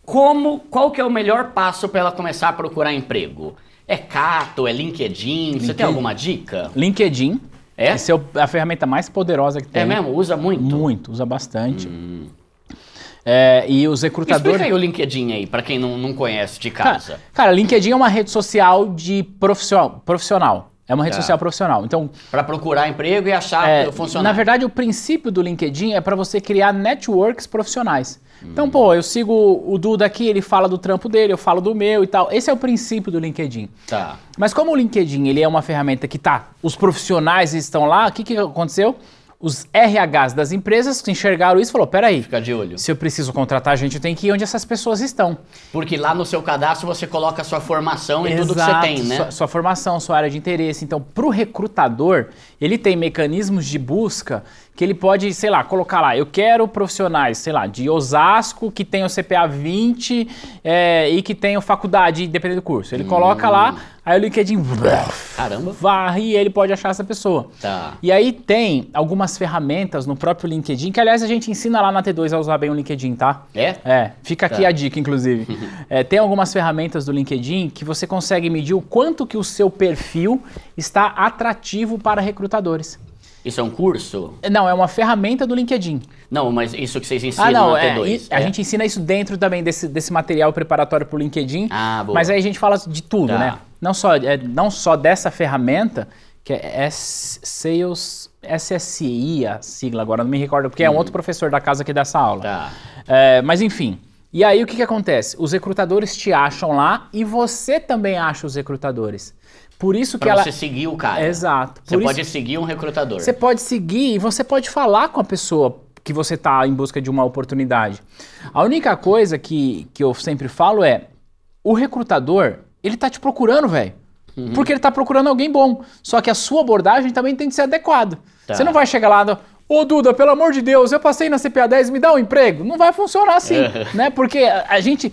Como, qual que é o melhor passo para ela começar a procurar emprego? É Cato, é LinkedIn? LinkedIn. Você tem alguma dica? LinkedIn. É? Essa é a ferramenta mais poderosa que é tem. É mesmo? Usa muito? Muito, usa bastante. Hum. É, e os recrutadores. Explica aí o LinkedIn aí, para quem não, não conhece de casa. Cara, cara, LinkedIn é uma rede social de profissional. profissional. É uma rede tá. social profissional. Então, para procurar emprego e achar é, funcionário. Na verdade, o princípio do LinkedIn é para você criar networks profissionais. Então, hum. Então, pô, eu sigo o Duda aqui, ele fala do trampo dele, eu falo do meu e tal. Esse é o princípio do LinkedIn. Tá. Mas como o LinkedIn, ele é uma ferramenta que tá, os profissionais estão lá, o que que aconteceu? Os RHs das empresas enxergaram isso e falaram: peraí. Fica de olho. Se eu preciso contratar gente, eu tenho que ir onde essas pessoas estão. Porque lá no seu cadastro você coloca a sua formação e Exato, tudo que você tem, né? Sua, sua formação, sua área de interesse. Então, para o recrutador, ele tem mecanismos de busca que ele pode, sei lá, colocar lá, eu quero profissionais, sei lá, de Osasco que tenham CPA 20 é, e que tenham faculdade, dependendo do curso. Ele hum. coloca lá, hum. aí o LinkedIn Caramba. varre e ele pode achar essa pessoa. Tá. E aí tem algumas ferramentas no próprio LinkedIn, que aliás a gente ensina lá na T2 a usar bem o LinkedIn, tá? É? É, fica tá. aqui a dica, inclusive. é, tem algumas ferramentas do LinkedIn que você consegue medir o quanto que o seu perfil está atrativo para recrutadores. Isso é um curso? Não, é uma ferramenta do LinkedIn. Não, mas isso que vocês ensinam ah, não, é, T2, é. A gente ensina isso dentro também desse, desse material preparatório para o LinkedIn. Ah, boa. Mas aí a gente fala de tudo, tá. né? Não só, é, não só dessa ferramenta, que é Sales SSI, a sigla agora, não me recordo, porque hum. é um hum. outro professor da casa que dá essa aula. Tá. É, mas enfim. E aí o que, que acontece? Os recrutadores te acham lá e você também acha os recrutadores. Por isso pra que ela. Você seguir o cara. Exato. Você pode seguir um recrutador. Você pode seguir e você pode falar com a pessoa que você está em busca de uma oportunidade. A única coisa que, que eu sempre falo é: o recrutador, ele tá te procurando, velho. Uhum. Porque ele tá procurando alguém bom. Só que a sua abordagem também tem que ser adequada. Tá. Você não vai chegar lá. No, Ô Duda, pelo amor de Deus, eu passei na CPA 10, me dá um emprego. Não vai funcionar assim, uhum. né? Porque a, a gente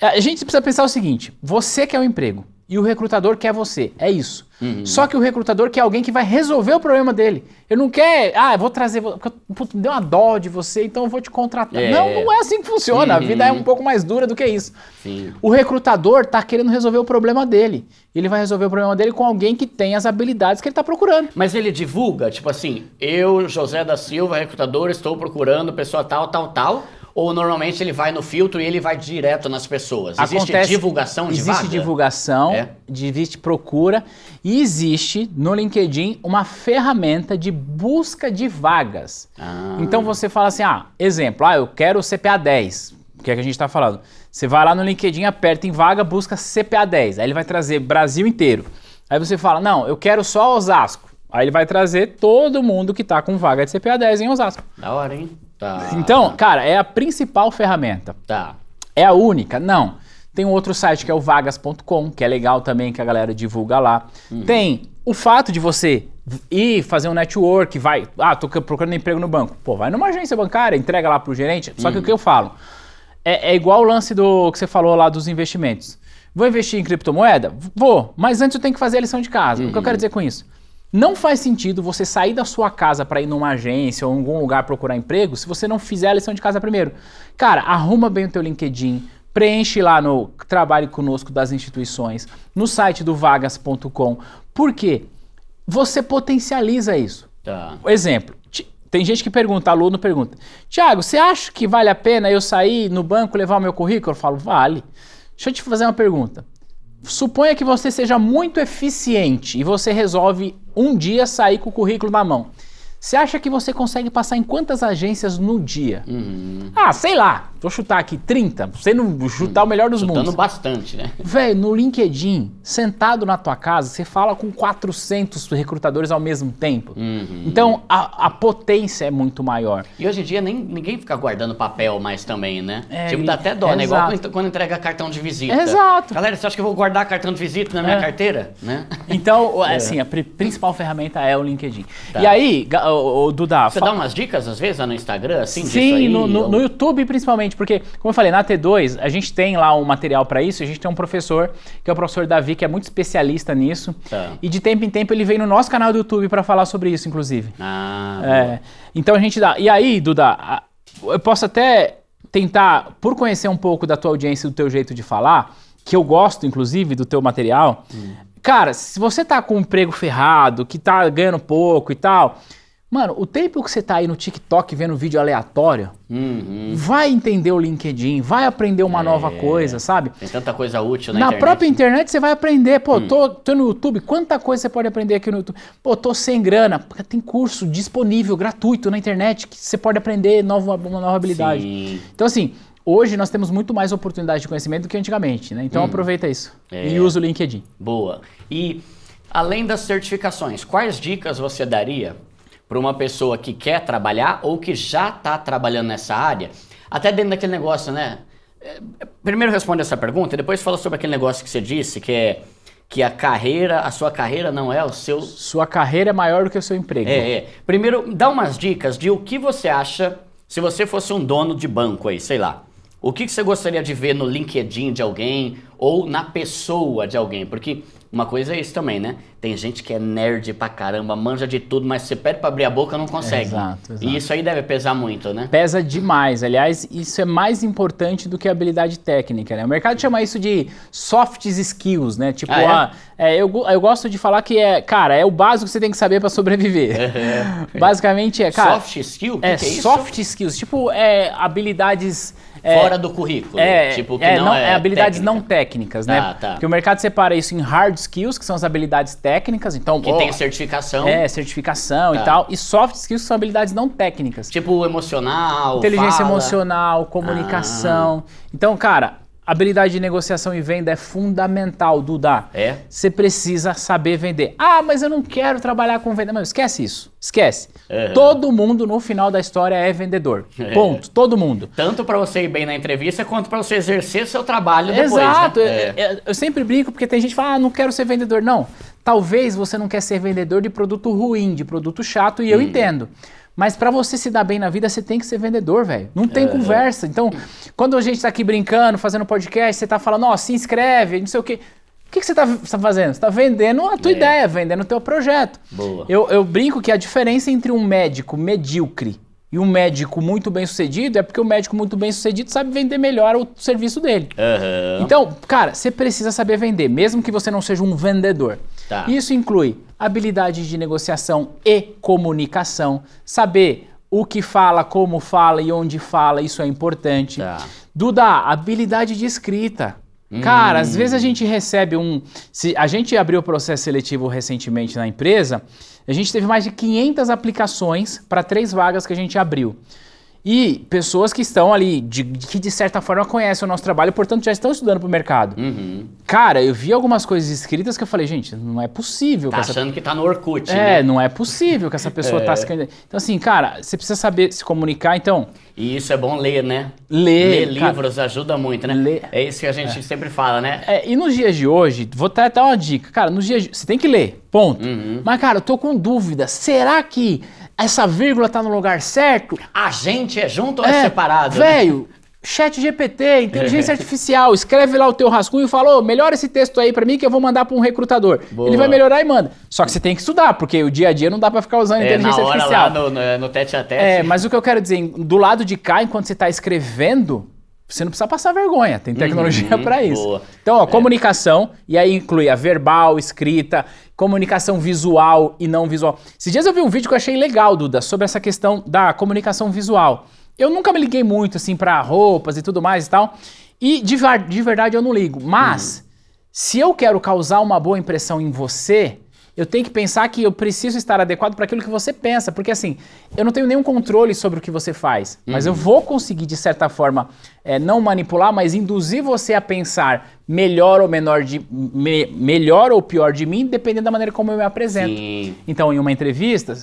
a gente precisa pensar o seguinte: você quer um emprego, e o recrutador quer você. É isso. Uhum. Só que o recrutador quer alguém que vai resolver o problema dele. Eu não quer, ah, eu vou trazer, porque me deu uma dó de você, então eu vou te contratar. É. Não, não é assim que funciona. Uhum. A vida é uhum. um pouco mais dura do que isso. Sim. O recrutador está querendo resolver o problema dele. Ele vai resolver o problema dele com alguém que tem as habilidades que ele está procurando. Mas ele divulga, tipo assim, eu, José da Silva, recrutador, estou procurando pessoa tal, tal, tal. Ou normalmente ele vai no filtro e ele vai direto nas pessoas? Acontece, existe divulgação de Existe vaga? divulgação, é. existe procura e existe no LinkedIn uma ferramenta de busca de vagas. Ah. Então você fala assim, ah, exemplo, ah, eu quero CPA 10, O que é que a gente está falando. Você vai lá no LinkedIn, aperta em vaga, busca CPA 10, aí ele vai trazer Brasil inteiro. Aí você fala, não, eu quero só Osasco. Aí ele vai trazer todo mundo que está com vaga de CPA 10 em Osasco. Da hora, hein? Tá. Então, cara, é a principal ferramenta. Tá. É a única? Não. Tem um outro site que é o vagas.com, que é legal também, que a galera divulga lá. Uhum. Tem o fato de você ir fazer um network, vai, ah, tô procurando emprego no banco. Pô, vai numa agência bancária, entrega lá pro gerente. Só uhum. que o que eu uhum. falo? É, é igual o lance do que você falou lá dos investimentos. Vou investir em criptomoeda? Vou, mas antes eu tenho que fazer a lição de casa. Uhum. O que eu quero uhum. dizer com isso? Não faz sentido você sair da sua casa para ir numa agência ou em algum lugar procurar emprego se você não fizer a lição de casa primeiro. Cara, arruma bem o teu LinkedIn, preenche lá no Trabalhe Conosco das instituições, no site do vagas.com. Por quê? Você potencializa isso. Tá. Exemplo, tem gente que pergunta, aluno pergunta, Tiago, você acha que vale a pena eu sair no banco levar o meu currículo? Eu falo, vale. Deixa eu te fazer uma pergunta. Suponha que você seja muito eficiente e você resolve um dia sair com o currículo na mão. Você acha que você consegue passar em quantas agências no dia? Uhum. Ah, sei lá. Vou chutar aqui, 30. Você não chutar hum, o melhor dos chutando mundos. bastante, né? Velho, no LinkedIn, sentado na tua casa, você fala com 400 recrutadores ao mesmo tempo. Uhum. Então, a, a, potência é muito maior. E hoje em dia, nem, ninguém fica guardando papel mais também, né? É, tipo, dá até dó, é né? Exato. Igual quando entrega cartão de visita. exato. Galera, você acha que eu vou guardar cartão de visita na minha é. carteira? Né? Então, é. assim, a principal ferramenta é o LinkedIn. Tá. E aí, o, o Duda... Você dá umas dicas, às vezes, lá no Instagram? Assim, Sim, aí, no, no, ou... no YouTube, principalmente porque, como eu falei, na T2, a gente tem lá um material para isso, a gente tem um professor, que é o professor Davi, que é muito especialista nisso. Tá. E de tempo em tempo ele vem no nosso canal do YouTube para falar sobre isso, inclusive. Ah. É, então a gente dá. E aí, Duda, eu posso até tentar, por conhecer um pouco da tua audiência e do teu jeito de falar, que eu gosto, inclusive, do teu material. Hum. Cara, se você tá com um emprego ferrado, que tá ganhando pouco e tal, Mano, o tempo que você tá aí no TikTok vendo vídeo aleatório, uhum. vai entender o LinkedIn, vai aprender uma é. nova coisa, sabe? Tem tanta coisa útil na, na internet. Na própria né? internet você vai aprender. Pô, hum. tô, tô, no YouTube, quanta coisa você pode aprender aqui no YouTube? Pô, tô sem grana. porque Tem curso disponível, gratuito na internet, que você pode aprender nova, uma nova habilidade. Sim. Então, assim, Hoje nós temos muito mais oportunidade de conhecimento do que antigamente, né? Então hum. aproveita isso é. e usa o LinkedIn. Boa. E além das certificações, quais dicas você daria para uma pessoa que quer trabalhar ou que já está trabalhando nessa área, até dentro daquele negócio, né? É, é, primeiro responde essa pergunta e depois fala sobre aquele negócio que você disse, que é que a carreira, a sua carreira não é o seu. Sua carreira é maior do que o seu emprego. É, é. Primeiro, dá umas dicas de o que você acha se você fosse um dono de banco aí, sei lá. O que, que você gostaria de ver no LinkedIn de alguém ou na pessoa de alguém? Porque uma coisa é isso também, né? Tem gente que é nerd pra caramba, manja de tudo, mas você pede pra abrir a boca não consegue. Exato, exato. E isso aí deve pesar muito, né? Pesa demais. Aliás, isso é mais importante do que a habilidade técnica, né? O mercado chama isso de soft skills, né? Tipo, ah, é? Ah, é, eu, eu gosto de falar que é, cara, é o básico que você tem que saber para sobreviver. É. é. Basicamente é, cara. Soft skill? Que é, que é soft skills. Tipo, é, habilidades. É, Fora do currículo. É, tipo, que é, não, não, é habilidades técnica. não técnicas, né? Ah, tá. Porque o mercado separa isso em hard skills, que são as habilidades técnicas técnicas, então. Que oh, tem certificação. É, certificação tá. e tal. E soft skills são habilidades não técnicas. Tipo emocional. Inteligência fala. emocional, comunicação. Ah. Então, cara, Habilidade de negociação e venda é fundamental, Duda. É. Você precisa saber vender. Ah, mas eu não quero trabalhar com venda. mas esquece isso. Esquece. Uhum. Todo mundo no final da história é vendedor. É. Ponto. É. Todo mundo. Tanto para você ir bem na entrevista quanto para você exercer seu trabalho depois. Né? Exato. Né? É. Eu, eu, sempre brinco porque tem gente que fala, ah, não quero ser vendedor. Não. Talvez você não quer ser vendedor de produto ruim, de produto chato, e hum. eu uhum. entendo. Mas para você se dar bem na vida, você tem que ser vendedor, velho. Não tem é, conversa. Então, quando a gente tá aqui brincando, fazendo podcast, você tá falando, ó, oh, se inscreve, não sei o quê. O que, que você tá, tá fazendo? Você tá vendendo a tua é. ideia, vendendo o teu projeto. Boa. Eu, eu brinco que a diferença entre um médico medíocre e um médico muito bem sucedido é porque o médico muito bem sucedido sabe vender melhor o serviço dele. Uhum. Então, cara, você precisa saber vender, mesmo que você não seja um vendedor. Tá. Isso inclui habilidade de negociação e comunicação, saber o que fala, como fala e onde fala, isso é importante. Tá. Duda, habilidade de escrita. Hum. Cara, às vezes a gente recebe um. Se a gente abriu o processo seletivo recentemente na empresa, a gente teve mais de 500 aplicações para três vagas que a gente abriu e pessoas que estão ali, de, que de certa forma conhecem o nosso trabalho, portanto já estão estudando para o mercado. Uhum. Cara, eu vi algumas coisas escritas que eu falei, gente, não é possível. Tá que achando essa... que tá no Orkut. É, né? não é possível que essa pessoa tá é. tá se Então, assim, cara, você precisa saber se comunicar, então. E isso é bom ler, né? Ler. Ler cara, livros ajuda muito, né? Ler. É isso que a gente é. sempre fala, né? É, e nos dias de hoje, vou até dar uma dica. Cara, nos dias de... Você tem que ler, ponto. Uhum. Mas, cara, eu tô com dúvida. Será que essa vírgula tá no lugar certo. A gente é junto ou é, é separado? Velho, né? chat GPT, inteligência é. artificial, escreve lá o teu rascunho e fala, oh, melhora esse texto aí para mim que eu vou mandar para um recrutador. Boa. Ele vai melhorar e manda. Só que você tem que estudar, porque o dia a dia não dá para ficar usando é, inteligência na hora, artificial. Lá no, no, no tete a tete. É, mas o que eu quero dizer, do lado de cá, enquanto você está escrevendo, você não precisa passar vergonha, tem tecnologia uhum, para isso. Boa. Então, ó, é. comunicação, e aí inclui a verbal, escrita, comunicação visual e não visual. Esses dias eu vi um vídeo que eu achei legal, Duda, sobre essa questão da comunicação visual. Eu nunca me liguei muito, assim, para roupas e tudo mais e tal. E de, de verdade eu não ligo. Mas, uhum. se eu quero causar uma boa impressão em você, eu tenho que pensar que eu preciso estar adequado para aquilo que você pensa, porque assim, eu não tenho nenhum controle sobre o que você faz, uhum. mas eu uhum. vou conseguir, de certa forma, é, não manipular, mas induzir você a pensar melhor ou menor de me, melhor ou pior de mim, dependendo da maneira como eu me apresento. Sim. Então, em uma entrevista,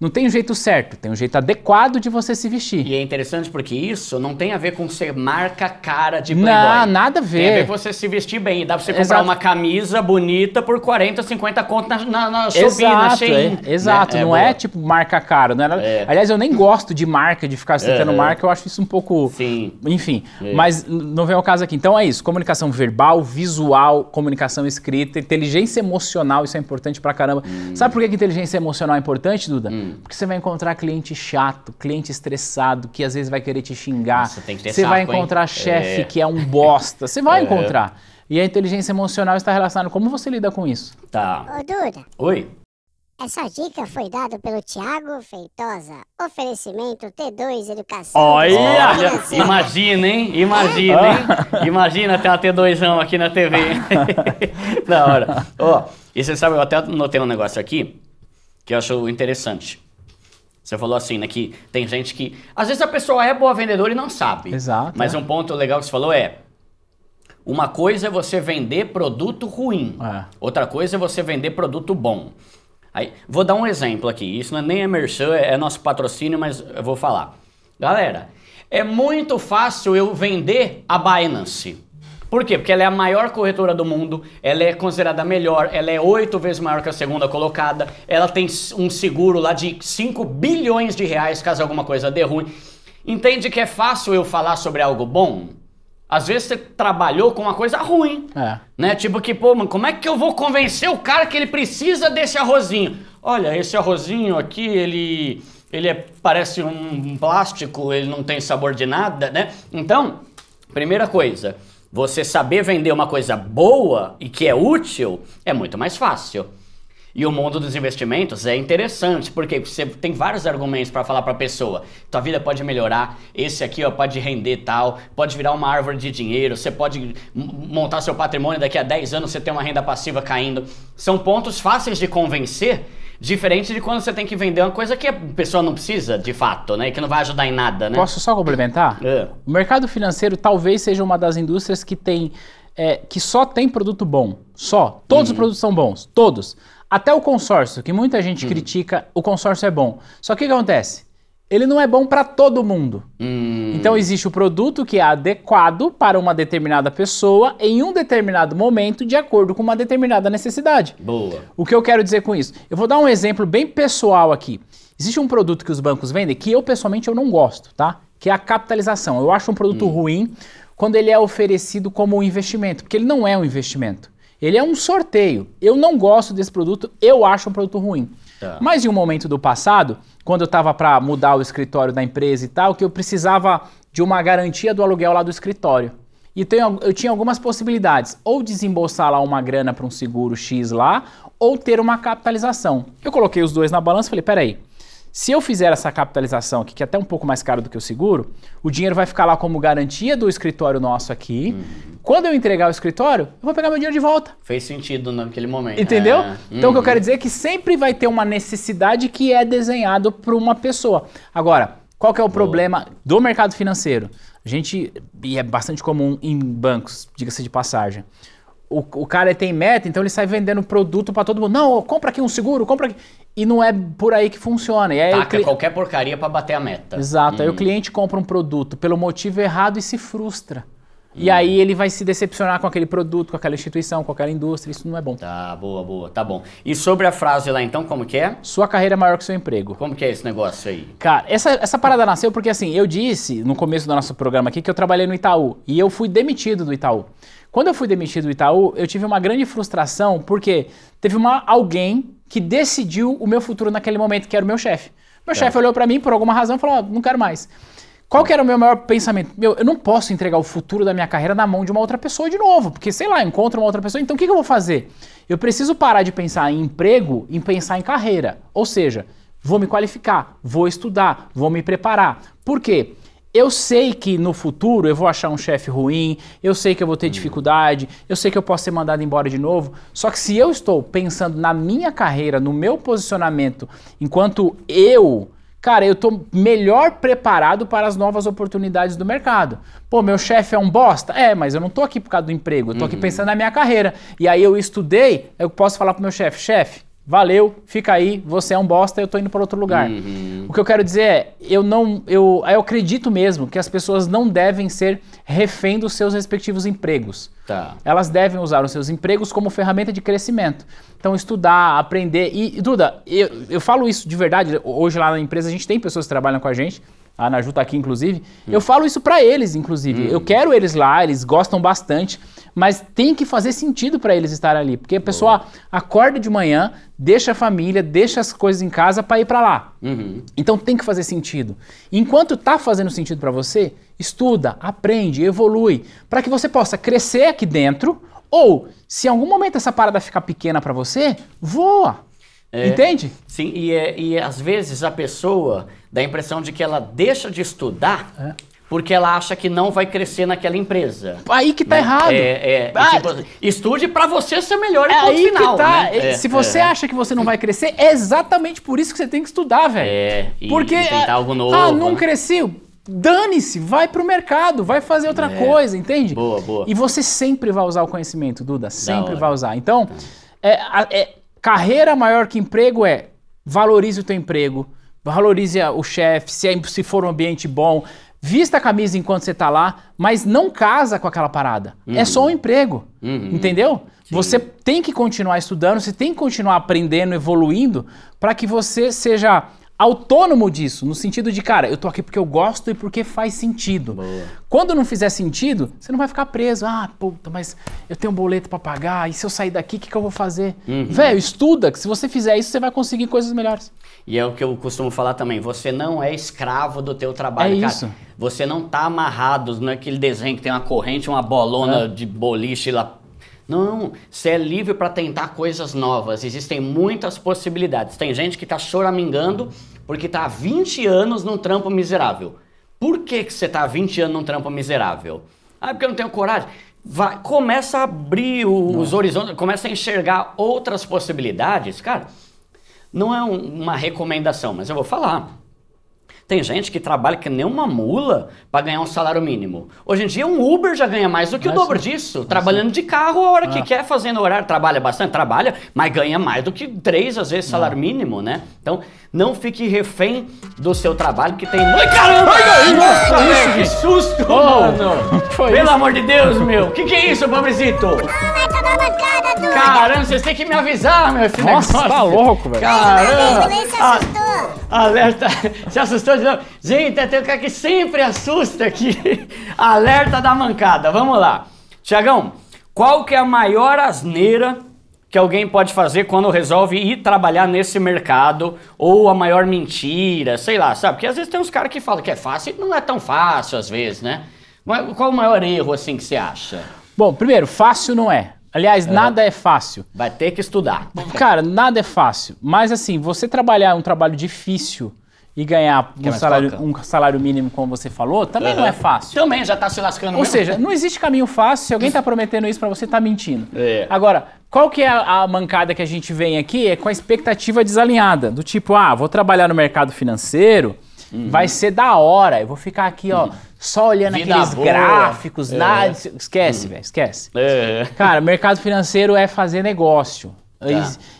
não tem um jeito certo, tem um jeito adequado de você se vestir. E é interessante porque isso não tem a ver com ser marca cara de playboy. Não, nada a ver. Tem a ver com você se vestir bem. Dá pra você comprar Exato. uma camisa bonita por 40, 50 conto na, na, na Shopee, Exato, na Shein. É. Né? Exato, é, não boa. é tipo marca cara. Não É. é. Aliás, eu nem gosto de marca, de ficar citando marca, eu acho isso um pouco... Sim. Enfim, é. mas não vem ao caso aqui. Então é isso, comunicação verbal, visual, comunicação escrita, inteligência emocional, isso é importante pra caramba. Hum. Sabe por que, que inteligência emocional é importante, Duda? Hum. Porque você vai encontrar cliente chato, cliente estressado, que às vezes vai querer te xingar. Nossa, tem que ter você vai encontrar é. chefe é. que é um bosta. Você vai é. encontrar. E a inteligência emocional está relacionada como você lida com isso. Tá. Ô, Duda. Oi. Essa dica foi dada pelo Thiago Feitosa. Oferecimento T2 Educação. Olha! Olha imagina, hein? Imagina, é? hein? Imagina ter uma T2 aqui na TV. da hora. Ó, oh, e você sabe, eu até notei um negócio aqui que eu acho interessante. Você falou assim, né? Que tem gente que. Às vezes a pessoa é boa vendedora e não sabe. Exato. Mas é. um ponto legal que você falou é. Uma coisa é você vender produto ruim. É. Outra coisa é você vender produto bom. Aí, vou dar um exemplo aqui. Isso não é nem é merchan, é nosso patrocínio, mas eu vou falar. Galera, é muito fácil eu vender a Binance. Por quê? Porque ela é a maior corretora do mundo, ela é considerada a melhor, ela é oito vezes maior que a segunda colocada, ela tem um seguro lá de 5 bilhões de reais caso alguma coisa dê ruim. Entende que é fácil eu falar sobre algo bom? Às vezes você trabalhou com uma coisa ruim. É. Né? Tipo que, pô, mano, como é que eu vou convencer o cara que ele precisa desse arrozinho? Olha, esse arrozinho aqui, ele. ele é, parece um plástico, ele não tem sabor de nada, né? Então, primeira coisa. Você saber vender uma coisa boa e que é útil é muito mais fácil. E o mundo dos investimentos é interessante, porque você tem vários argumentos para falar para a pessoa. Tua vida pode melhorar, esse aqui ó, pode render tal, pode virar uma árvore de dinheiro, você pode montar seu patrimônio, daqui a 10 anos você tem uma renda passiva caindo. São pontos fáceis de convencer Diferente de quando você tem que vender uma coisa que a pessoa não precisa, de fato, né? E que não vai ajudar em nada, né? Posso só complementar? É. O mercado financeiro talvez seja uma das indústrias que tem. É, que só tem produto bom. Só. Todos os uhum. produtos são bons. Todos. Até o consórcio, que muita gente uhum. critica, o consórcio é bom. Só que o que acontece? ele não é bom para todo mundo. Hum. Então existe o produto que é adequado para uma determinada pessoa em um determinado momento, de acordo com uma determinada necessidade. Boa. O que eu quero dizer com isso? Eu vou dar um exemplo bem pessoal aqui. Existe um produto que os bancos vendem que eu pessoalmente eu não gosto, tá? Que é a capitalização. Eu acho um produto hum. ruim quando ele é oferecido como um investimento, porque ele não é um investimento. Ele é um sorteio. Eu não gosto desse produto, eu acho um produto ruim. Tá. Mas em um momento do passado, quando eu estava para mudar o escritório da empresa e tal, que eu precisava de uma garantia do aluguel lá do escritório. Então eu tinha algumas possibilidades, ou desembolsar lá uma grana para um seguro X lá, ou ter uma capitalização. Eu coloquei os dois na balança e falei, peraí, se eu fizer essa capitalização aqui, que é até um pouco mais caro do que o seguro, o dinheiro vai ficar lá como garantia do escritório nosso aqui. Uhum. Quando eu entregar o escritório, eu vou pegar meu dinheiro de volta. Fez sentido naquele momento. Entendeu? É. Então o que eu uhum. quero dizer é que sempre vai ter uma necessidade que é desenhado para uma pessoa. Agora, qual que é o Boa. problema do mercado financeiro? A gente, e é bastante comum em bancos, diga-se de passagem o, o cara tem meta, então ele sai vendendo produto para todo mundo. Não, compra aqui um seguro, compra aqui. E não é por aí que funciona. E aí Taca cli... qualquer porcaria para bater a meta. Exato. Hum. Aí o hum. cliente compra um produto pelo motivo errado e se frustra. E hum. aí ele vai se decepcionar com aquele produto, com aquela instituição, com aquela indústria, isso não é bom. Tá, boa, boa, tá bom. E sobre a frase lá então, como que é? Sua carreira é maior que seu emprego. Como que é esse negócio aí? Cara, essa, essa parada nasceu porque assim, eu disse no começo do nosso programa aqui que eu trabalhei no Itaú e eu fui demitido do Itaú. Quando eu fui demitido do Itaú, eu tive uma grande frustração porque teve uma, alguém que decidiu o meu futuro naquele momento, que era o meu chefe. Meu é. chefe olhou para mim por alguma razão e falou: oh, não quero mais. Qual que era o meu maior pensamento? Meu, eu não posso entregar o futuro da minha carreira na mão de uma outra pessoa de novo, porque sei lá, encontro uma outra pessoa, então o que, que eu vou fazer? Eu preciso parar de pensar em emprego e pensar em carreira. Ou seja, vou me qualificar, vou estudar, vou me preparar. Por quê? eu sei que no futuro eu vou achar um chefe ruim, eu sei que eu vou ter hum. dificuldade, eu sei que eu posso ser mandado embora de novo. Só que se eu estou pensando na minha carreira, no meu posicionamento, enquanto eu, cara, eu estou melhor preparado para as novas oportunidades do mercado. Pô, meu chefe é um bosta? É, mas eu não estou aqui por causa do emprego, eu estou uhum. aqui pensando na minha carreira. E aí eu estudei, eu posso falar pro meu chefe, chefe, valeu, fica aí, você é um bosta, eu tô indo para outro lugar. Uhum. O que eu quero dizer é, eu não, eu, eu acredito mesmo que as pessoas não devem ser refém dos seus respectivos empregos. Tá. Elas devem usar os seus empregos como ferramenta de crescimento. Então, estudar, aprender. E, Duda, eu, eu falo isso de verdade. Hoje lá na empresa a gente tem pessoas que trabalham com a gente. A Naju tá aqui, inclusive. Uhum. Eu hum. falo isso para eles, inclusive. Uhum. Eu hum. quero eles lá, eles gostam bastante mas tem que fazer sentido para eles estarem ali, porque a pessoa acorda de manhã, deixa a família, deixa as coisas em casa para ir para lá. Uhum. Então tem que fazer sentido. Enquanto tá fazendo sentido para você, estuda, aprende, evolui, para que você possa crescer aqui dentro ou se em algum momento essa parada ficar pequena para você, voa. É, Entende? Sim, e, é, e às vezes a pessoa dá a impressão de que ela deixa de estudar é porque ela acha que não vai crescer naquela empresa. Aí que tá né? errado. É, é, ah, tipo, estude para você ser melhor é aí final, que tá. Né? É, é, Se você é. acha que você não vai crescer, é exatamente por isso que você tem que estudar, velho. É. E, porque e tentar algo ah, novo. Ah, né? não né? cresci. Dane-se, vai pro mercado, vai fazer outra é. coisa, entende? Boa, boa. E você sempre vai usar o conhecimento, Duda, sempre vai usar. Então, tá. é, carreira maior que emprego é valorize o teu emprego, valorize o chefe, se, se for um ambiente bom, vista a camisa enquanto você tá lá, mas não casa com aquela parada. É uhum. É só um emprego, uhum. entendeu? Sim. Você tem que continuar estudando, você tem que continuar aprendendo, evoluindo, para que você seja autônomo disso, no sentido de, cara, eu tô aqui porque eu gosto e porque faz sentido. Boa. Quando não fizer sentido, você não vai ficar preso. Ah, puta, mas eu tenho um boleto para pagar, e se eu sair daqui, o que, que eu vou fazer? Uhum. Velho, estuda, que se você fizer isso, você vai conseguir coisas melhores. E é o que eu costumo falar também, você não é escravo do teu trabalho, é cara. Isso. Você não tá amarrado, não é aquele desenho que tem uma corrente, uma bolona é. de boliche lá não, você é livre para tentar coisas novas. Existem muitas possibilidades. Tem gente que está choramingando porque está há 20 anos num trampo miserável. Por que, que você está há 20 anos num trampo miserável? Ah, é porque eu não tenho coragem. Vai, começa a abrir os não. horizontes, começa a enxergar outras possibilidades. Cara, não é um, uma recomendação, mas eu vou falar. Tem gente que trabalha que nem uma mula para ganhar um salário mínimo. Hoje em dia, um Uber já ganha mais do que o ah, dobro disso. Ah, trabalhando de carro a hora ah. que quer, fazendo horário, trabalha bastante, trabalha, mas ganha mais do que três, às vezes, salário ah. mínimo, né? Então, não fique refém do seu trabalho, que tem. Ai, caramba! Ai, nossa, isso, que susto! Oh, Pelo isso. amor de Deus, meu! O que, que é isso, pobrezito? Ah, vai tomar Caramba, vocês têm que me avisar, meu filho. Nossa, tá negócio. tá louco, velho. Caramba! Mas se ah, assustou. alerta, se assustou de novo. Gente, tem um cara que sempre assusta aqui. alerta da mancada, vamos lá. Tiagão, qual que é a maior asneira que alguém pode fazer quando resolve ir trabalhar nesse mercado ou a maior mentira, sei lá, sabe? Porque às vezes tem uns caras que falam que é fácil e não é tão fácil às vezes, né? Mas qual o maior erro assim que você acha? Bom, primeiro, fácil não é. Aliás, é. nada é fácil. Vai ter que estudar. Cara, nada é fácil. Mas assim, você trabalhar um trabalho difícil e ganhar é um salário, um salário, mínimo, como você falou, também uhum. não é fácil. Também já está se lascando Ou mesmo. seja, não existe caminho fácil. Se alguém está prometendo isso para você, está mentindo. É. Agora, qual que é a mancada que a gente vem aqui? É com a expectativa desalinhada. Do tipo, ah, vou trabalhar no mercado financeiro, uhum. vai ser da hora. Eu vou ficar aqui, ó... Uhum só olhando Vida aqueles boa. gráficos, é. nada. Esquece, hum. velho, esquece. É. Cara, mercado financeiro é fazer negócio. Tá.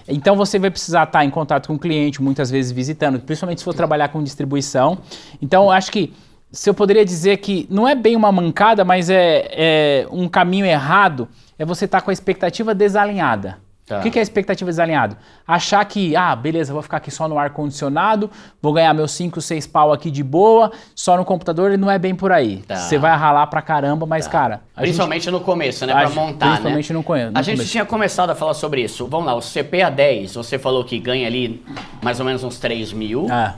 Então você vai precisar estar em contato com o cliente, muitas vezes visitando, principalmente se for trabalhar com distribuição. Então, eu acho que se eu poderia dizer que não é bem uma mancada, mas é, é um caminho errado, é você estar com a expectativa desalinhada. Tá. O que, é é expectativa desalinhado? Achar que, ah, beleza, vou ficar aqui só no ar-condicionado, vou ganhar meus 5, 6 pau aqui de boa, só no computador e não é bem por aí. Tá. Você vai ralar pra caramba, mas, tá. cara. Principalmente gente, no começo, né? Pra montar. Né? Principalmente né? no, começo. A gente tinha começado a falar sobre isso. Vamos lá, o CPA 10, você falou que ganha ali mais ou menos uns 3 mil. Ah.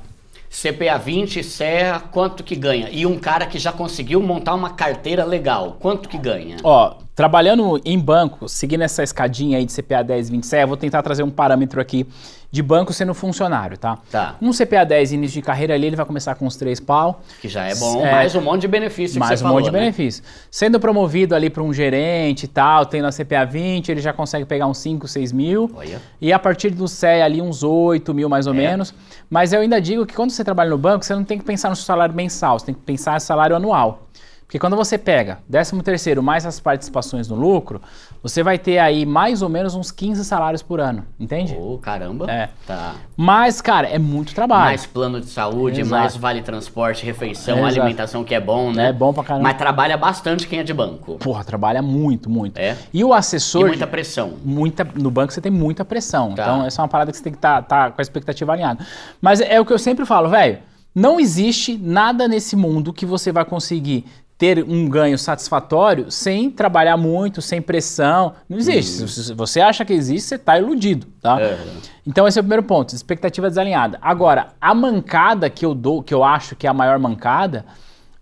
CPA 20, serra, quanto que ganha? E um cara que já conseguiu montar uma carteira legal, quanto que ganha? Ó, Trabalhando em banco, seguindo essa escadinha aí de CPA 10, 27, eu vou tentar trazer um parâmetro aqui de banco sendo funcionário, tá? Tá. Um CPA 10 início de carreira ali, ele vai começar com uns três pau. Que já é bom, é, mais um monte de benefícios. Mais um falou, monte de né? Sendo promovido ali para um gerente e tal, tendo a CPA 20, ele já consegue pegar uns 5, 6 mil. Olha. E a partir do CE ali uns 8 mil mais ou é. menos. Mas eu ainda digo que quando você trabalha no banco, você não tem que pensar no seu salário mensal, você tem que pensar no salário anual. Porque quando você pega 13 terceiro mais as participações no lucro, você vai ter aí mais ou menos uns 15 salários por ano, entende? Ô, oh, caramba. É. Tá. Mas, cara, é muito trabalho. Mais plano de saúde, Exato. mais vale transporte, refeição, Exato. alimentação que é bom, né? É bom pra caramba. Mas trabalha bastante quem é de banco. Porra, trabalha muito, muito. É. E o assessor... E muita pressão. Muita, no banco você tem muita pressão. Tá. Então, essa é uma parada que você tem que estar tá, tá com a expectativa alinhada. Mas é o que eu sempre falo, velho. Não existe nada nesse mundo que você vai conseguir ter um ganho satisfatório sem trabalhar muito, sem pressão. Não existe. Uhum. Se você acha que existe, você está iludido, tá? É. Então esse é o primeiro ponto, expectativa desalinhada. Agora, a mancada que eu dou, que eu acho que é a maior mancada,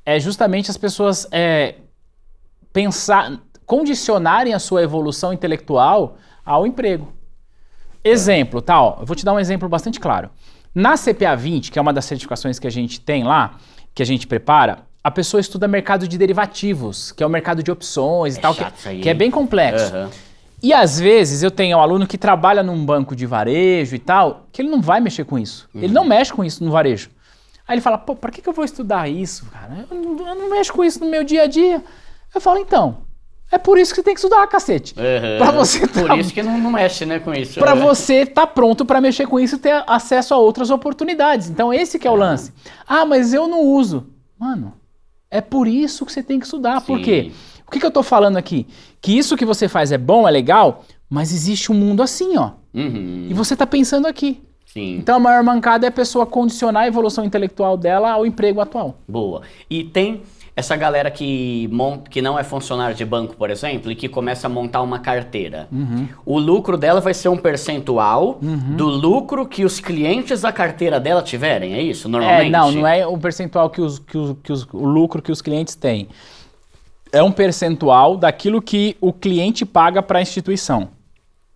é justamente as pessoas é, pensar, condicionarem a sua evolução intelectual ao emprego. É. Exemplo, tá? Ó, eu vou te dar um exemplo bastante claro. Na CPA 20, que é uma das certificações que a gente tem lá, que a gente prepara, a pessoa estuda mercado de derivativos, que é o mercado de opções e é tal, que, é que, é bem complexo. Uhum. E às vezes eu tenho um aluno que trabalha num banco de varejo e tal, que ele não vai mexer com isso. Uhum. Ele não mexe com isso no varejo. Aí ele fala, pô, pra que, que eu vou estudar isso, cara? Eu não, eu não mexo com isso no meu dia a dia. Eu falo, então, é por isso que você tem que estudar, cacete. Uhum. Pra você tá... Por isso que não, não mexe né, com isso. Pra uhum. você estar tá pronto para mexer com isso e ter acesso a outras oportunidades. Então, esse que é o uhum. lance. Ah, mas eu não uso. Mano, é por isso que você tem que estudar. Sim. Por quê? O que, que eu estou falando aqui? Que isso que você faz é bom, é legal, mas existe um mundo assim, ó. Uhum. E você está pensando aqui. Sim. Então a maior mancada é a pessoa condicionar a evolução intelectual dela ao emprego atual. Boa. E tem essa galera que, monta, que não é funcionário de banco, por exemplo, e que começa a montar uma carteira, uhum. o lucro dela vai ser um percentual uhum. do lucro que os clientes da carteira dela tiverem, é isso? É, normalmente? É, não, não é o percentual que, os, que, os, que os, o lucro que os clientes têm. É um percentual daquilo que o cliente paga para a instituição.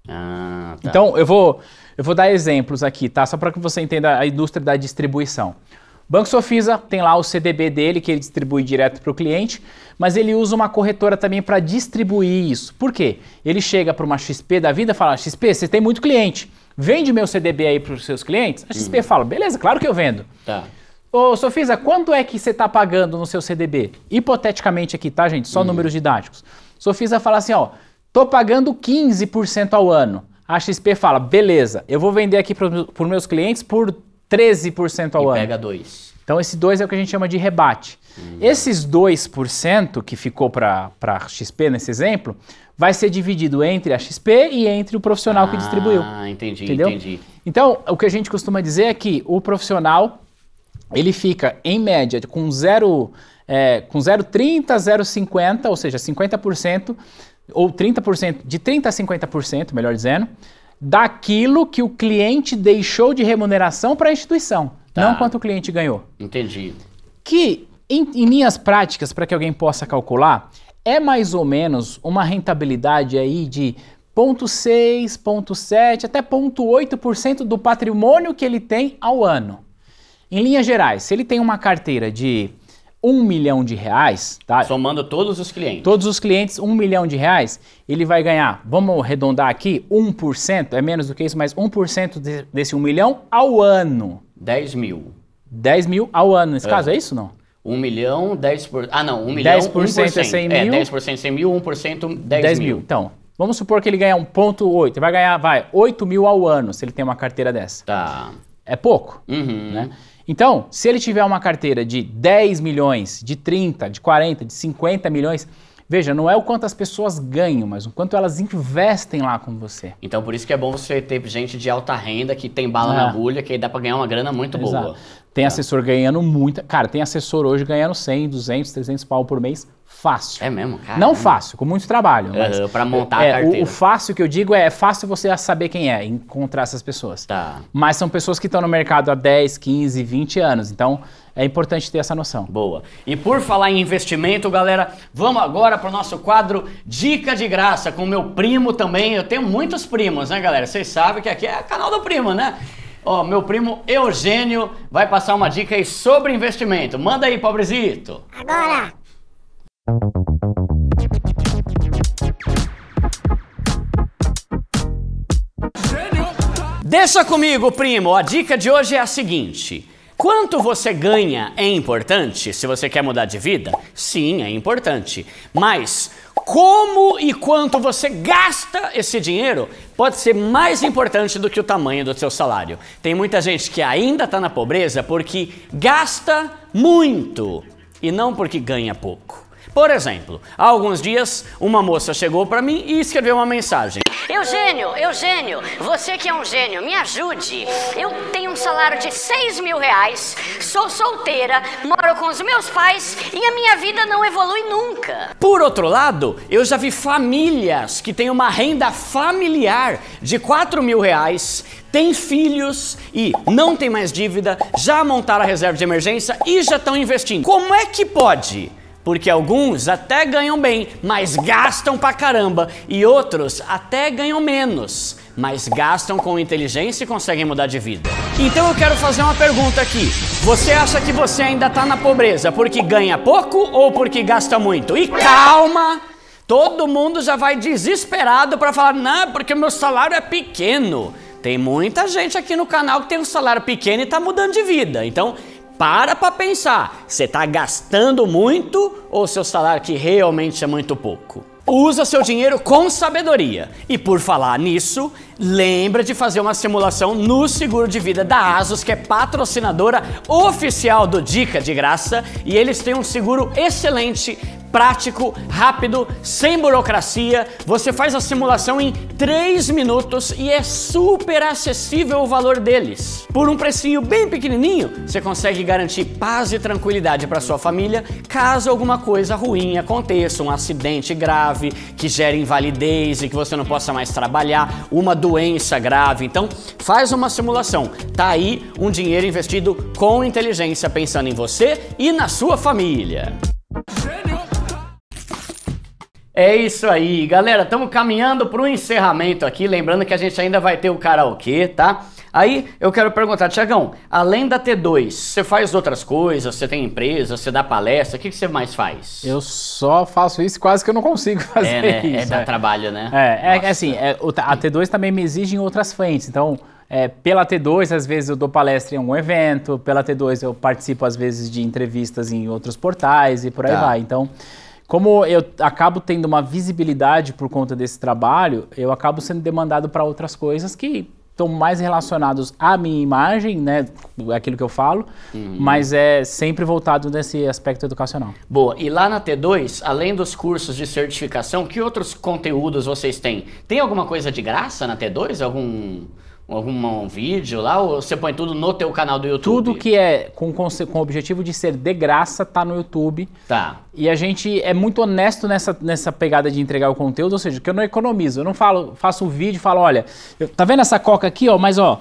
Ah, tá. Então, eu vou, eu vou dar exemplos aqui, tá? Só para que você entenda a indústria da distribuição. Banco Sofisa tem lá o CDB dele que ele distribui direto para o cliente, mas ele usa uma corretora também para distribuir isso. Por quê? Ele chega para uma XP da vida e fala: XP, você tem muito cliente, vende meu CDB aí para os seus clientes? A XP uhum. fala: beleza, claro que eu vendo. Tá. Ô, Sofisa, quanto é que você está pagando no seu CDB? Hipoteticamente aqui, tá, gente? Só uhum. números didáticos. Sofisa fala assim: ó, tô pagando 15% ao ano. A XP fala: beleza, eu vou vender aqui para os meus clientes por 13% ao e ano. Pega 2. Então esse 2 é o que a gente chama de rebate. Hum. Esses 2% que ficou para a XP nesse exemplo, vai ser dividido entre a XP e entre o profissional ah, que distribuiu. Ah, entendi, entendeu? entendi. Então, o que a gente costuma dizer é que o profissional ele fica em média com 0 é, com 0,30, 0,50, ou seja, 50% ou 30%, de 30 a 50%, melhor dizendo, daquilo que o cliente deixou de remuneração para a instituição, tá. não quanto o cliente ganhou. Entendi. Que, em, em linhas práticas, para que alguém possa calcular, é mais ou menos uma rentabilidade aí de 0,6, 0,7 até 0,8% do patrimônio que ele tem ao ano. Em linhas gerais, se ele tem uma carteira de um milhão de reais, tá? Somando todos os clientes. Todos os clientes, um milhão de reais, ele vai ganhar, vamos arredondar aqui, 1%, é menos do que isso, mas 1% de, desse um milhão ao ano. 10 mil. 10 mil ao ano, nesse é. caso, é isso não? 1 milhão, 10%. Por... Ah, não, 1 milhão, 10% 1%, é 100 é, mil. É, 10% 100 mil, 1% 10, 10 mil. mil. Então, vamos supor que ele ganha 1,8. Ele vai ganhar, vai, 8 mil ao ano se ele tem uma carteira dessa. Tá. É pouco, uhum. né? Então, se ele tiver uma carteira de 10 milhões, de 30, de 40, de 50 milhões, Veja, não é o quanto as pessoas ganham, mas o quanto elas investem lá com você. Então por isso que é bom você ter gente de alta renda que tem bala é. na agulha, que aí dá para ganhar uma grana muito Exato. boa. Tem é. assessor ganhando muita. Cara, tem assessor hoje ganhando 100, 200, 300 pau por mês fácil. É mesmo, cara. Não é fácil, com muito trabalho. uhum, para montar é, a carteira. O, o, fácil que eu digo é, é fácil você saber quem é, encontrar essas pessoas. Tá. Mas são pessoas que estão no mercado há 10, 15, 20 anos. Então, é importante ter essa noção. Boa. E por falar em investimento, galera, vamos agora para o nosso quadro Dica de Graça com meu primo também. Eu tenho muitos primos, né, galera? Vocês sabem que aqui é canal do primo, né? Ó, oh, meu primo Eugênio vai passar uma dica aí sobre investimento. Manda aí, pobrezito. Agora. Deixa comigo, primo. A dica de hoje é a seguinte: Quanto você ganha é importante se você quer mudar de vida? Sim, é importante. Mas como e quanto você gasta esse dinheiro pode ser mais importante do que o tamanho do seu salário. Tem muita gente que ainda está na pobreza porque gasta muito e não porque ganha pouco. Por exemplo, há alguns dias, uma moça chegou para mim e escreveu uma mensagem. Eugênio, Eugênio, você que é um gênio, me ajude. Eu tenho um salário de 6 mil reais, sou solteira, moro com os meus pais e a minha vida não evolui nunca. Por outro lado, eu já vi famílias que têm uma renda familiar de 4 mil reais, têm filhos e não têm mais dívida, já montaram a reserva de emergência e já estão investindo. Como é que pode? Porque alguns até ganham bem, mas gastam pra caramba, e outros até ganham menos, mas gastam com inteligência e conseguem mudar de vida. Então eu quero fazer uma pergunta aqui. Você acha que você ainda tá na pobreza porque ganha pouco ou porque gasta muito? E calma! Todo mundo já vai desesperado para falar: "Não, porque meu salário é pequeno". Tem muita gente aqui no canal que tem um salário pequeno e tá mudando de vida. Então, para para pensar, você está gastando muito ou seu salário que realmente é muito pouco? Usa seu dinheiro com sabedoria. E por falar nisso, lembra de fazer uma simulação no seguro de vida da Asus, que é patrocinadora oficial do Dica de Graça, e eles têm um seguro excelente prático, rápido, sem burocracia. Você faz a simulação em 3 minutos e é super acessível o valor deles. Por um precinho bem pequenininho, você consegue garantir paz e tranquilidade para sua família caso alguma coisa ruim aconteça, um acidente grave que gere invalidez e que você não possa mais trabalhar, uma doença grave. Então, faz uma simulação. Tá aí um dinheiro investido com inteligência pensando em você e na sua família. É isso aí, galera. Estamos caminhando para o encerramento aqui. Lembrando que a gente ainda vai ter o karaokê, tá? Aí eu quero perguntar, Tiagão, além da T2, você faz outras coisas? Você tem empresa? Você dá palestra? O que, que você mais faz? Eu só faço isso, quase que eu não consigo fazer é, né? É isso. É, dá trabalho, né? É, é assim, é, a T2 também me exige em outras frentes. Então, é, pela T2, às vezes eu dou palestra em algum evento. Pela T2, eu participo, às vezes, de entrevistas em outros portais e por aí tá. vai. Então... Como eu acabo tendo uma visibilidade por conta desse trabalho, eu acabo sendo demandado para outras coisas que estão mais relacionados à minha imagem, né, é aquilo que eu falo, uhum. mas é sempre voltado nesse aspecto educacional. Boa. E lá na T2, além dos cursos de certificação, que outros conteúdos vocês têm? Tem alguma coisa de graça na T2? Algum algum um vídeo lá ou você põe tudo no teu canal do YouTube? Tudo que é com, com, com o objetivo de ser de graça tá no YouTube. Tá. E a gente é muito honesto nessa, nessa pegada de entregar o conteúdo, ou seja, que eu não economizo. Eu não falo, faço um vídeo e falo, olha, eu, tá vendo essa coca aqui, ó, mas ó,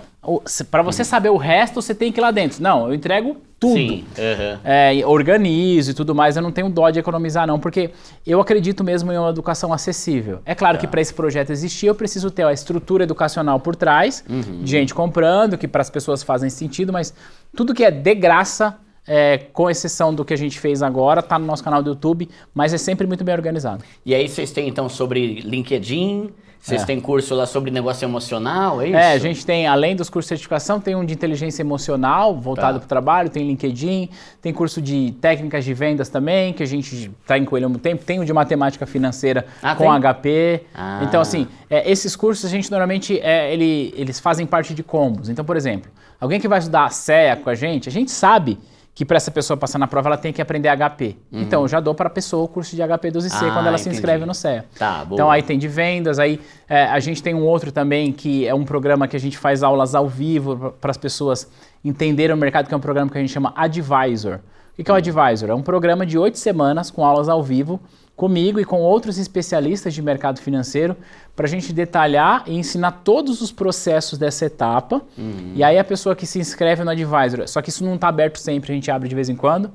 para você uhum. saber o resto, você tem que ir lá dentro. Não, eu entrego tudo. Sim, uhum. é, organizo e tudo mais, eu não tenho dó de economizar, não, porque eu acredito mesmo em uma educação acessível. É claro tá. que para esse projeto existir, eu preciso ter a estrutura educacional por trás, uhum. gente comprando, que para as pessoas fazem sentido, mas tudo que é de graça é, com exceção do que a gente fez agora, tá no nosso canal do YouTube, mas é sempre muito bem organizado. E aí vocês têm então sobre LinkedIn, vocês é. têm curso lá sobre negócio emocional, é isso? É, a gente tem, além dos cursos de certificação, tem um de inteligência emocional voltado tá. para o trabalho, tem LinkedIn, tem curso de técnicas de vendas também, que a gente está em coelho há muito tempo, tem o um de matemática financeira ah, com tem? HP. Ah. Então, assim, é, esses cursos a gente normalmente, é, ele, eles fazem parte de combos. Então, por exemplo, alguém que vai estudar a CEA com a gente, a gente sabe que para essa pessoa passar na prova ela tem que aprender HP. Uhum. Então eu já dou para a pessoa o curso de HP 12C ah, quando ela entendi. se inscreve no CEA. Tá, então aí tem de vendas, aí é, a gente tem um outro também que é um programa que a gente faz aulas ao vivo para as pessoas entenderem o mercado, que é um programa que a gente chama Advisor. O que é o Advisor? É um programa de oito semanas com aulas ao vivo comigo e com outros especialistas de mercado financeiro para a gente detalhar e ensinar todos os processos dessa etapa. Uhum. E aí a pessoa que se inscreve no Advisor, só que isso não está aberto sempre, a gente abre de vez em quando.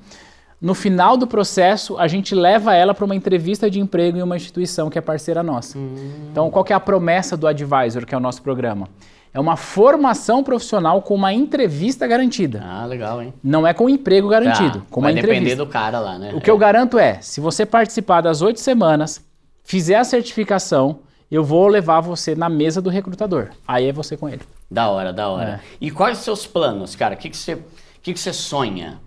No final do processo, a gente leva ela para uma entrevista de emprego em uma instituição que é parceira nossa. Uhum. Então, qual é a promessa do Advisor, que é o nosso programa? É uma formação profissional com uma entrevista garantida. Ah, legal, hein? Não é com emprego garantido, tá, com uma vai entrevista. depender do cara lá, né? O que é. eu garanto é, se você participar das oito semanas, fizer a certificação, eu vou levar você na mesa do recrutador. Aí é você com ele. Da hora, da hora. É. E quais os seus planos, cara? O que, que, você, que, que você sonha?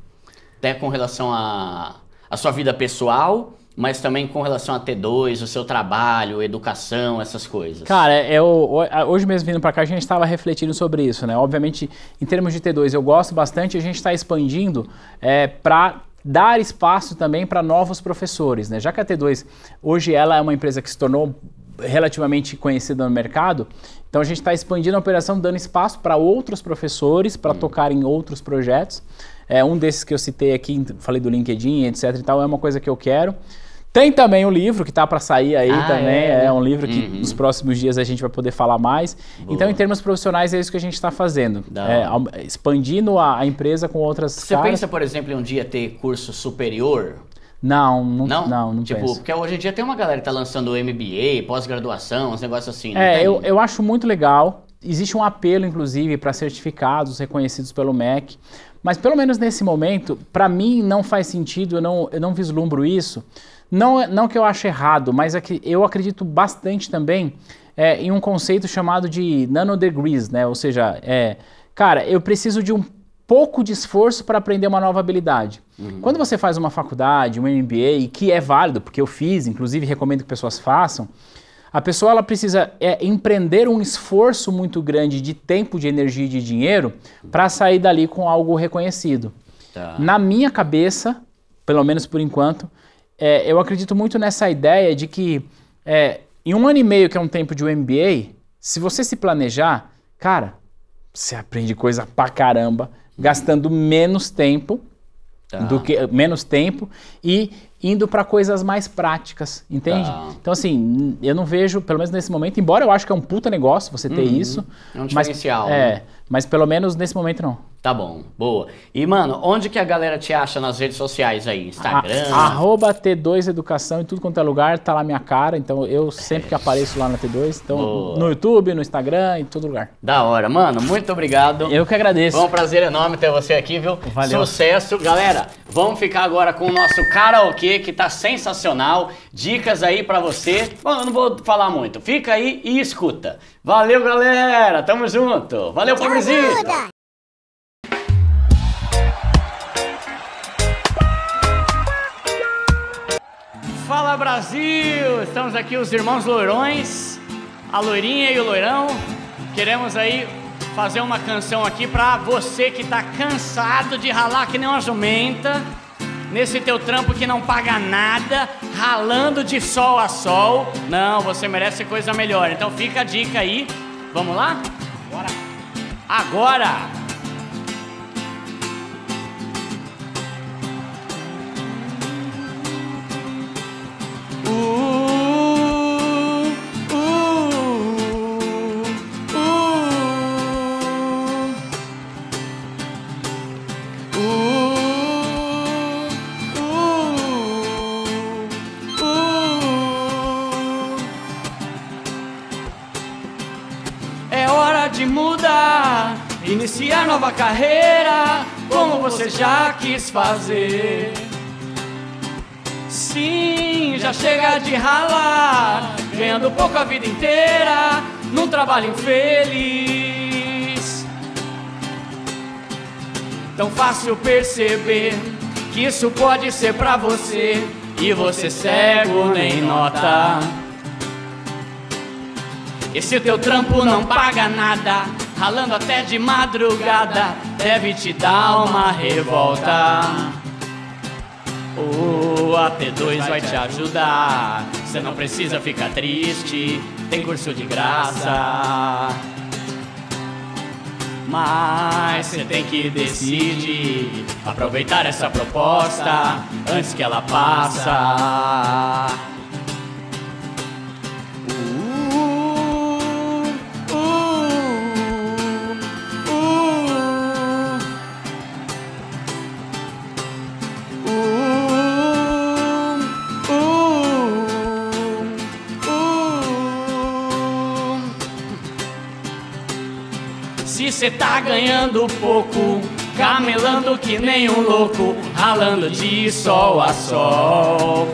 Até né, com relação à a, a sua vida pessoal mas também com relação a T2, o seu trabalho, educação, essas coisas? Cara, eu, é, é hoje mesmo vindo para cá a gente estava refletindo sobre isso, né? Obviamente, em termos de T2, eu gosto bastante, a gente está expandindo é, para dar espaço também para novos professores, né? Já que a T2 hoje ela é uma empresa que se tornou relativamente conhecida no mercado, então a gente está expandindo a operação, dando espaço para outros professores para hum. tocar em outros projetos. É, um desses que eu citei aqui, falei do LinkedIn, etc. E tal, é uma coisa que eu quero. Tem também um livro que tá para sair aí ah, também. É. é. Né? um livro que uhum. nos próximos dias a gente vai poder falar mais. Então, Boa. Então, em termos profissionais, é isso que a gente está fazendo. É, expandindo a, a, empresa com outras Você caras. pensa, por exemplo, em um dia ter curso superior? Não, não, não, não, não tipo, penso. Porque hoje em dia tem uma galera que tá lançando MBA, pós-graduação, uns negócios assim. É, eu, eu acho muito legal. Existe um apelo, inclusive, para certificados reconhecidos pelo MEC. Mas pelo menos nesse momento, para mim não faz sentido, eu não, eu não vislumbro isso não, é, não que eu ache errado, mas é que eu acredito bastante também é, em um conceito chamado de nanodegrees, né? Ou seja, é, cara, eu preciso de um pouco de esforço para aprender uma nova habilidade. Uhum. Quando você faz uma faculdade, um MBA, que é válido, porque eu fiz, inclusive recomendo que pessoas façam, a pessoa ela precisa é, empreender um esforço muito grande de tempo, de energia e de dinheiro para sair dali com algo reconhecido. Tá. Na minha cabeça, pelo menos por enquanto, é, eu acredito muito nessa ideia de que é, em um ano e meio, que é um tempo de um MBA, se você se planejar, cara, você aprende coisa pra caramba, gastando menos tempo ah. do que menos tempo e indo para coisas mais práticas, entende? Tá. Então, assim, eu não vejo, pelo menos nesse momento, embora eu acho que é um puta negócio você ter uhum. isso. É um diferencial. Mas, é, né? É, mas pelo menos nesse momento não. Tá bom, boa. E, mano, onde que a galera te acha nas redes sociais aí? Instagram? A, arroba T2 Educação em tudo quanto é lugar, tá lá minha cara. Então eu sempre que apareço lá na T2, então boa. no YouTube, no Instagram, em todo lugar. Da hora, mano. Muito obrigado. Eu que agradeço. Foi um prazer enorme ter você aqui, viu? Valeu. Sucesso. Galera, vamos ficar agora com o nosso karaokê que tá sensacional. Dicas aí para você. Bom, eu não vou falar muito. Fica aí e escuta. Valeu, galera. Tamo junto. Valeu, pobrezinho. Fala Brasil! Estamos aqui os irmãos loirões, a loirinha e o loirão. Queremos aí fazer uma canção aqui para você que tá cansado de ralar que nem uma jumenta nesse teu trampo que não paga nada, ralando de sol a sol. Não, você merece coisa melhor. Então fica a dica aí. Vamos lá? Bora. Agora! Uh, nova carreira, como você já quis fazer. Sim, já chega de ralar, ganhando pouco a vida inteira, num trabalho infeliz. Tão fácil perceber que isso pode ser pra você, e você cego nem nota. Esse teu trampo não paga nada ralando até de madrugada, deve te dar uma revolta. O AP2 vai te ajudar, você não precisa ficar triste, tem curso de graça. Mas você tem que decidir aproveitar essa proposta antes que ela passa. Você tá ganhando pouco, camelando que nem um louco, ralando de sol a sol.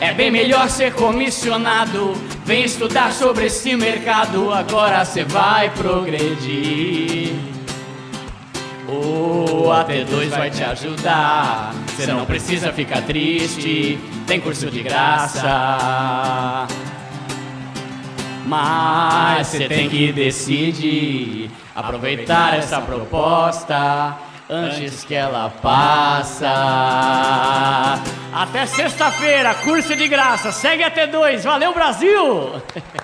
É bem melhor ser comissionado, vem estudar sobre esse mercado, agora você vai progredir. O AT2 vai te ajudar, você não precisa ficar triste, tem curso de graça mas você tem que decidir aproveitar essa proposta antes que ela passa. Até sexta-feira, curso de graça. Segue até dois. Valeu, Brasil!